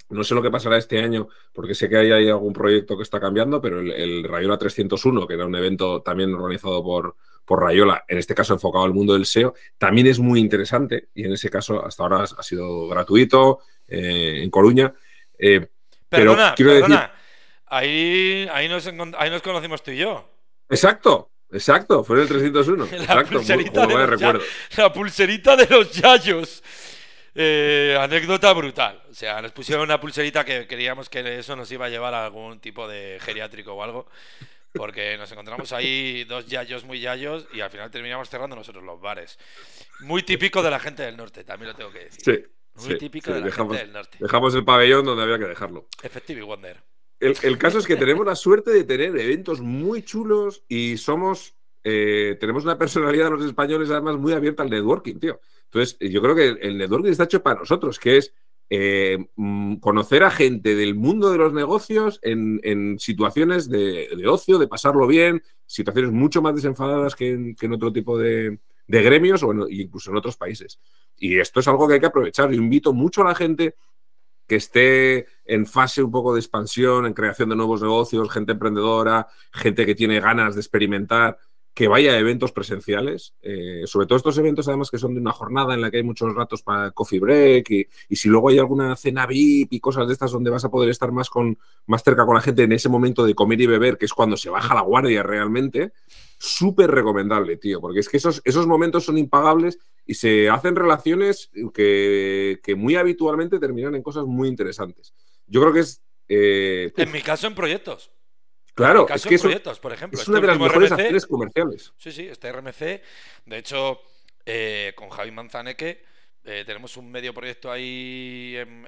no sé lo que pasará este año, porque sé que hay, algún proyecto que está cambiando, pero el, Rayola 301, que era un evento también organizado por, por Rayola, en este caso enfocado al mundo del SEO, también es muy interesante y en ese caso hasta ahora ha sido gratuito eh, en Coruña. Eh, perdona, pero quiero Ahí, ahí, nos, ahí nos conocimos tú y yo. Exacto, Exacto, fue en el 301. La Exacto, pulserita, de recuerdo. la pulserita de los yayos. Eh, anécdota brutal. O sea, nos pusieron una pulserita que queríamos que eso nos iba a llevar a algún tipo de geriátrico o algo. Porque nos encontramos ahí dos yayos muy yayos y al final terminamos cerrando nosotros los bares. Muy típico de la gente del norte, también lo tengo que decir. Sí. Muy típico de la gente del norte. Dejamos el pabellón donde había que dejarlo. Efectivo Wonder. El, caso es que tenemos la suerte de tener eventos muy chulos y somos. Eh, tenemos una personalidad de los españoles, además, muy abierta al networking, tío. Entonces, eh, yo creo que el, networking está hecho para nosotros, que es eh, mm, conocer a gente del mundo de los negocios en, situaciones de, ocio, de pasarlo bien, situaciones mucho más desenfadadas que en, otro tipo de, gremios o incluso en otros países. Y esto es algo que hay que aprovechar. Yo invito mucho a la gente que esté en fase un poco de expansión, en creación de nuevos negocios, gente emprendedora, gente que tiene ganas de experimentar, que vaya a eventos presenciales, eh, sobre todo estos eventos además que son de una jornada en la que hay muchos ratos para coffee break y, si luego hay alguna cena VIP y cosas de estas donde vas a poder estar más, con, más cerca con la gente en ese momento de comer y beber, que es cuando se baja la guardia realmente, súper recomendable, tío, porque es que esos, esos momentos son impagables y se hacen relaciones que, muy habitualmente terminan en cosas muy interesantes. Yo creo que es... Eh, en mi caso, en proyectos. Claro, es que proyectos, por ejemplo. Es este una de las mejores acciones comerciales. Sí, sí, este RMC. De hecho, eh, con Javi Manzaneque eh, tenemos un medio proyecto ahí en,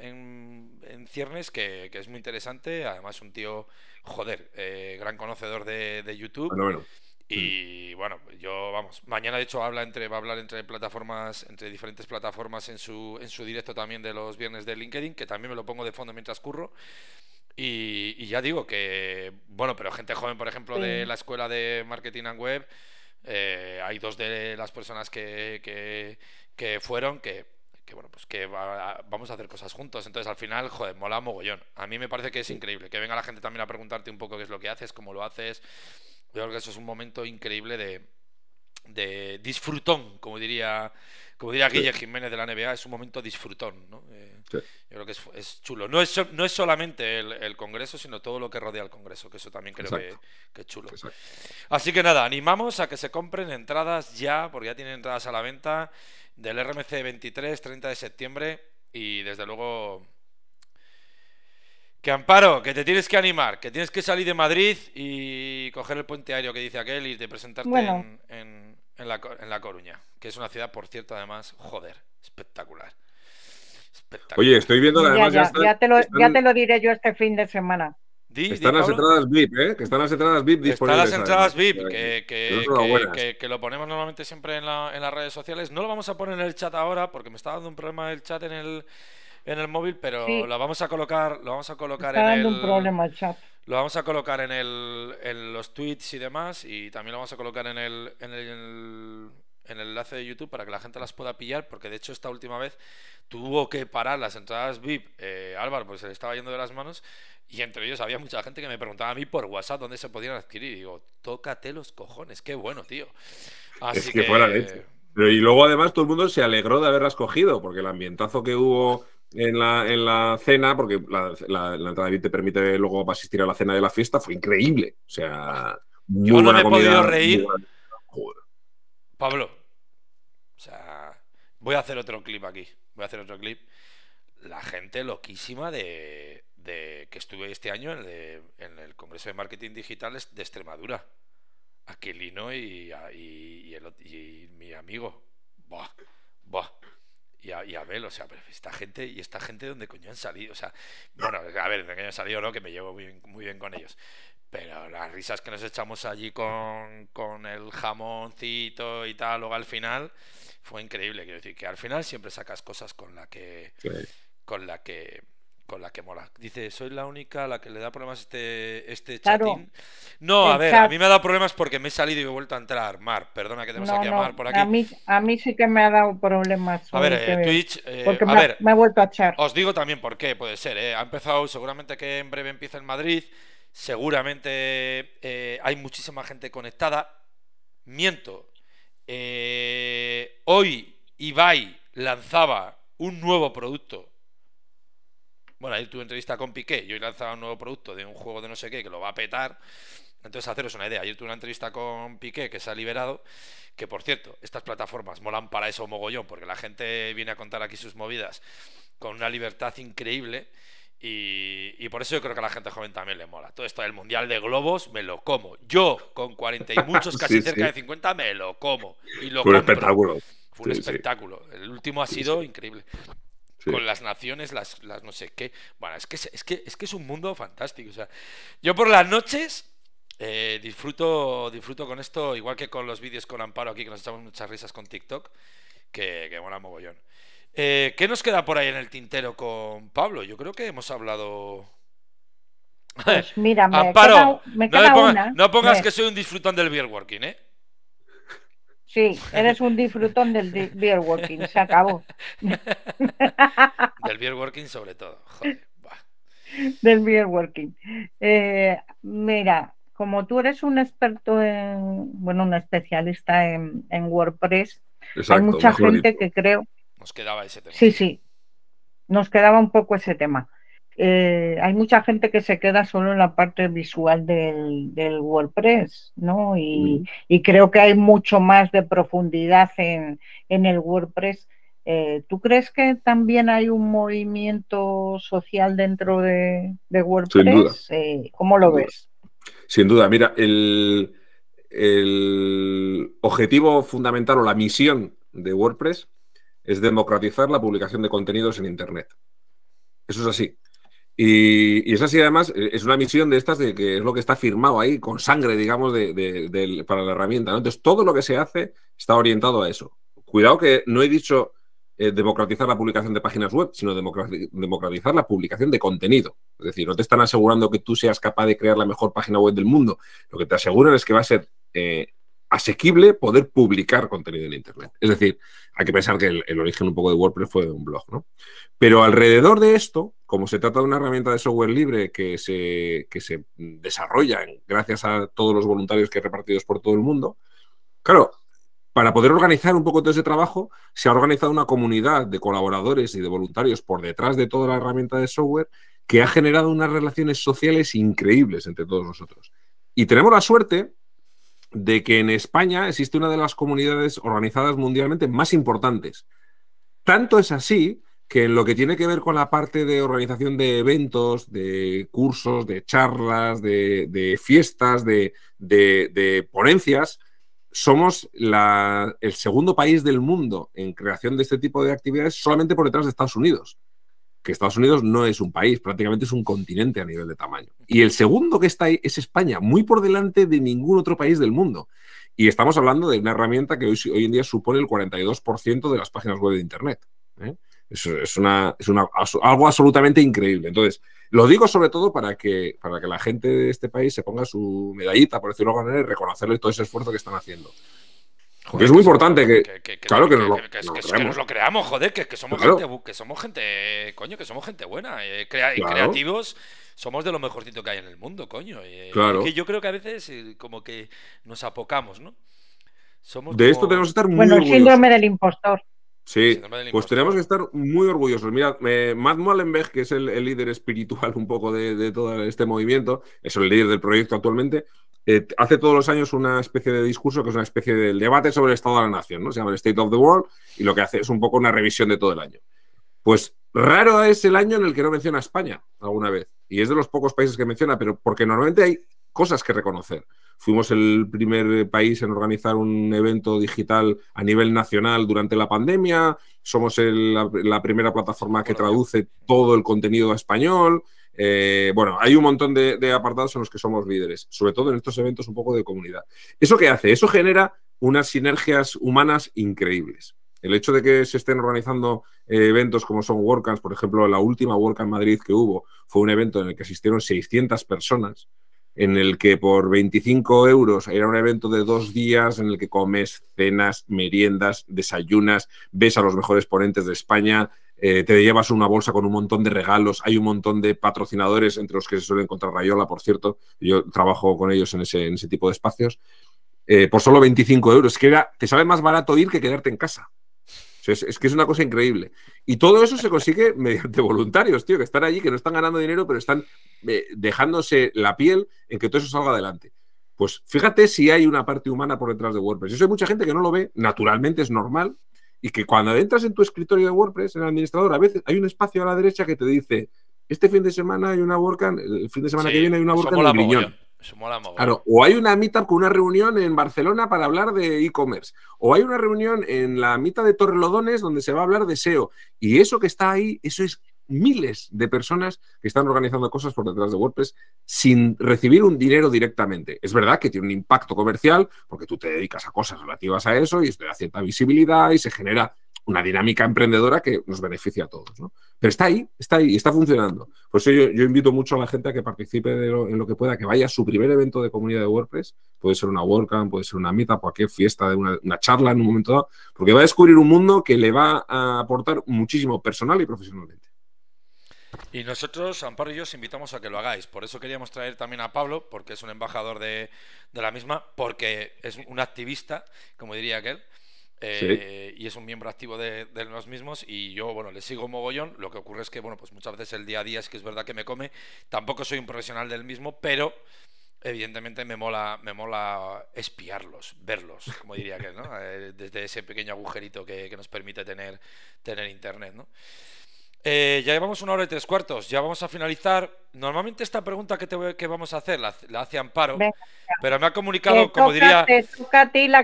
en, ciernes que, es muy interesante. Además, un tío, joder, eh, gran conocedor de, YouTube. Y mm. bueno, yo vamos, mañana de hecho habla entre, va a hablar entre plataformas, entre diferentes plataformas en su, en su directo también de los viernes de LinkedIn, que también me lo pongo de fondo mientras curro. Y, ya digo que, bueno, pero gente joven, por ejemplo, de la escuela de marketing and web, eh, hay dos de las personas que, que, fueron que, bueno, pues que vamos a hacer cosas juntos. Entonces, al final, joder, mola mogollón. A mí me parece que es increíble que venga la gente también a preguntarte un poco qué es lo que haces, cómo lo haces. Yo creo que eso es un momento increíble de, de disfrutón, como diría como diría Guillermo Jiménez de la NBA, es un momento disfrutón. ¿no? Eh, yo creo que es, chulo. No es, no es solamente el, Congreso, sino todo lo que rodea al Congreso, que eso también creo que, es chulo. Así que nada, animamos a que se compren entradas ya, porque ya tienen entradas a la venta del RMC 23, 30 de septiembre, y desde luego que Amparo, que te tienes que animar, que tienes que salir de Madrid y coger el puente aéreo que dice aquel y de presentarte en, en la, en la Coruña, que es una ciudad, por cierto, además, joder, espectacular. espectacular. Oye, estoy viendo la Ya, ya, te lo, ya te lo diré yo este fin de semana. están las entradas VIP, ¿eh? Que están las entradas VIP disponibles. Están las entradas VIP, que, que, que, lo ponemos normalmente siempre en, la, en, las redes sociales. No lo vamos a poner en el chat ahora porque me está dando un problema el chat en el, en el móvil, pero lo vamos a colocar, lo vamos a colocar está dando un problema el chat. Lo vamos a colocar en, el, en los tweets y demás y también lo vamos a colocar en el, en el, en el enlace de YouTube para que la gente las pueda pillar, porque de hecho esta última vez tuvo que parar las entradas VIP eh, Álvaro, porque se le estaba yendo de las manos, y entre ellos había mucha gente que me preguntaba a mí por WhatsApp dónde se podían adquirir. Y digo, tócate los cojones, qué bueno, tío. Así es que, fuera leche. y luego además todo el mundo se alegró de haberlas cogido, porque el ambientazo que hubo en la, cena, porque la, la, de entrada te permite luego asistir a la cena de la fiesta, fue increíble. O sea, yo no me he podido reír. Pablo, o sea, voy a hacer otro clip aquí. Voy a hacer otro clip. La gente loquísima de, que estuve este año en, el Congreso de Marketing Digital de Extremadura. Aquilino y, mi amigo. Buah, y, a, Abel, o sea, pero esta gente, ¿y esta gente dónde coño han salido? O sea, bueno, a ver, de coño han salido no, que me llevo muy bien, con ellos. Pero las risas que nos echamos allí con, el jamoncito y tal, luego al final, fue increíble. Quiero decir que al final siempre sacas cosas con la que. Con la que con la que mola. Dice, soy la única la que le da problemas este, este chatín. No, a ver, a mí me ha dado problemas porque me he salido y he vuelto a entrar. Mar, perdona que tenemos vas a Mar... por aquí. A mí, a mí sí que me ha dado problemas. A ver, eh, Twitch. Eh, me, ver, me he vuelto a echar. Os digo también por qué, puede ser. Eh. Ha empezado, seguramente que en breve empieza en Madrid. Seguramente hay muchísima gente conectada. Miento. hoy Ibai lanzaba un nuevo producto bueno, ahí tu entrevista con Piqué, yo he lanzado un nuevo producto de un juego de no sé qué que lo va a petar. Entonces, haceros una idea. Ayer tuve una entrevista con Piqué que se ha liberado. Que por cierto, estas plataformas molan para eso mogollón, porque la gente viene a contar aquí sus movidas con una libertad increíble. Y, por eso yo creo que a la gente joven también le mola. Todo esto del Mundial de Globos me lo como. Yo, con 40 y muchos, casi cerca de 50, me lo como. Y un espectáculo. Fue un espectáculo. El último ha sido increíble. Con las naciones, las, no sé qué. Bueno, es que es, que es que es un mundo fantástico. O sea, yo por las noches eh, disfruto, disfruto con esto, igual que con los vídeos con Amparo aquí, que nos echamos muchas risas con TikTok, que, que mogollón. Eh, ¿Qué nos queda por ahí en el tintero con Pablo? Yo creo que hemos hablado. Pues mira, Amparo, no, pongas, no pongas que soy un disfrutante del beer working, ¿eh? Sí, eres un disfrutón del beer working, se acabó. Del beer working sobre todo. Joder, Del beer working. Eh, mira, como tú eres un experto en, bueno, un especialista en, WordPress, hay mucha gente que creo... Nos quedaba ese tema. Sí, sí, nos quedaba un poco ese tema. Eh, hay mucha gente que se queda solo en la parte visual del, WordPress, ¿no? Y, creo que hay mucho más de profundidad en, el WordPress. Eh, ¿Tú crees que también hay un movimiento social dentro de, WordPress? Sin eh, ¿Cómo lo ves? Sin duda, mira, el objetivo fundamental o la misión de WordPress es democratizar la publicación de contenidos en Internet. Eso es así. Y, es así, además, eh, es una misión de estas de que es lo que está firmado ahí, con sangre, digamos, de, para la herramienta. Entonces, todo lo que se hace está orientado a eso. Cuidado que no he dicho eh, democratizar la publicación de páginas web, sino democratizar la publicación de contenido. Es decir, no te están asegurando que tú seas capaz de crear la mejor página web del mundo. Lo que te aseguran es que va a ser eh, asequible poder publicar contenido en Internet. Es decir, hay que pensar que el, origen un poco de WordPress fue de un blog, ¿no? Pero alrededor de esto, como se trata de una herramienta de software libre que se, que se desarrolla gracias a todos los voluntarios que repartidos por todo el mundo, claro, para poder organizar un poco todo ese trabajo, se ha organizado una comunidad de colaboradores y de voluntarios por detrás de toda la herramienta de software que ha generado unas relaciones sociales increíbles entre todos nosotros. Y tenemos la suerte de que en España existe una de las comunidades organizadas mundialmente más importantes. Tanto es así que en lo que tiene que ver con la parte de organización de eventos, de cursos, de charlas, de, fiestas, de, ponencias, somos el segundo país del mundo en creación de este tipo de actividades solamente por detrás de Estados Unidos que Estados Unidos no es un país, prácticamente es un continente a nivel de tamaño. Y el segundo que está ahí es España, muy por delante de ningún otro país del mundo. Y estamos hablando de una herramienta que hoy, en día supone el 42% de las páginas web de Internet. ¿eh? Es, una, es algo absolutamente increíble. Entonces, lo digo sobre todo para que, para que la gente de este país se ponga su medallita, por decirlo de alguna y reconocerle todo ese esfuerzo que están haciendo es muy importante que, claro nos lo, creamos, joder, que, somos gente, somos gente, coño, que somos gente buena, eh, y creativos, somos de lo mejorcito que hay en el mundo, coño. Eh, que yo creo que a veces eh, como que nos apocamos, ¿no? Somos de esto tenemos que estar muy Bueno, síndrome del impostor. Sí, pues tenemos que estar muy orgullosos. Mira, Matt Mullenberg, que es el, líder espiritual un poco de, todo este movimiento, es el líder del proyecto actualmente, eh, hace todos los años una especie de discurso que es una especie de debate sobre el Estado de la Nación, ¿no? Se llama el State of the World y lo que hace es un poco una revisión de todo el año. Pues raro es el año en el que no menciona España alguna vez. Y es de los pocos países que menciona, pero porque normalmente hay cosas que reconocer. Fuimos el primer país en organizar un evento digital a nivel nacional durante la pandemia, somos la, la, primera plataforma que traduce todo el contenido a español, eh, bueno, hay un montón de, apartados en los que somos líderes, sobre todo en estos eventos un poco de comunidad. ¿Eso qué hace? Eso genera unas sinergias humanas increíbles. El hecho de que se estén organizando eh, eventos como son WordCamps, por ejemplo, la última WordCamp Madrid que hubo fue un evento en el que asistieron 600 personas, en el que por 25 euros era un evento de dos días en el que comes, cenas, meriendas, desayunas, ves a los mejores ponentes de España, eh, te llevas una bolsa con un montón de regalos, hay un montón de patrocinadores entre los que se suele encontrar Rayola, por cierto, yo trabajo con ellos en ese, tipo de espacios, eh, por solo 25 euros, Es que te sale más barato ir que quedarte en casa. es, que es una cosa increíble. Y todo eso se consigue mediante voluntarios, tío, que están allí, que no están ganando dinero, pero están eh, dejándose la piel en que todo eso salga adelante. Pues fíjate si hay una parte humana por detrás de WordPress. Eso hay mucha gente que no lo ve, naturalmente es normal, y que cuando entras en tu escritorio de WordPress, en el administrador, a veces hay un espacio a la derecha que te dice, este fin de semana hay una WordCamp, el fin de semana que viene hay una WordCamp en Claro, o hay una meetup con una reunión en Barcelona para hablar de e-commerce, o hay una reunión en la mitad de Torrelodones donde se va a hablar de SEO, y eso que está ahí, eso es miles de personas que están organizando cosas por detrás de WordPress sin recibir un dinero directamente. Es verdad que tiene un impacto comercial porque tú te dedicas a cosas relativas a eso y te da cierta visibilidad y se genera una dinámica emprendedora que nos beneficia a todos. ¿no? Pero está ahí, está ahí, está funcionando. Por eso yo, invito mucho a la gente a que participe en lo que pueda, que vaya a su primer evento de comunidad de WordPress, puede ser una WordCamp, puede ser una meetup, cualquier fiesta, de una, una, charla en un momento dado, porque va a descubrir un mundo que le va a aportar muchísimo personal y profesionalmente. Y nosotros, Amparo y yo, os invitamos a que lo hagáis. Por eso queríamos traer también a Pablo, porque es un embajador de, la misma, porque es un activista, como diría aquel. Eh, y es un miembro activo de, los mismos y yo, bueno, le sigo mogollón, lo que ocurre es que, bueno, pues muchas veces el día a día es que es verdad que me come, tampoco soy un profesional del mismo, pero evidentemente me mola, me mola espiarlos, verlos, como diría aquel ¿no? Eh, desde ese pequeño agujerito que, nos permite tener, tener internet, ¿no? Eh, ya llevamos una hora y tres cuartos, ya vamos a finalizar. Normalmente esta pregunta que, te, que vamos a hacer la, hace Amparo, pero me ha comunicado, como diría...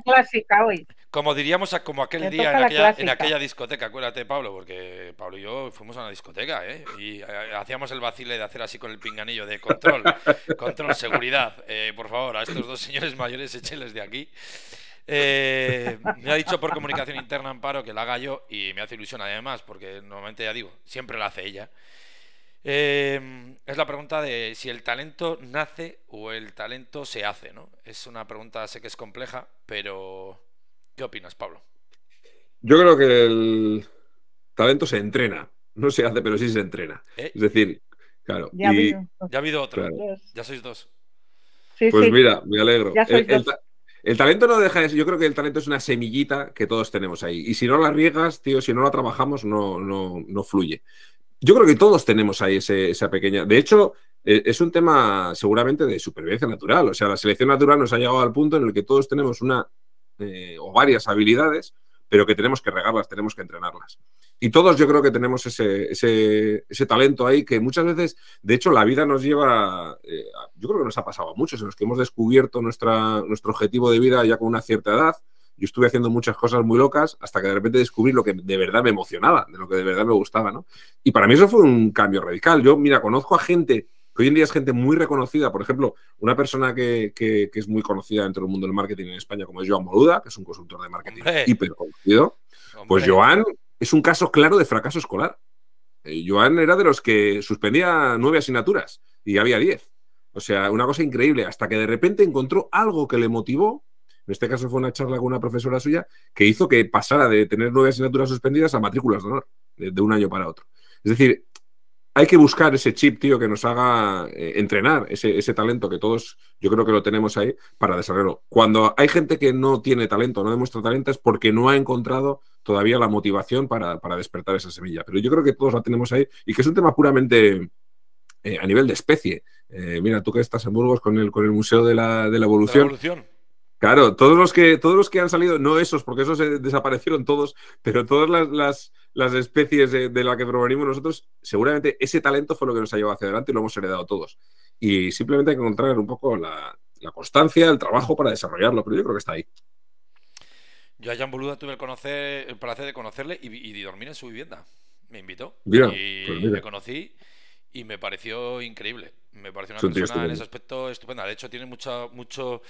clásica hoy. Como diríamos, como aquel día en aquella, discoteca, acuérdate Pablo, porque Pablo y yo fuimos a una discoteca ¿eh? y eh, hacíamos el vacile de hacer así con el pinganillo de control, control, seguridad. por favor, a estos dos señores mayores échenles de aquí. Eh, me ha dicho por comunicación interna Amparo que la haga yo y me hace ilusión además, porque normalmente ya digo, siempre la hace ella. Eh, es la pregunta de si el talento nace o el talento se hace, ¿no? Es una pregunta, sé que es compleja, pero ¿qué opinas, Pablo? Yo creo que el talento se entrena, no se hace, pero sí se entrena. Eh. Es decir, claro. Ya, ha habido, otro, Ya sois dos. pues mira, me alegro. El talento no deja eso. yo creo que el talento es una semillita que todos tenemos ahí. Y si no la riegas, tío, si no la trabajamos, no, no, no fluye. Yo creo que todos tenemos ahí esa pequeña. De hecho, e, es un tema seguramente de supervivencia natural. O sea, la selección natural nos ha llegado al punto en el que todos tenemos una eh, o varias habilidades pero que tenemos que regarlas, tenemos que entrenarlas. Y todos yo creo que tenemos ese, talento ahí que muchas veces, de hecho, la vida nos lleva, eh, yo creo que nos ha pasado a muchos, en los que hemos descubierto nuestra, nuestro objetivo de vida ya con una cierta edad. Yo estuve haciendo muchas cosas muy locas hasta que de repente descubrí lo que de verdad me emocionaba, de lo que de verdad me gustaba, ¿no? Y para mí eso fue un cambio radical. Yo, mira, conozco a gente que hoy en día es gente muy reconocida. Por ejemplo, una persona que, es muy conocida dentro del mundo del marketing en España, como es Joan Boluda, que es un consultor de marketing hiperconocido. Pues Joan es un caso claro de fracaso escolar. Eh, Joan era de los que suspendía nueve asignaturas y había diez. O sea, una cosa increíble, hasta que de repente encontró algo que le motivó. En este caso fue una charla con una profesora suya que hizo que pasara de tener nueve asignaturas suspendidas a matrículas de honor, de un año para otro. Es decir, hay que buscar ese chip, tío, que nos haga eh, entrenar ese, ese, talento que todos, yo creo que lo tenemos ahí para desarrollarlo. Cuando hay gente que no tiene talento, no demuestra talento, es porque no ha encontrado todavía la motivación para, para despertar esa semilla. Pero yo creo que todos la tenemos ahí y que es un tema puramente eh, a nivel de especie. Eh, mira, tú que estás en Burgos con el, con el Museo de la, Evolución. De la evolución. Claro, todos los que todos los que han salido, no esos, porque esos eh, desaparecieron todos, pero todas las, las, especies de, de las que provenimos nosotros, seguramente ese talento fue lo que nos ha llevado hacia adelante y lo hemos heredado todos. Y simplemente hay que encontrar un poco la, constancia, el trabajo para desarrollarlo, pero yo creo que está ahí. Yo a Jan Boluda tuve el, placer de conocerle y, de dormir en su vivienda. Me invitó y pues me conocí y me pareció increíble me parece una persona en ese aspecto estupenda. De hecho, tiene mucha, mucho.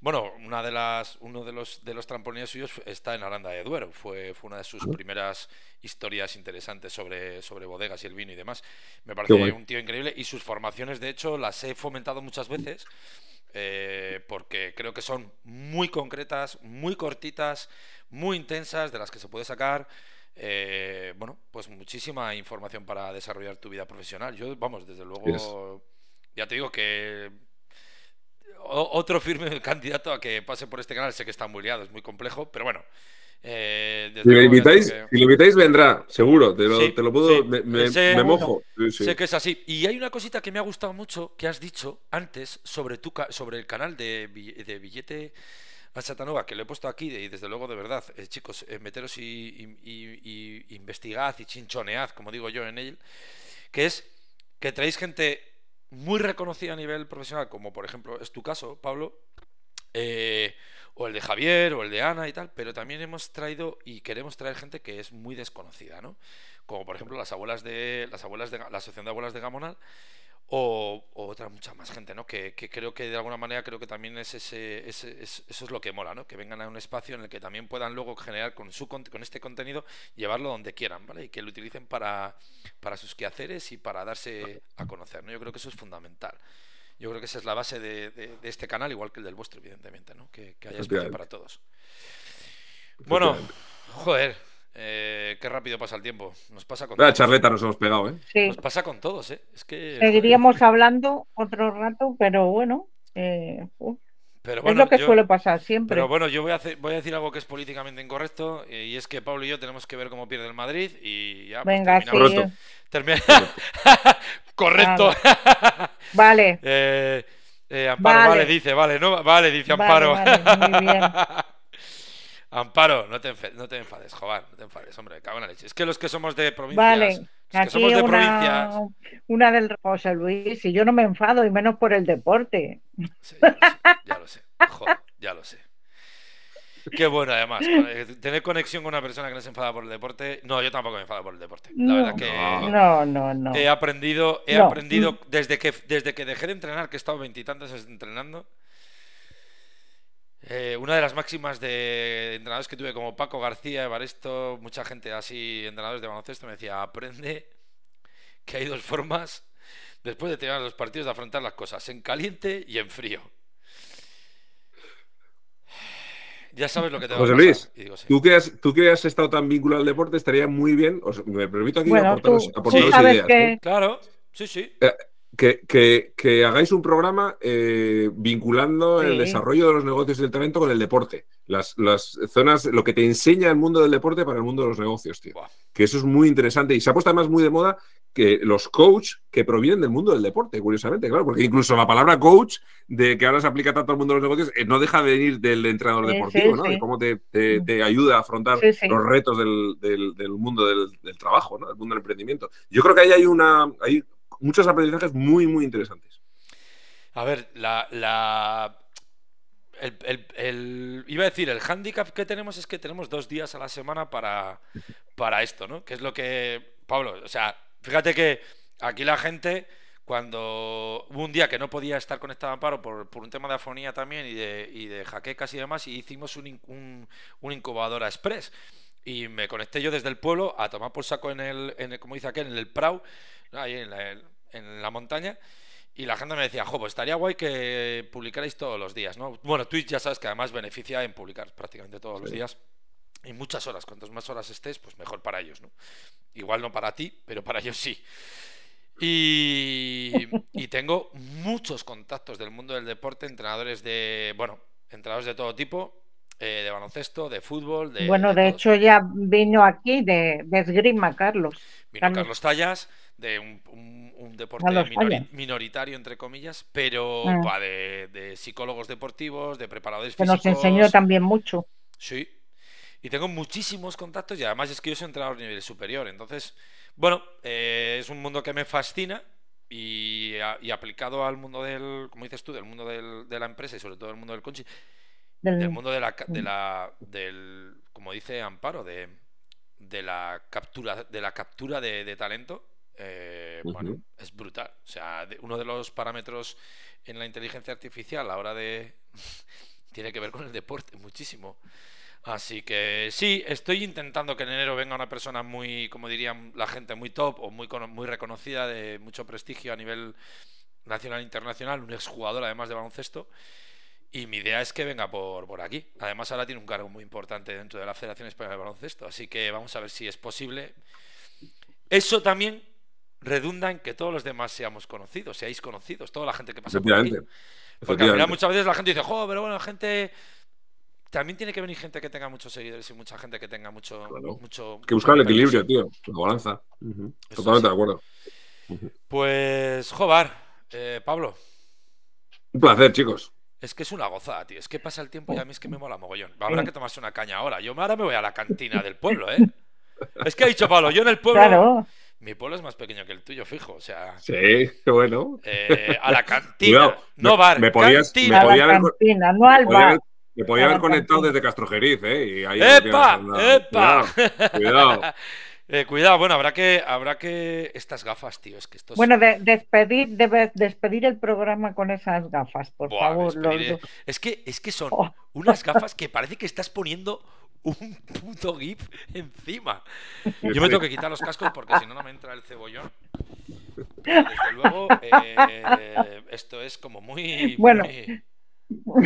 Bueno, una de las, uno de los de los trampolines suyos está en Aranda de Duero. Fue, fue una de sus primeras historias interesantes sobre, sobre bodegas y el vino y demás. Me parece un tío increíble. Y sus formaciones, de hecho, las he fomentado muchas veces. Eh, porque creo que son muy concretas, muy cortitas, muy intensas, de las que se puede sacar. Eh, bueno, pues muchísima información para desarrollar tu vida profesional. Yo, vamos, desde luego ya te digo que otro firme candidato a que pase por este canal, sé que está muy liado, es muy complejo, pero bueno. Eh, si, lo invitáis, vendrá, seguro, te lo, puedo, me, mojo. sé que es así. Y hay una cosita que me ha gustado mucho que has dicho antes sobre, tu, sobre el canal de, Billete a Chatanova, que lo he puesto aquí, y desde luego, de verdad, eh, chicos, eh, meteros y, y, y, investigad y chinchonead, como digo yo en él, que es que traéis gente muy reconocida a nivel profesional, como por ejemplo es tu caso, Pablo, eh, o el de Javier, o el de Ana y tal, pero también hemos traído y queremos traer gente que es muy desconocida, ¿no? Como por ejemplo las abuelas de. las abuelas de la Asociación de Abuelas de Gamonal, o, otra mucha más gente, ¿no? Que, creo que de alguna manera creo que también es ese, eso es lo que mola, ¿no? Que vengan a un espacio en el que también puedan luego generar con su con este contenido llevarlo donde quieran, ¿vale? Y que lo utilicen para, sus quehaceres y para darse a conocer, ¿no? Yo creo que eso es fundamental. Yo creo que esa es la base de, este canal, igual que el del vuestro, evidentemente, ¿no? Que, que haya espacio para todos. Bueno, joder, eh, qué rápido pasa el tiempo. Nos pasa con. La todos. charleta nos hemos pegado, ¿eh? Nos pasa con todos, ¿eh? Seguiríamos hablando otro rato, pero bueno. Eh, pero es lo que suele pasar siempre. Pero bueno, yo voy a, decir algo que es políticamente incorrecto eh, y es que Pablo y yo tenemos que ver cómo pierde el Madrid y ya. Pues, Venga, Sí. Correcto. Vale. Amparo, vale. dice, vale, no, vale, dice Amparo. muy bien. Amparo, no te, enfades, Jovar, no te enfades, hombre, cago en la leche. Es que los que somos de provincias. Vale, que somos de provincia provincias... una del José Luis, y yo no me enfado, y menos por el deporte. Sí, ya lo sé, ya lo sé. ya lo sé. Qué bueno, además. Tener conexión con una persona que no se enfada por el deporte. No, yo tampoco me enfado por el deporte. la verdad que. No, no, no. He aprendido, he aprendido mm. desde que, desde que dejé de entrenar, que he estado veintitantos entrenando eh, una de las máximas de entrenadores que tuve como Paco García, Evaristo, mucha gente así, entrenadores de baloncesto, me decía, aprende que hay dos formas después de terminar los partidos de afrontar las cosas, en caliente y en frío. Ya sabes lo que te va a Luis, tú, que has, que has estado tan vinculado al deporte, estaría muy bien, os, me permito aquí bueno, aportaros, ideas. Claro, sí, sí. Eh, que, hagáis un programa eh, vinculando el desarrollo de los negocios y el talento con el deporte. Las, zonas, lo que te enseña el mundo del deporte para el mundo de los negocios, tío. Que eso es muy interesante. Y se ha puesto además muy de moda que los coach que provienen del mundo del deporte, curiosamente, claro, porque incluso la palabra coach, de que ahora se aplica tanto al mundo de los negocios, eh, no deja de venir del entrenador deportivo, ¿no? De cómo te, ayuda a afrontar los retos del, mundo del, trabajo, ¿no? Del mundo del emprendimiento. Yo creo que ahí hay una. Hay, muchos aprendizajes muy, muy interesantes. A ver, la, El, iba a decir, el hándicap que tenemos es que tenemos dos días a la semana para, para esto, ¿no? Que es lo que, Pablo, o sea, fíjate que aquí la gente, cuando hubo un día que no podía estar conectado a Amparo por, un tema de afonía también y de, y de jaquecas y demás, y hicimos un, un, un incubadora express. Y me conecté yo desde el pueblo a tomar por saco en el, en como dice aquel, en el Prau, ahí en la, en la montaña. Y la gente me decía, jo, pues estaría guay que publicarais todos los días, ¿no? Bueno, Twitch ya sabes que además beneficia en publicar prácticamente todos los días. Y muchas horas, cuantas más horas estés, pues mejor para ellos, ¿no? Igual no para ti, pero para ellos sí. Y, y tengo muchos contactos del mundo del deporte, entrenadores de, bueno, entrenadores de todo tipo, eh, de baloncesto, de fútbol. De, bueno, de, hecho ya vino aquí de, de esgrima Carlos. Vino Carlos, Carlos Tallas de un, un, deporte minoritario, entre comillas, pero mm. de, psicólogos deportivos, de preparadores que nos enseñó también mucho. Sí. Y tengo muchísimos contactos y además es que yo soy entrenador de nivel superior. Entonces, bueno, eh, es un mundo que me fascina y, aplicado al mundo del, como dices tú, del mundo de la empresa y sobre todo del mundo del coaching, del, mundo de la, de la, del, como dice Amparo, de, de la captura, de la captura de, de talento, eh, bueno, es brutal. O sea, uno de los parámetros en la inteligencia artificial ahora de... tiene que ver con el deporte, muchísimo. Así que sí, estoy intentando que en enero venga una persona muy, como dirían la gente, muy top o muy, muy reconocida, de mucho prestigio a nivel nacional e internacional, un exjugador además de baloncesto. Y mi idea es que venga por, por aquí. Además ahora tiene un cargo muy importante dentro de la Federación Española de Baloncesto, así que vamos a ver si es posible. Eso también redunda en que todos los demás seamos conocidos, seáis conocidos, toda la gente que pasa por aquí. Porque al muchas veces la gente dice, joder, pero bueno, la gente... También tiene que venir gente que tenga muchos seguidores y mucha gente que tenga mucho... mucho que buscar el equilibrio, tío, la balanza. Totalmente de acuerdo. Pues, Jobar, eh, Pablo. Un placer, chicos. Es que es una gozada, tío. Es que pasa el tiempo y a mí es que me mola mogollón. Habrá que tomarse una caña ahora. Yo ahora me voy a la cantina del pueblo, ¿eh? Es que ha dicho Pablo, yo en el pueblo... Claro. Mi pueblo es más pequeño que el tuyo, fijo. O sea. Sí, qué bueno. Eh, a la cantina. no me, bar. Me podías, a la cantina, no al bar. me podía haber conectado desde Castrojeriz, ¿eh? ¡Epa! ¡Epa! Cuidado. Eh, cuidado. bueno, habrá que, habrá que. Estas gafas, tío, es que esto. Bueno, despedir, debes despedir el programa con esas gafas, por favor. Los... Eh. Es, que, es que son oh. unas gafas que parece que estás poniendo un puto GIF encima. Yo me tengo que quitar los cascos porque si no, no me entra el cebollón. Pero desde luego, eh, esto es como muy. Bueno.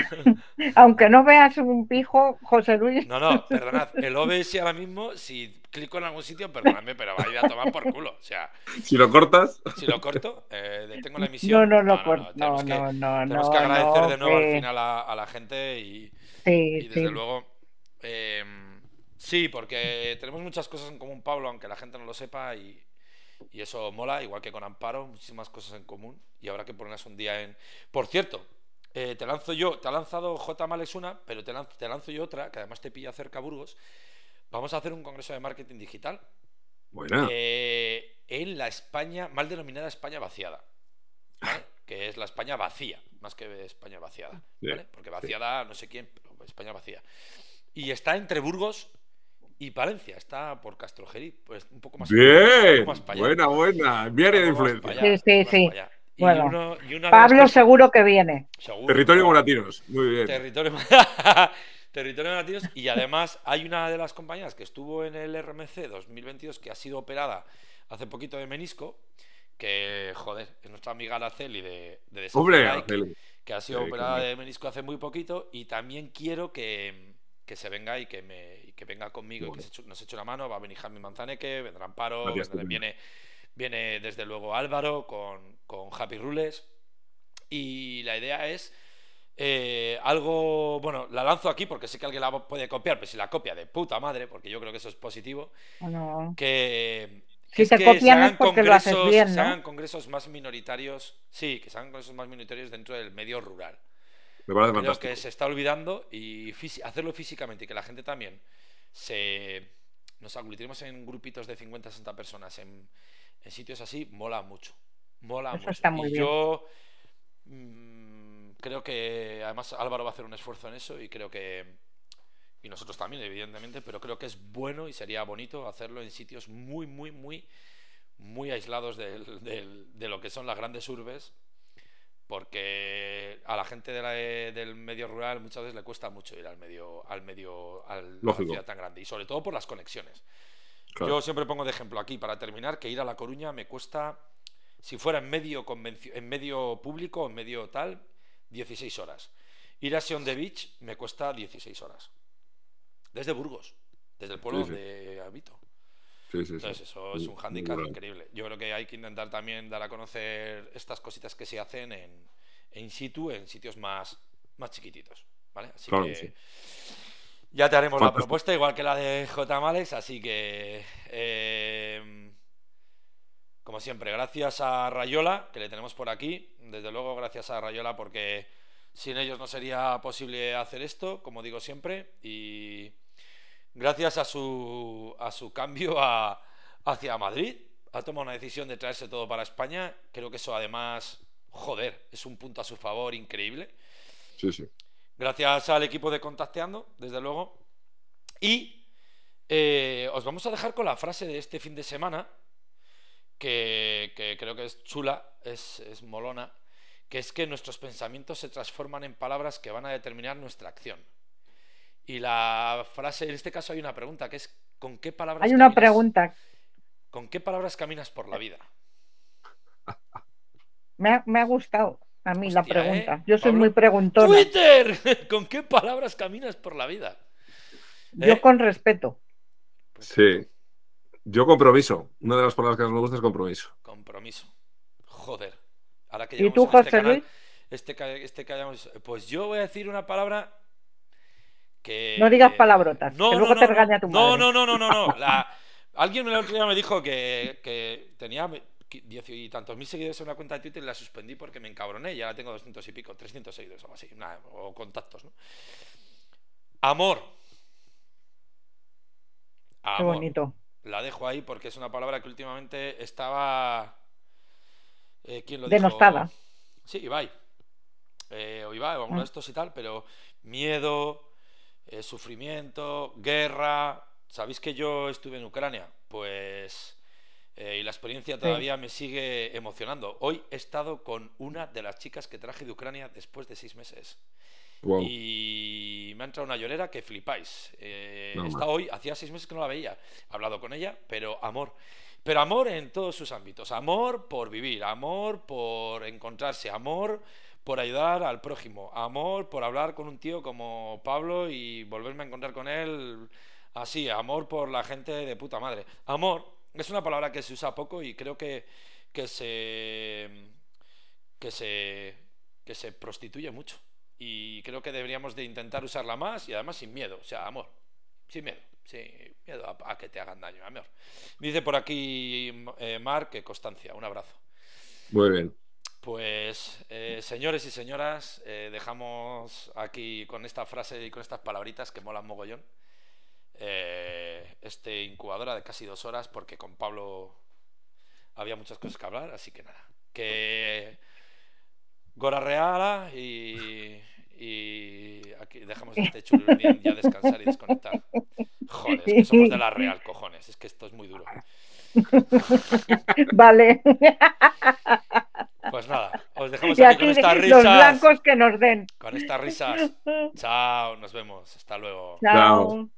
Aunque no veas un pijo, José Luis. No, no, perdonad. El OBS ahora mismo, si clico en algún sitio, perdóname, pero va a ir a tomar por culo. O sea, si lo cortas. Si lo corto, eh, detengo la emisión. No, no, no, no, no, no, no, no, tenemos, que, agradecer de nuevo al eh. final a, la gente y, sí, y desde luego Em, sí, porque tenemos muchas cosas en común, Pablo, aunque la gente no lo sepa y, eso mola, igual que con Amparo, muchísimas cosas en común y habrá que ponerlas un día en... Por cierto, eh, te lanzo yo, te ha lanzado J. Males una, pero te lanzo, yo otra, que además te pilla cerca Burgos. Vamos a hacer un congreso de marketing digital. Bueno. Eh, en la España, mal denominada España vaciada. que es la España vacía, más que España vaciada. Porque vaciada, no sé quién, pero España vacía. Y está entre Burgos y Palencia. Está por Castrojerí. pues un poco más. Bien, buena, buena. Viene de influencia. sí, sí, sí. Pablo seguro que viene. territorio Moratinos, muy bien. Territorio, Moratinos. Y además hay una de las compañías que estuvo en el RMC 2022 que ha sido operada hace poquito de menisco, que, joder, es nuestra amiga Araceli de, de que ha sido operada de menisco hace muy poquito. Y también quiero que, que se venga y que, me, que venga conmigo y que nos eche una mano. Va a venir Jaime Manzaneque, vendrá Amparo, viene, viene desde luego Álvaro con, con Happy Rules. Y la idea es eh, algo, bueno, la lanzo aquí porque sé que alguien la puede copiar, pero si la copia de puta madre, porque yo creo que eso es positivo, que copian porque lo haces bien, ¿no? se hagan congresos más minoritarios, sí, que se hagan congresos más minoritarios dentro del medio rural. Me que se está olvidando y hacerlo físicamente y que la gente también se nos aglutinemos en grupitos de 50, 60 personas en, sitios así, mola mucho. Mola mucho. y yo mm, creo que además Álvaro va a hacer un esfuerzo en eso y creo que y nosotros también, evidentemente, pero creo que es bueno y sería bonito hacerlo en sitios muy, muy, muy, muy aislados de lo que son las grandes urbes porque a la gente eh, del medio rural muchas veces le cuesta mucho ir al medio, al medio, al, ciudad tan grande, y sobre todo por las conexiones. Yo siempre pongo de ejemplo aquí, para terminar, que ir a La Coruña me cuesta, si fuera en medio, en medio público, en medio tal, 16 horas. Ir a Sion de Beach me cuesta 16 horas. Desde Burgos, desde el pueblo donde habito. Entonces, eso es un hándicap increíble. Yo creo que hay que intentar también dar a conocer estas cositas que se hacen en, situ, en sitios más, más chiquititos. ¿Vale? Ya te haremos la propuesta, igual que la de J. Malex, así que. Eh, como siempre, gracias a Rayola, que le tenemos por aquí. Desde luego, gracias a Rayola, porque sin ellos no sería posible hacer esto, como digo siempre. Y gracias a su, a su cambio hacia Madrid, ha tomado una decisión de traerse todo para España. Creo que eso además, joder, es un punto a su favor increíble. Sí, sí. Gracias al equipo de Contacteando, desde luego. Y eh, os vamos a dejar con la frase de este fin de semana, que, creo que es chula, es, es molona, que es que nuestros pensamientos se transforman en palabras que van a determinar nuestra acción. Y la frase, en este caso hay una pregunta, que es ¿con qué palabras Hay una pregunta. ¿Con qué palabras caminas por la vida? Me ha, gustado a mí la ¿eh? pregunta. Yo soy muy preguntona. ¡Twitter! ¿Con qué palabras caminas por la vida? Yo eh, con respeto. Pues sí. Yo compromiso. Una de las palabras que más me gusta es compromiso. Compromiso. Joder. Ahora que ¿Y tú, a este José Luis? Este, este que hayamos... Pues yo voy a decir una palabra no digas palabrotas, no, que luego no, te regaña no, tu madre. No, no, no, no, no, la... Alguien el otro día me dijo que, tenía diez y tantos mil seguidores en una cuenta de Twitter y la suspendí porque me encabroné. Ya la tengo 200 y pico, 300 seguidores, o así, o contactos. ¿no? Amor. Amor. Qué bonito. La dejo ahí porque es una palabra que últimamente estaba. Eh, ¿Quién lo Denostada. Sí, Ibai. Eh, o Ibai, o alguno de ah. estos y tal, pero miedo, eh, sufrimiento, guerra. ¿Sabéis que yo estuve en Ucrania? Pues... Eh, y la experiencia todavía me sigue emocionando. Hoy he estado con una de las chicas que traje de Ucrania después de seis meses. Y me ha entrado una llorera que flipáis. Eh, está hoy, hacía seis meses que no la veía. He hablado con ella, pero amor. Pero amor en todos sus ámbitos. Amor por vivir, amor por encontrarse, amor por ayudar al prójimo, amor por hablar con un tío como Pablo y volverme a encontrar con él así, amor por la gente de puta madre. Amor es una palabra que se usa poco y creo que, que se que se se prostituye mucho y creo que deberíamos de intentar usarla más y además sin miedo, o sea, amor, sin miedo. sin miedo a, que te hagan daño, amor. Dice por aquí eh, Mark Constancia, un abrazo. Muy bien. Pues, eh, señores y señoras, eh, dejamos aquí con esta frase y con estas palabritas que molan mogollón. Eh, este incubadora de casi dos horas, porque con Pablo había muchas cosas que hablar, así que nada. Que Gora Reala y, y aquí dejamos este chulo ya descansar y desconectar. Joder, que somos de la Real, cojones, es que esto es muy duro. Vale. Pues nada, os dejamos aquí, con estas risas. Los blancos que nos den. Con estas risas. Chao, nos vemos. Hasta luego. Chao.